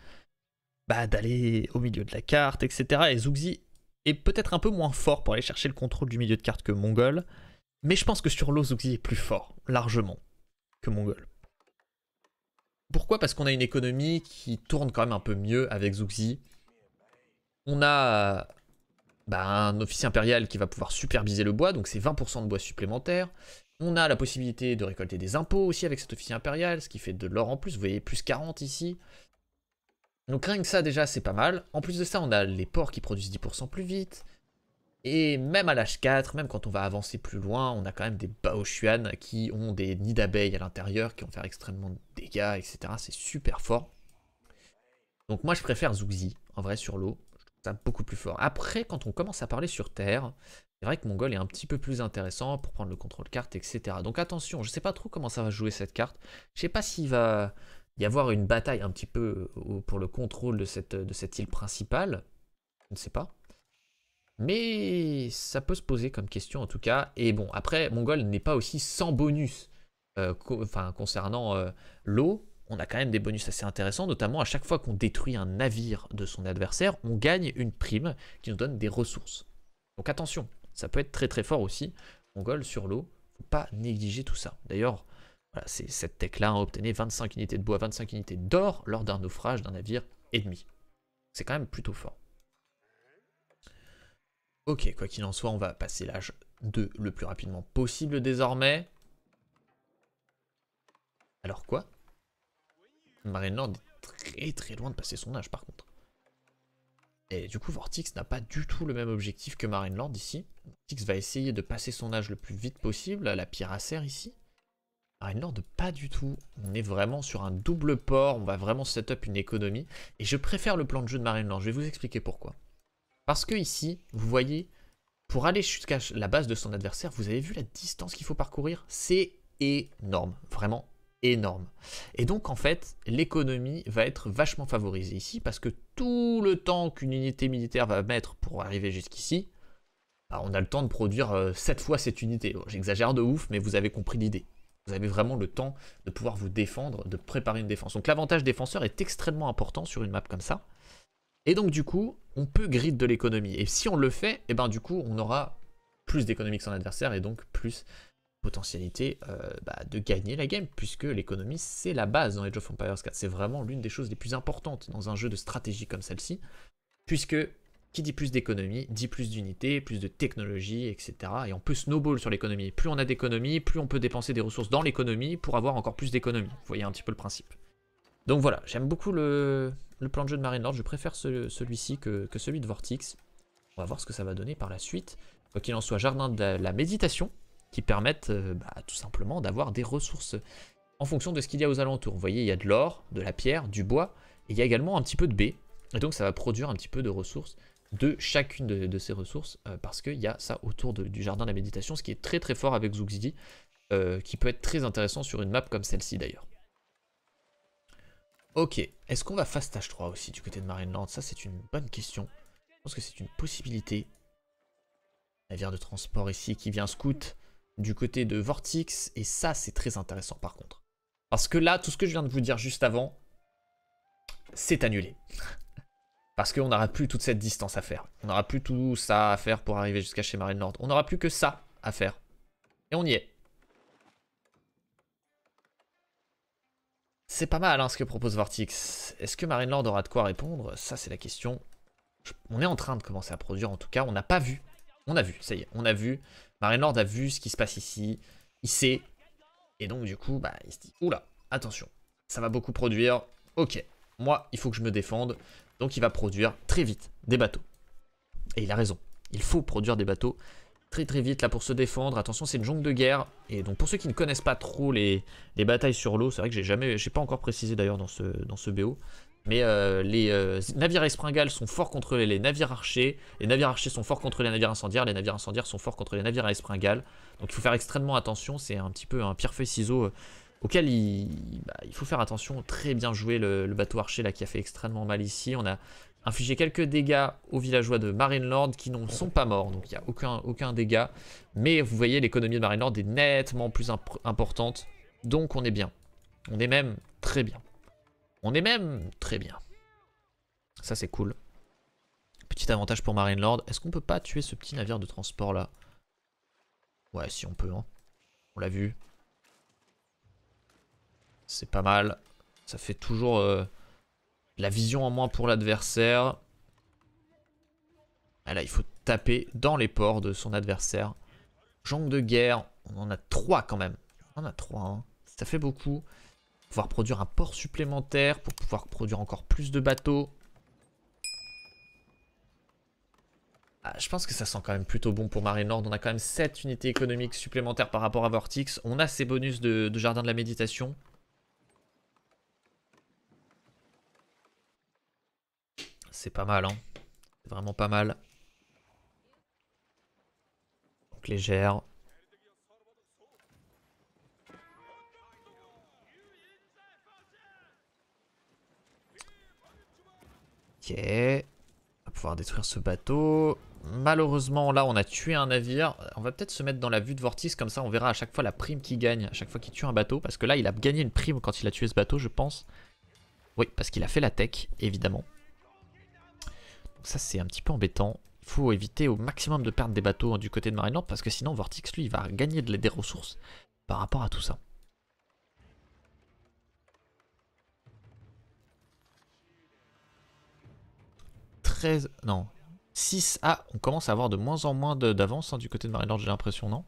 bah, d'aller au milieu de la carte, etc. Et Zuxi est peut-être un peu moins fort pour aller chercher le contrôle du milieu de carte que Mongol, mais je pense que sur l'eau, Zuxi est plus fort, largement, que Mongol. Pourquoi Parce qu'on a une économie qui tourne quand même un peu mieux avec Zugzi. On a bah, un officier impérial qui va pouvoir superviser le bois, donc c'est 20% de bois supplémentaire. On a la possibilité de récolter des impôts aussi avec cet officier impérial, ce qui fait de l'or en plus. Vous voyez, plus 40 ici. Donc rien que ça, déjà, c'est pas mal. En plus de ça, on a les ports qui produisent 10% plus vite. Et même à l'âge 4, même quand on va avancer plus loin, on a quand même des Baoshuan qui ont des nids d'abeilles à l'intérieur, qui vont faire extrêmement de dégâts, etc. C'est super fort. Donc moi, je préfère Zouxi, en vrai, sur l'eau. Ça beaucoup plus fort. Après, quand on commence à parler sur Terre, c'est vrai que Mongol est un petit peu plus intéressant pour prendre le contrôle carte, etc. Donc attention, je ne sais pas trop comment ça va jouer cette carte. Je ne sais pas s'il va y avoir une bataille un petit peu euh, pour le contrôle de cette, de cette île principale. Je ne sais pas. Mais ça peut se poser comme question en tout cas. Et bon, après, Mongol n'est pas aussi sans bonus euh, concernant euh, l'eau on a quand même des bonus assez intéressants, notamment à chaque fois qu'on détruit un navire de son adversaire, on gagne une prime qui nous donne des ressources. Donc attention, ça peut être très très fort aussi, on gole sur l'eau, faut pas négliger tout ça. D'ailleurs, c'est cette tech-là, a obtenu 25 unités de bois, 25 unités d'or lors d'un naufrage d'un navire ennemi. C'est quand même plutôt fort. Ok, quoi qu'il en soit, on va passer l'âge 2 le plus rapidement possible désormais. Alors quoi Marine Lord est très très loin de passer son âge par contre. Et du coup, Vortix n'a pas du tout le même objectif que Marine Lord ici. Vortix va essayer de passer son âge le plus vite possible, à la serre ici. Marine Lord, pas du tout. On est vraiment sur un double port, on va vraiment set up une économie. Et je préfère le plan de jeu de Marine Lord, je vais vous expliquer pourquoi. Parce que ici, vous voyez, pour aller jusqu'à la base de son adversaire, vous avez vu la distance qu'il faut parcourir C'est énorme, vraiment énorme. Et donc en fait, l'économie va être vachement favorisée ici parce que tout le temps qu'une unité militaire va mettre pour arriver jusqu'ici, bah, on a le temps de produire 7 euh, fois cette unité. J'exagère de ouf, mais vous avez compris l'idée. Vous avez vraiment le temps de pouvoir vous défendre, de préparer une défense. Donc l'avantage défenseur est extrêmement important sur une map comme ça. Et donc du coup, on peut grid de l'économie. Et si on le fait, et eh ben du coup, on aura plus d'économie que son adversaire et donc plus potentialité euh, bah, de gagner la game, puisque l'économie, c'est la base dans Age of Empires 4. C'est vraiment l'une des choses les plus importantes dans un jeu de stratégie comme celle-ci, puisque qui dit plus d'économie, dit plus d'unités plus de technologie, etc. Et on peut snowball sur l'économie. Plus on a d'économie, plus on peut dépenser des ressources dans l'économie pour avoir encore plus d'économie. Vous voyez un petit peu le principe. Donc voilà, j'aime beaucoup le, plan de jeu de Marine Lord. Je préfère celui-ci que, celui de Vortex. On va voir ce que ça va donner par la suite. Quoi qu'il en soit, Jardin de la méditation, qui permettent euh, bah, tout simplement d'avoir des ressources en fonction de ce qu'il y a aux alentours. Vous voyez, il y a de l'or, de la pierre, du bois, et il y a également un petit peu de baie. Et donc ça va produire un petit peu de ressources de chacune de, ces ressources, euh, parce qu'il y a ça autour du jardin de la méditation, ce qui est très très fort avec Zuxidi, euh, qui peut être très intéressant sur une map comme celle-ci d'ailleurs. Ok, est-ce qu'on va faire stage 3 aussi du côté de Marine Land Ça c'est une bonne question. Je pense que c'est une possibilité. Navire de transport ici qui vient scout du côté de Vortex. Et ça, c'est très intéressant par contre. Parce que là, tout ce que je viens de vous dire juste avant, c'est annulé. (laughs) Parce qu'on n'aura plus toute cette distance à faire. On n'aura plus tout ça à faire pour arriver jusqu'à chez Marine Nord. On n'aura plus que ça à faire. Et on y est. C'est pas mal hein, ce que propose Vortex. Est-ce que Marine Lord aura de quoi répondre Ça, c'est la question. On est en train de commencer à produire, en tout cas. On n'a pas vu. On a vu, ça y est, on a vu. Lord a vu ce qui se passe ici, il sait, et donc du coup, bah, il se dit, oula, attention, ça va beaucoup produire, ok, moi, il faut que je me défende, donc il va produire très vite des bateaux. Et il a raison, il faut produire des bateaux très très vite là pour se défendre, attention c'est une jonque de guerre, et donc pour ceux qui ne connaissent pas trop les, les batailles sur l'eau, c'est vrai que j'ai jamais, j'ai pas encore précisé d'ailleurs dans ce, dans ce BO, mais euh, les euh, navires espringales sont forts contre les, navires archers, les navires archers sont forts contre les navires incendiaires, les navires incendiaires sont forts contre les navires à espringales. Donc il faut faire extrêmement attention, c'est un petit peu un pire feuille ciseau euh, auquel bah, il, faut faire attention. Très bien joué le, bateau archer là qui a fait extrêmement mal ici. On a infligé quelques dégâts aux villageois de Marine Lord qui ne sont pas morts, donc il n'y a aucun, aucun dégât. Mais vous voyez, l'économie de Marine Lord est nettement plus importante, donc on est bien. On est même très bien. On est même très bien. Ça, c'est cool. Petit avantage pour Marine Lord. Est-ce qu'on peut pas tuer ce petit navire de transport là Ouais, si on peut. Hein. On l'a vu. C'est pas mal. Ça fait toujours euh, la vision en moins pour l'adversaire. Ah là, il faut taper dans les ports de son adversaire. Jongle de guerre, on en a trois quand même. On en a trois. Hein. Ça fait beaucoup pouvoir produire un port supplémentaire, pour pouvoir produire encore plus de bateaux. Ah, je pense que ça sent quand même plutôt bon pour marine Nord. On a quand même 7 unités économiques supplémentaires par rapport à Vortex. On a ces bonus de, de Jardin de la Méditation. C'est pas mal, hein. vraiment pas mal. Donc légère. On va pouvoir détruire ce bateau. Malheureusement, là, on a tué un navire. On va peut-être se mettre dans la vue de Vortix comme ça on verra à chaque fois la prime qu'il gagne, à chaque fois qu'il tue un bateau. Parce que là, il a gagné une prime quand il a tué ce bateau, je pense. Oui, parce qu'il a fait la tech, évidemment. Donc ça, c'est un petit peu embêtant. Il faut éviter au maximum de perdre des bateaux du côté de Marineland, parce que sinon, Vortix, lui, il va gagner des ressources par rapport à tout ça. Non. 6 Ah, on commence à avoir de moins en moins d'avance hein, du côté de Marine-Nord, j'ai l'impression, non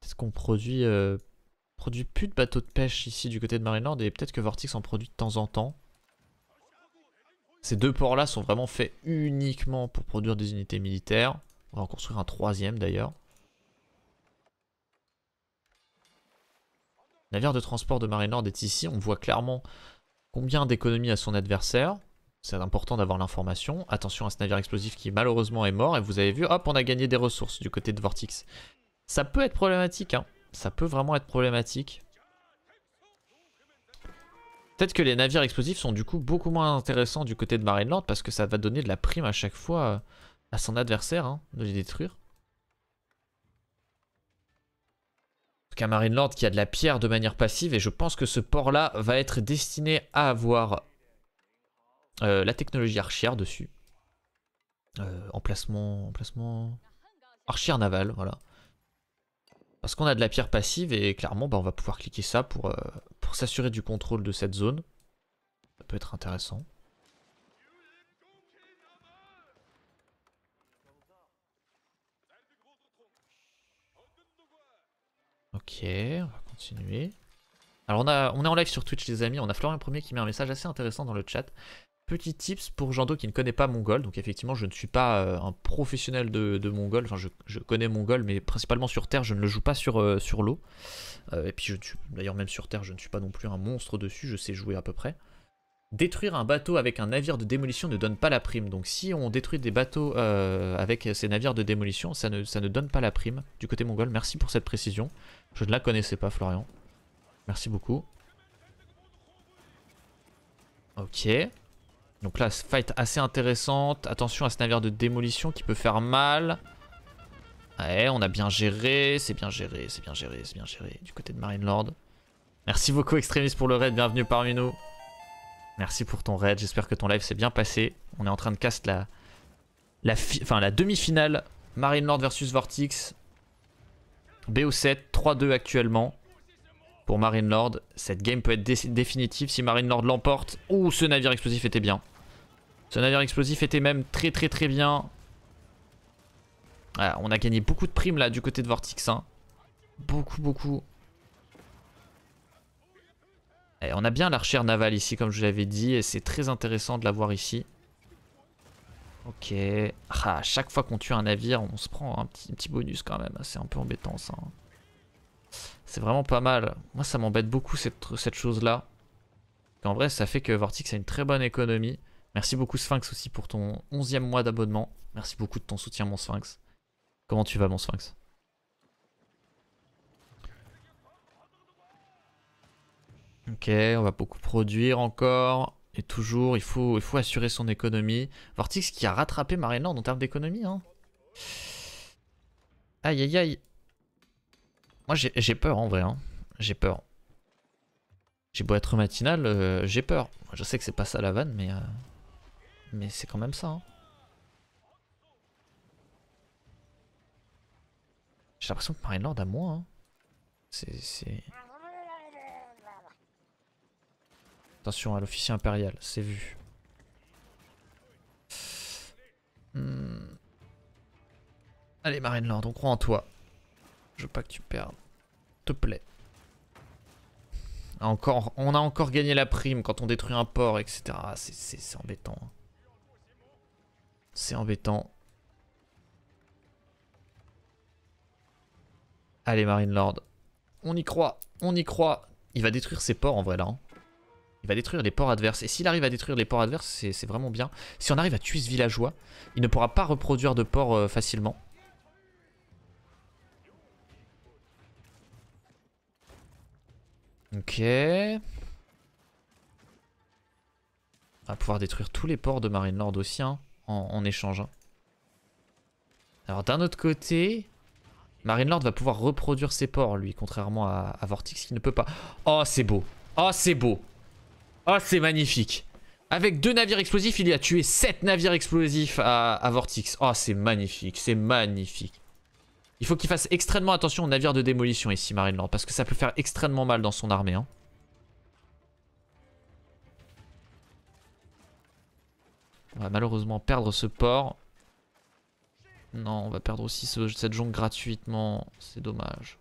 Peut-être qu'on produit, euh, produit plus de bateaux de pêche ici du côté de Marine-Nord et peut-être que Vortex en produit de temps en temps. Ces deux ports-là sont vraiment faits uniquement pour produire des unités militaires. On va en construire un troisième d'ailleurs. Navire de transport de marine nord est ici. On voit clairement combien d'économies a son adversaire c'est important d'avoir l'information. Attention à ce navire explosif qui malheureusement est mort. Et vous avez vu, hop, on a gagné des ressources du côté de Vortex. Ça peut être problématique, hein. Ça peut vraiment être problématique. Peut-être que les navires explosifs sont du coup beaucoup moins intéressants du côté de Marine Land. parce que ça va donner de la prime à chaque fois euh, à son adversaire hein, de les détruire. En tout cas, qui a de la pierre de manière passive et je pense que ce port-là va être destiné à avoir euh, la technologie archière dessus. Euh, emplacement, emplacement... Archère navale, voilà. Parce qu'on a de la pierre passive et clairement bah, on va pouvoir cliquer ça pour, euh, pour s'assurer du contrôle de cette zone. Ça peut être intéressant. Ok, on va continuer. Alors on, a, on est en live sur Twitch les amis, on a Florian Premier qui met un message assez intéressant dans le chat petit tips pour Jando qui ne connaît pas Mongol. Donc effectivement, je ne suis pas euh, un professionnel de, Mongol. Enfin, je, connais Mongol, mais principalement sur Terre, je ne le joue pas sur, euh, sur l'eau. Euh, et puis, je d'ailleurs, même sur Terre, je ne suis pas non plus un monstre dessus. Je sais jouer à peu près. Détruire un bateau avec un navire de démolition ne donne pas la prime. Donc si on détruit des bateaux avec ces navires de démolition, ça ne, ça ne donne pas la prime du côté mongol. Merci pour cette précision. Je ne la connaissais pas, Florian. Merci beaucoup. Ok. Donc là, fight assez intéressante. Attention à ce navire de démolition qui peut faire mal. Ouais, on a bien géré. C'est bien géré, c'est bien géré, c'est bien géré. Du côté de Marine Lord Merci beaucoup, Extremis, pour le raid. Bienvenue parmi nous. Merci pour ton raid. J'espère que ton live s'est bien passé. On est en train de cast la, la, la demi-finale. Marine Lord versus Vortex. BO7, 3-2 actuellement pour Marine Lord. Cette game peut être définitive si Marine Lord l'emporte. Ouh, ce navire explosif était bien. Ce navire explosif était même très très très bien. Ah, on a gagné beaucoup de primes là du côté de vortix hein. Beaucoup, beaucoup. Et eh, on a bien l'archère navale ici, comme je l'avais dit, et c'est très intéressant de l'avoir ici. Ok. Ah, chaque fois qu'on tue un navire, on se prend un petit, bonus quand même. C'est un peu embêtant ça. Hein. C'est vraiment pas mal. Moi, ça m'embête beaucoup cette, chose-là. En vrai, ça fait que Vortex a une très bonne économie. Merci beaucoup Sphinx aussi pour ton 11e mois d'abonnement. Merci beaucoup de ton soutien mon Sphinx. Comment tu vas mon Sphinx Ok, on va beaucoup produire encore. Et toujours, il faut, il faut assurer son économie. Vortex qui a rattrapé Land en termes d'économie. Hein. Aïe aïe aïe. Moi, j'ai peur en vrai. Hein. J'ai peur. J'ai beau être matinal, euh, j'ai peur. Je sais que c'est pas ça la vanne, mais. Euh, mais c'est quand même ça. Hein. J'ai l'impression que Marine Lord a moins. Hein. C'est. Attention à l'officier impérial, c'est vu. Hmm. Allez Marine Lord, on croit en toi. Je veux pas que tu perdes te plaît. Encore, on a encore gagné la prime quand on détruit un port, etc. Ah, c'est embêtant. C'est embêtant. Allez, Marine Lord. On y croit, on y croit. Il va détruire ses ports en vrai là. Hein. Il va détruire les ports adverses. Et s'il arrive à détruire les ports adverses, c'est vraiment bien. Si on arrive à tuer ce villageois, il ne pourra pas reproduire de ports euh, facilement. Ok. On va pouvoir détruire tous les ports de Marine Lord aussi hein, en, échange. Hein. Alors d'un autre côté, Marine Lord va pouvoir reproduire ses ports lui, contrairement à, Vortex qui ne peut pas. Oh c'est beau Oh c'est beau Oh c'est magnifique avec deux navires explosifs, il y a tué sept navires explosifs à Vortex. Oh, c'est magnifique, c'est magnifique. Il faut qu'il fasse extrêmement attention au navires de démolition ici, Marine Lord parce que ça peut faire extrêmement mal dans son armée. Hein. On va malheureusement perdre ce port. Non, on va perdre aussi cette jonque gratuitement. C'est dommage.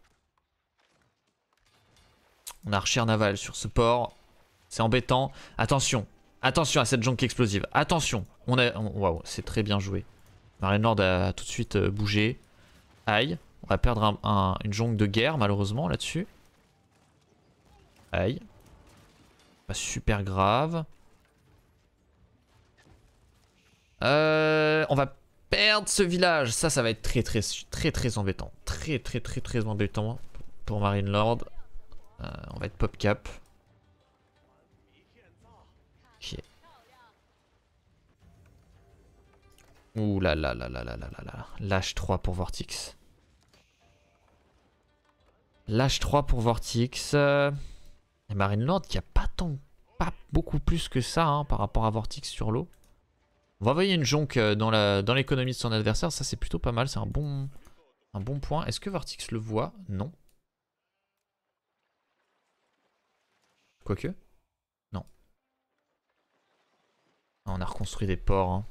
On a archer naval sur ce port. C'est embêtant. Attention. Attention à cette jonque explosive. Attention. On a... Waouh, c'est très bien joué. Marine Lord a tout de suite euh, bougé. Aïe. On va perdre une jonque de guerre malheureusement là-dessus. Aïe. Pas super grave. Euh, on va perdre ce village. Ça, ça va être très très très très embêtant. Très très très très embêtant pour Marine Lord. Euh, on va être pop cap. Ok. Ouh là là là là là là là là. Lâche 3 pour Vortex lh 3 pour Vortix. Euh, et Marine Lord qui a pas tant, pas beaucoup plus que ça hein, par rapport à Vortix sur l'eau. On va envoyer une jonque euh, dans l'économie dans de son adversaire. Ça, c'est plutôt pas mal. C'est un bon, un bon point. Est-ce que Vortix le voit Non. Quoique. Non. Ah, on a reconstruit des ports. Hein.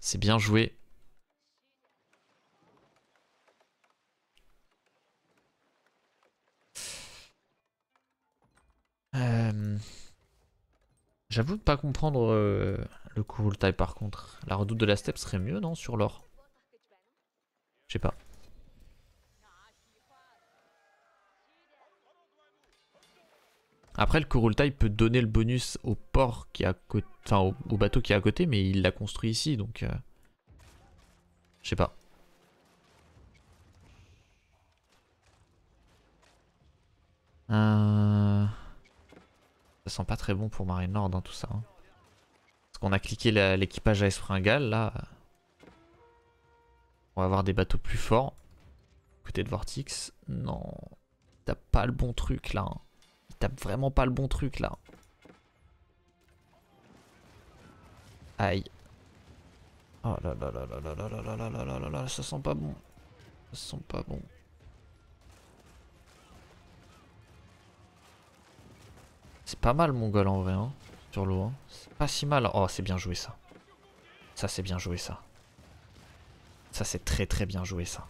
C'est bien joué. Euh, j'avoue pas comprendre euh, le cool par contre. La redoute de la steppe serait mieux, non, sur l'or Je sais pas. Après, le Kurultai peut donner le bonus au port qui a, enfin au, bateau qui est à côté, mais il l'a construit ici, donc euh, je sais pas. Euh... Ça sent pas très bon pour Marine Nord dans tout ça. Parce qu'on a cliqué l'équipage à Espringal là. On va avoir des bateaux plus forts. Côté de Vortex. Non. Il tape pas le bon truc là. Il tape vraiment pas le bon truc là. Aïe. Oh là là là là là là là là là là là là ça sent pas bon. Ça sent pas bon. C'est pas mal mon goal en vrai, hein, sur l'eau. Hein. C'est pas si mal. Oh, c'est bien joué ça. Ça, c'est bien joué ça. Ça, c'est très très bien joué ça.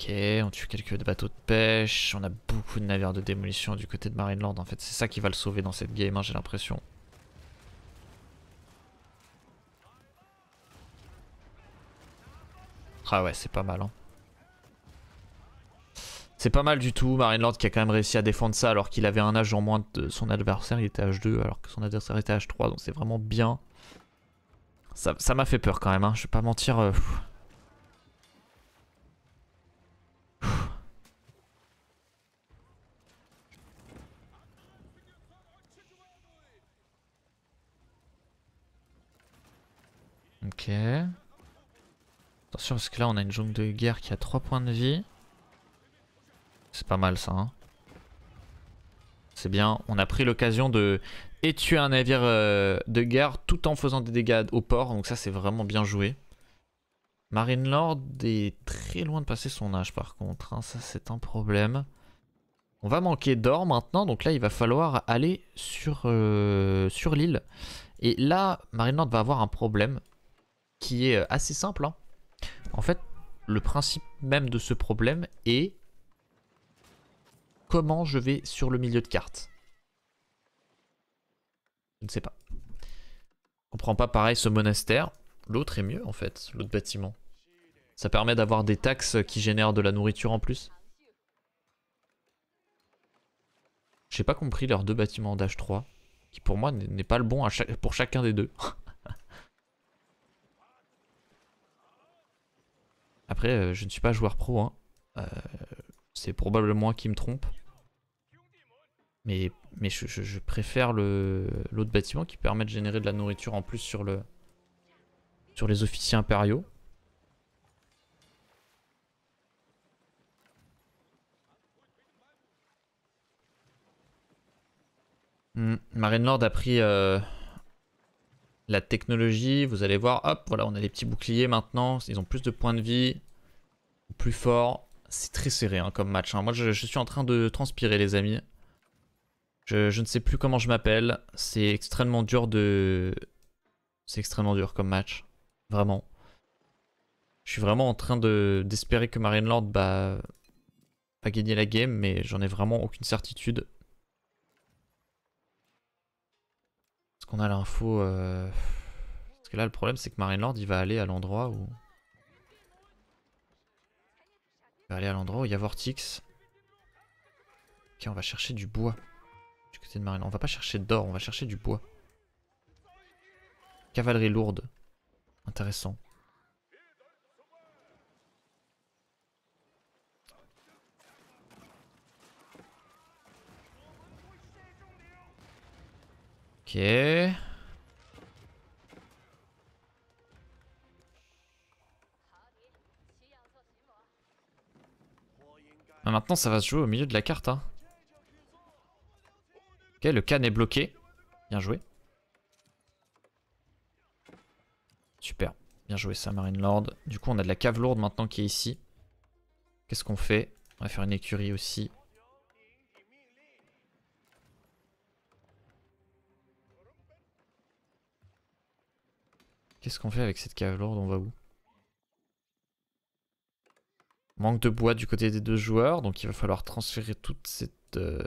Ok, on tue quelques bateaux de pêche. On a beaucoup de navires de démolition du côté de Marineland en fait. C'est ça qui va le sauver dans cette game, hein, j'ai l'impression. Ah ouais, c'est pas mal. Hein. C'est pas mal du tout. Marine Land qui a quand même réussi à défendre ça alors qu'il avait un âge en moins de son adversaire. Il était H2 alors que son adversaire était H3. Donc c'est vraiment bien. Ça m'a fait peur quand même. Hein. Je vais pas mentir. Euh, ok. Attention parce que là on a une jungle de guerre qui a 3 points de vie. C'est pas mal ça. Hein. C'est bien, on a pris l'occasion de étuer un navire euh, de guerre tout en faisant des dégâts au port. Donc ça c'est vraiment bien joué. Marine Lord est très loin de passer son âge par contre. Hein. Ça c'est un problème. On va manquer d'or maintenant, donc là il va falloir aller sur, euh, sur l'île. Et là, Marine Lord va avoir un problème qui est euh, assez simple. Hein. En fait, le principe même de ce problème est comment je vais sur le milieu de carte. Je ne sais pas. On prend pas pareil ce monastère. L'autre est mieux en fait, l'autre bâtiment. Ça permet d'avoir des taxes qui génèrent de la nourriture en plus. Je n'ai pas compris leurs deux bâtiments d'H3, qui pour moi n'est pas le bon pour chacun des deux. (laughs) Après, euh, je ne suis pas joueur pro. Hein. Euh, c'est probablement moi qui me trompe. Mais, mais je, je, préfère l'autre bâtiment qui permet de générer de la nourriture en plus sur, le, sur les officiers impériaux. Hmm, Marine Lord a pris euh, la technologie, vous allez voir, hop, voilà, on a les petits boucliers maintenant, ils ont plus de points de vie, plus fort. C'est très serré hein, comme match. Hein. Moi, je, suis en train de transpirer, les amis. Je, ne sais plus comment je m'appelle. C'est extrêmement dur de... C'est extrêmement dur comme match. Vraiment. Je suis vraiment en train de d'espérer que Marine Lord bah, va gagner la game, mais j'en ai vraiment aucune certitude. Est-ce qu'on a l'info euh, Parce que là, le problème, c'est que Lord il va aller à l'endroit où... Il va aller à l'endroit où il y a Vortix. Ok, on va chercher du bois. Du côté de On va pas chercher d'or, on va chercher du bois. Cavalerie lourde. Intéressant. Bah, maintenant, ça va se jouer au milieu de la carte. Hein. Ok, le can est bloqué. Bien joué. Super. Bien joué, ça, Marine Lord. Du coup, on a de la cave lourde maintenant qui est ici. Qu'est-ce qu'on fait On va faire une écurie aussi. Qu'est-ce qu'on fait avec cette cave lourde On va où Manque de bois du côté des deux joueurs, donc il va falloir transférer toute cette... Euh,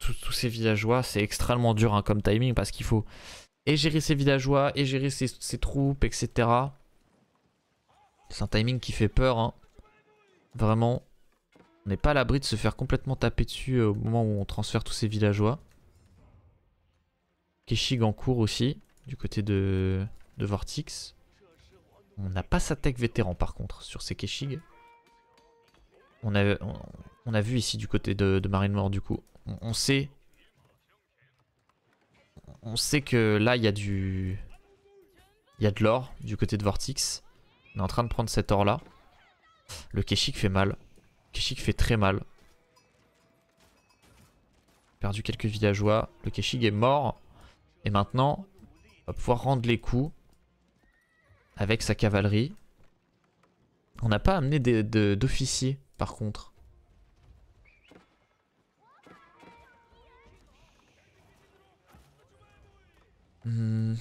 tous, ces villageois, c'est extrêmement dur hein, comme timing parce qu'il faut et gérer ses villageois et gérer ses, ses troupes, etc. C'est un timing qui fait peur. Hein. Vraiment, on n'est pas à l'abri de se faire complètement taper dessus euh, au moment où on transfère tous ces villageois. Keshig en cours aussi du côté de, de Vortix. On n'a pas sa tech vétéran par contre sur ces Keshig. On a, vu ici du côté de, Marine mort du coup. On, sait. On sait que là il y a du. Il y a de l'or du côté de Vortix. On est en train de prendre cet or là. Le Keshig fait mal. Keshig fait très mal. Perdu quelques villageois. Le Keshig est mort. Et maintenant, on va pouvoir rendre les coups avec sa cavalerie. On n'a pas amené d'officiers, par contre. Hmm.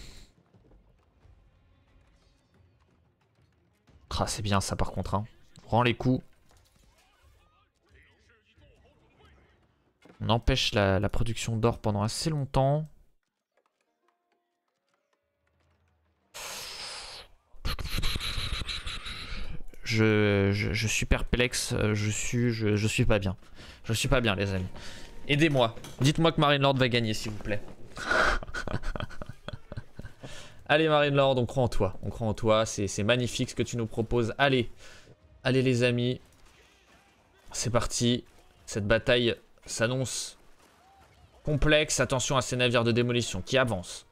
Ah, c'est bien ça par contre. Hein. On rend les coups. On empêche la production d'or pendant assez longtemps. Euh, je, suis perplexe, je suis, je, suis pas bien. Je suis pas bien, les amis. Aidez-moi. Dites-moi que Marine Lord va gagner, s'il vous plaît. (laughs) Allez, Marine Lord, on croit en toi. On croit en toi. C'est magnifique ce que tu nous proposes. Allez. Allez, les amis. C'est parti. Cette bataille s'annonce complexe. Attention à ces navires de démolition qui avancent.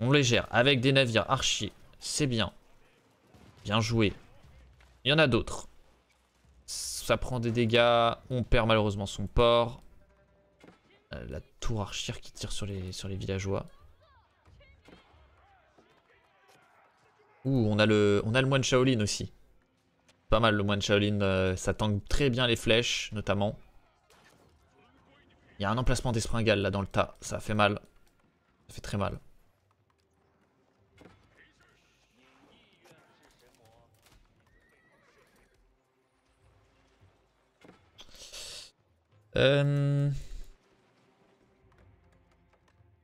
On les gère avec des navires archi. C'est bien. Bien joué. Il y en a d'autres. Ça prend des dégâts. On perd malheureusement son port. Euh, la tour archir qui tire sur les, sur les villageois. Ouh, on a le, on a le moine Shaolin aussi. Pas mal le moine Shaolin, euh, ça tangue très bien les flèches, notamment. Il y a un emplacement d'espringale là dans le tas, ça fait mal. Ça fait très mal. Euh,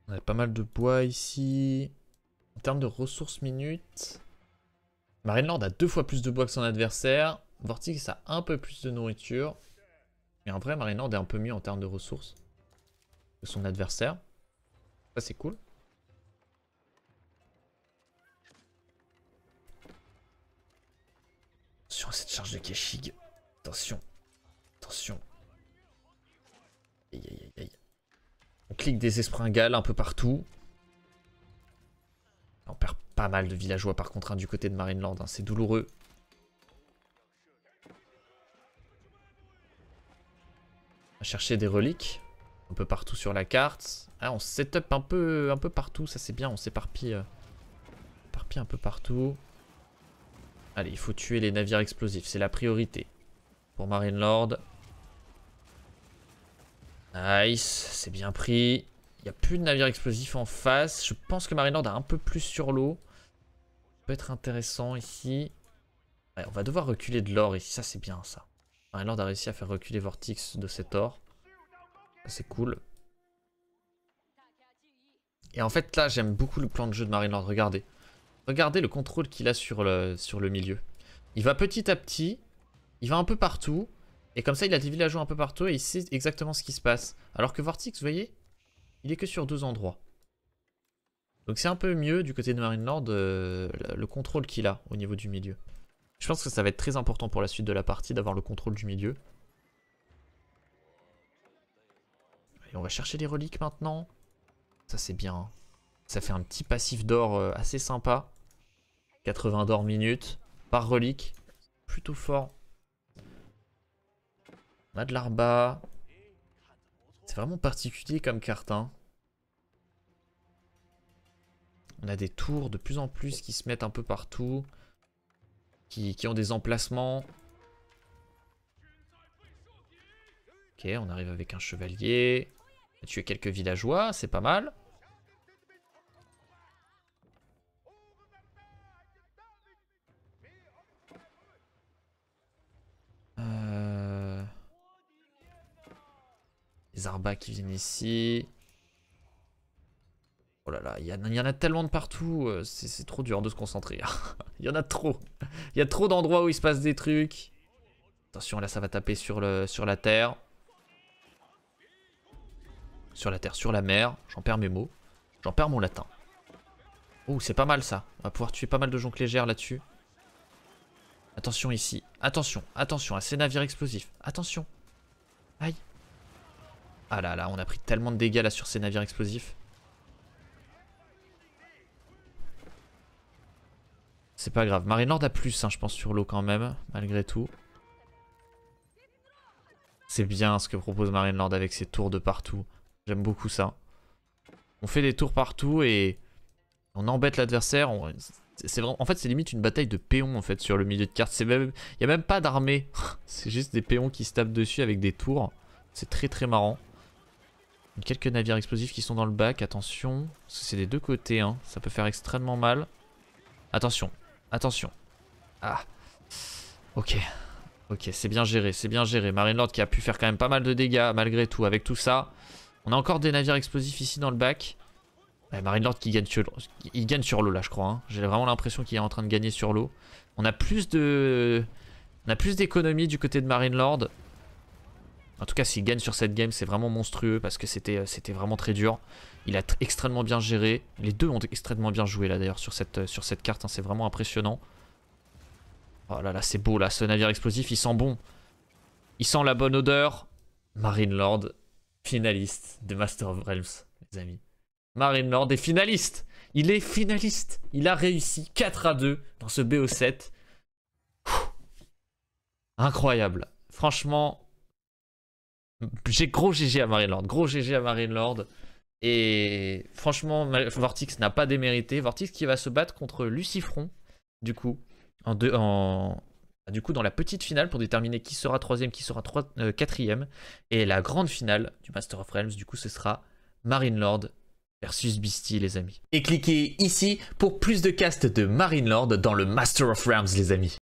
on a pas mal de bois ici. En termes de ressources minutes... Lord a deux fois plus de bois que son adversaire. Vortix a un peu plus de nourriture. Mais en vrai, Marine Lord est un peu mieux en termes de ressources que son adversaire. Ça, c'est cool. Attention cette charge de Keshig. Attention. Attention. On clique des espringales un peu partout. On perd pas mal de villageois par contre hein, du côté de Marine hein, c'est douloureux. On va chercher des reliques un peu partout sur la carte. Ah, on setup un peu, un peu partout, ça c'est bien, on s'éparpille euh, un peu partout. Allez, il faut tuer les navires explosifs, c'est la priorité. Pour Marine Lord, Nice, c'est bien pris. Il n'y a plus de navire explosif en face. Je pense que Lord a un peu plus sur l'eau. peut être intéressant ici. on va devoir reculer de l'or ici. Ça, c'est bien, ça. Lord a réussi à faire reculer Vortex de cet or. C'est cool. Et en fait, là, j'aime beaucoup le plan de jeu de Nord. Regardez. Regardez le contrôle qu'il a sur le, sur le milieu. Il va petit à petit. Il va un peu partout. Et comme ça, il a des villageois un peu partout et il sait exactement ce qui se passe. Alors que Vortix, vous voyez, il est que sur deux endroits. Donc c'est un peu mieux du côté de Marine euh, Lord, le contrôle qu'il a au niveau du milieu. Je pense que ça va être très important pour la suite de la partie d'avoir le contrôle du milieu. Et on va chercher les reliques maintenant. Ça c'est bien. Hein. Ça fait un petit passif d'or euh, assez sympa. 80 d'or minute par relique. Plutôt fort. On a de l'arba. C'est vraiment particulier comme carte. Hein. On a des tours de plus en plus qui se mettent un peu partout. Qui, qui ont des emplacements. Ok, on arrive avec un chevalier. On a tué quelques villageois, c'est pas mal. Les arbas qui viennent ici. Oh là là, il y, en a tellement de partout, euh, c'est trop dur de se concentrer. Hein. (laughs) Il y en a trop. Il y a trop d'endroits où il se passe des trucs. Attention, là ça va taper sur, le, sur la terre. Sur la terre, sur la mer. J'en perds mes mots. J'en perds mon latin. Oh, c'est pas mal ça. On va pouvoir tuer pas mal de jonques légères là-dessus. Attention ici. Attention, attention à ces navires explosifs. Attention. Aïe. Ah là là, on a pris tellement de dégâts là sur ces navires explosifs. C'est pas grave. Marine Lord a plus, hein, je pense, sur l'eau quand même, malgré tout. C'est bien ce que propose Marine Lord avec ses tours de partout. J'aime beaucoup ça. On fait des tours partout et on embête l'adversaire. En fait, c'est limite une bataille de péons en fait sur le milieu de carte. C'est il y a même pas d'armée. (laughs) c'est juste des péons qui se tapent dessus avec des tours. C'est très très marrant. Quelques navires explosifs qui sont dans le bac, attention. C'est des deux côtés, hein. ça peut faire extrêmement mal. Attention, attention. Ah, ok. Ok, c'est bien géré, c'est bien géré. Marine Lord qui a pu faire quand même pas mal de dégâts malgré tout avec tout ça. On a encore des navires explosifs ici dans le bac. Marine Lord qui gagne sur, il gagne sur l'eau là, je crois. Hein. J'ai vraiment l'impression qu'il est en train de gagner sur l'eau. On a plus de, on a plus d'économie du côté de Marine Lord. En tout cas, s'il gagne sur cette game, c'est vraiment monstrueux parce que c'était euh, vraiment très dur. Il a extrêmement bien géré. Les deux ont extrêmement bien joué là d'ailleurs sur cette, euh, sur cette carte. Hein. c'est vraiment impressionnant. Oh là là, c'est beau là, ce navire explosif, il sent bon. Il sent la bonne odeur. Marine Lord, finaliste de Master of Realms, les amis. Marine Lord est finaliste. Il est finaliste. Il a réussi 4 à 2 dans ce BO7. Incroyable. Franchement, j'ai gros GG à Marine lord Gros GG à Marine lord Et franchement, Vortex n'a pas démérité. Vortex qui va se battre contre Lucifron, du coup, en deux, en... Du coup, dans la petite finale pour déterminer qui sera troisième, qui sera trois, euh, quatrième. Et la grande finale du Master of Realms, du coup, ce sera Marine Lord versus Beastie, les amis. Et cliquez ici pour plus de castes de Marine Lord dans le Master of Realms, les amis.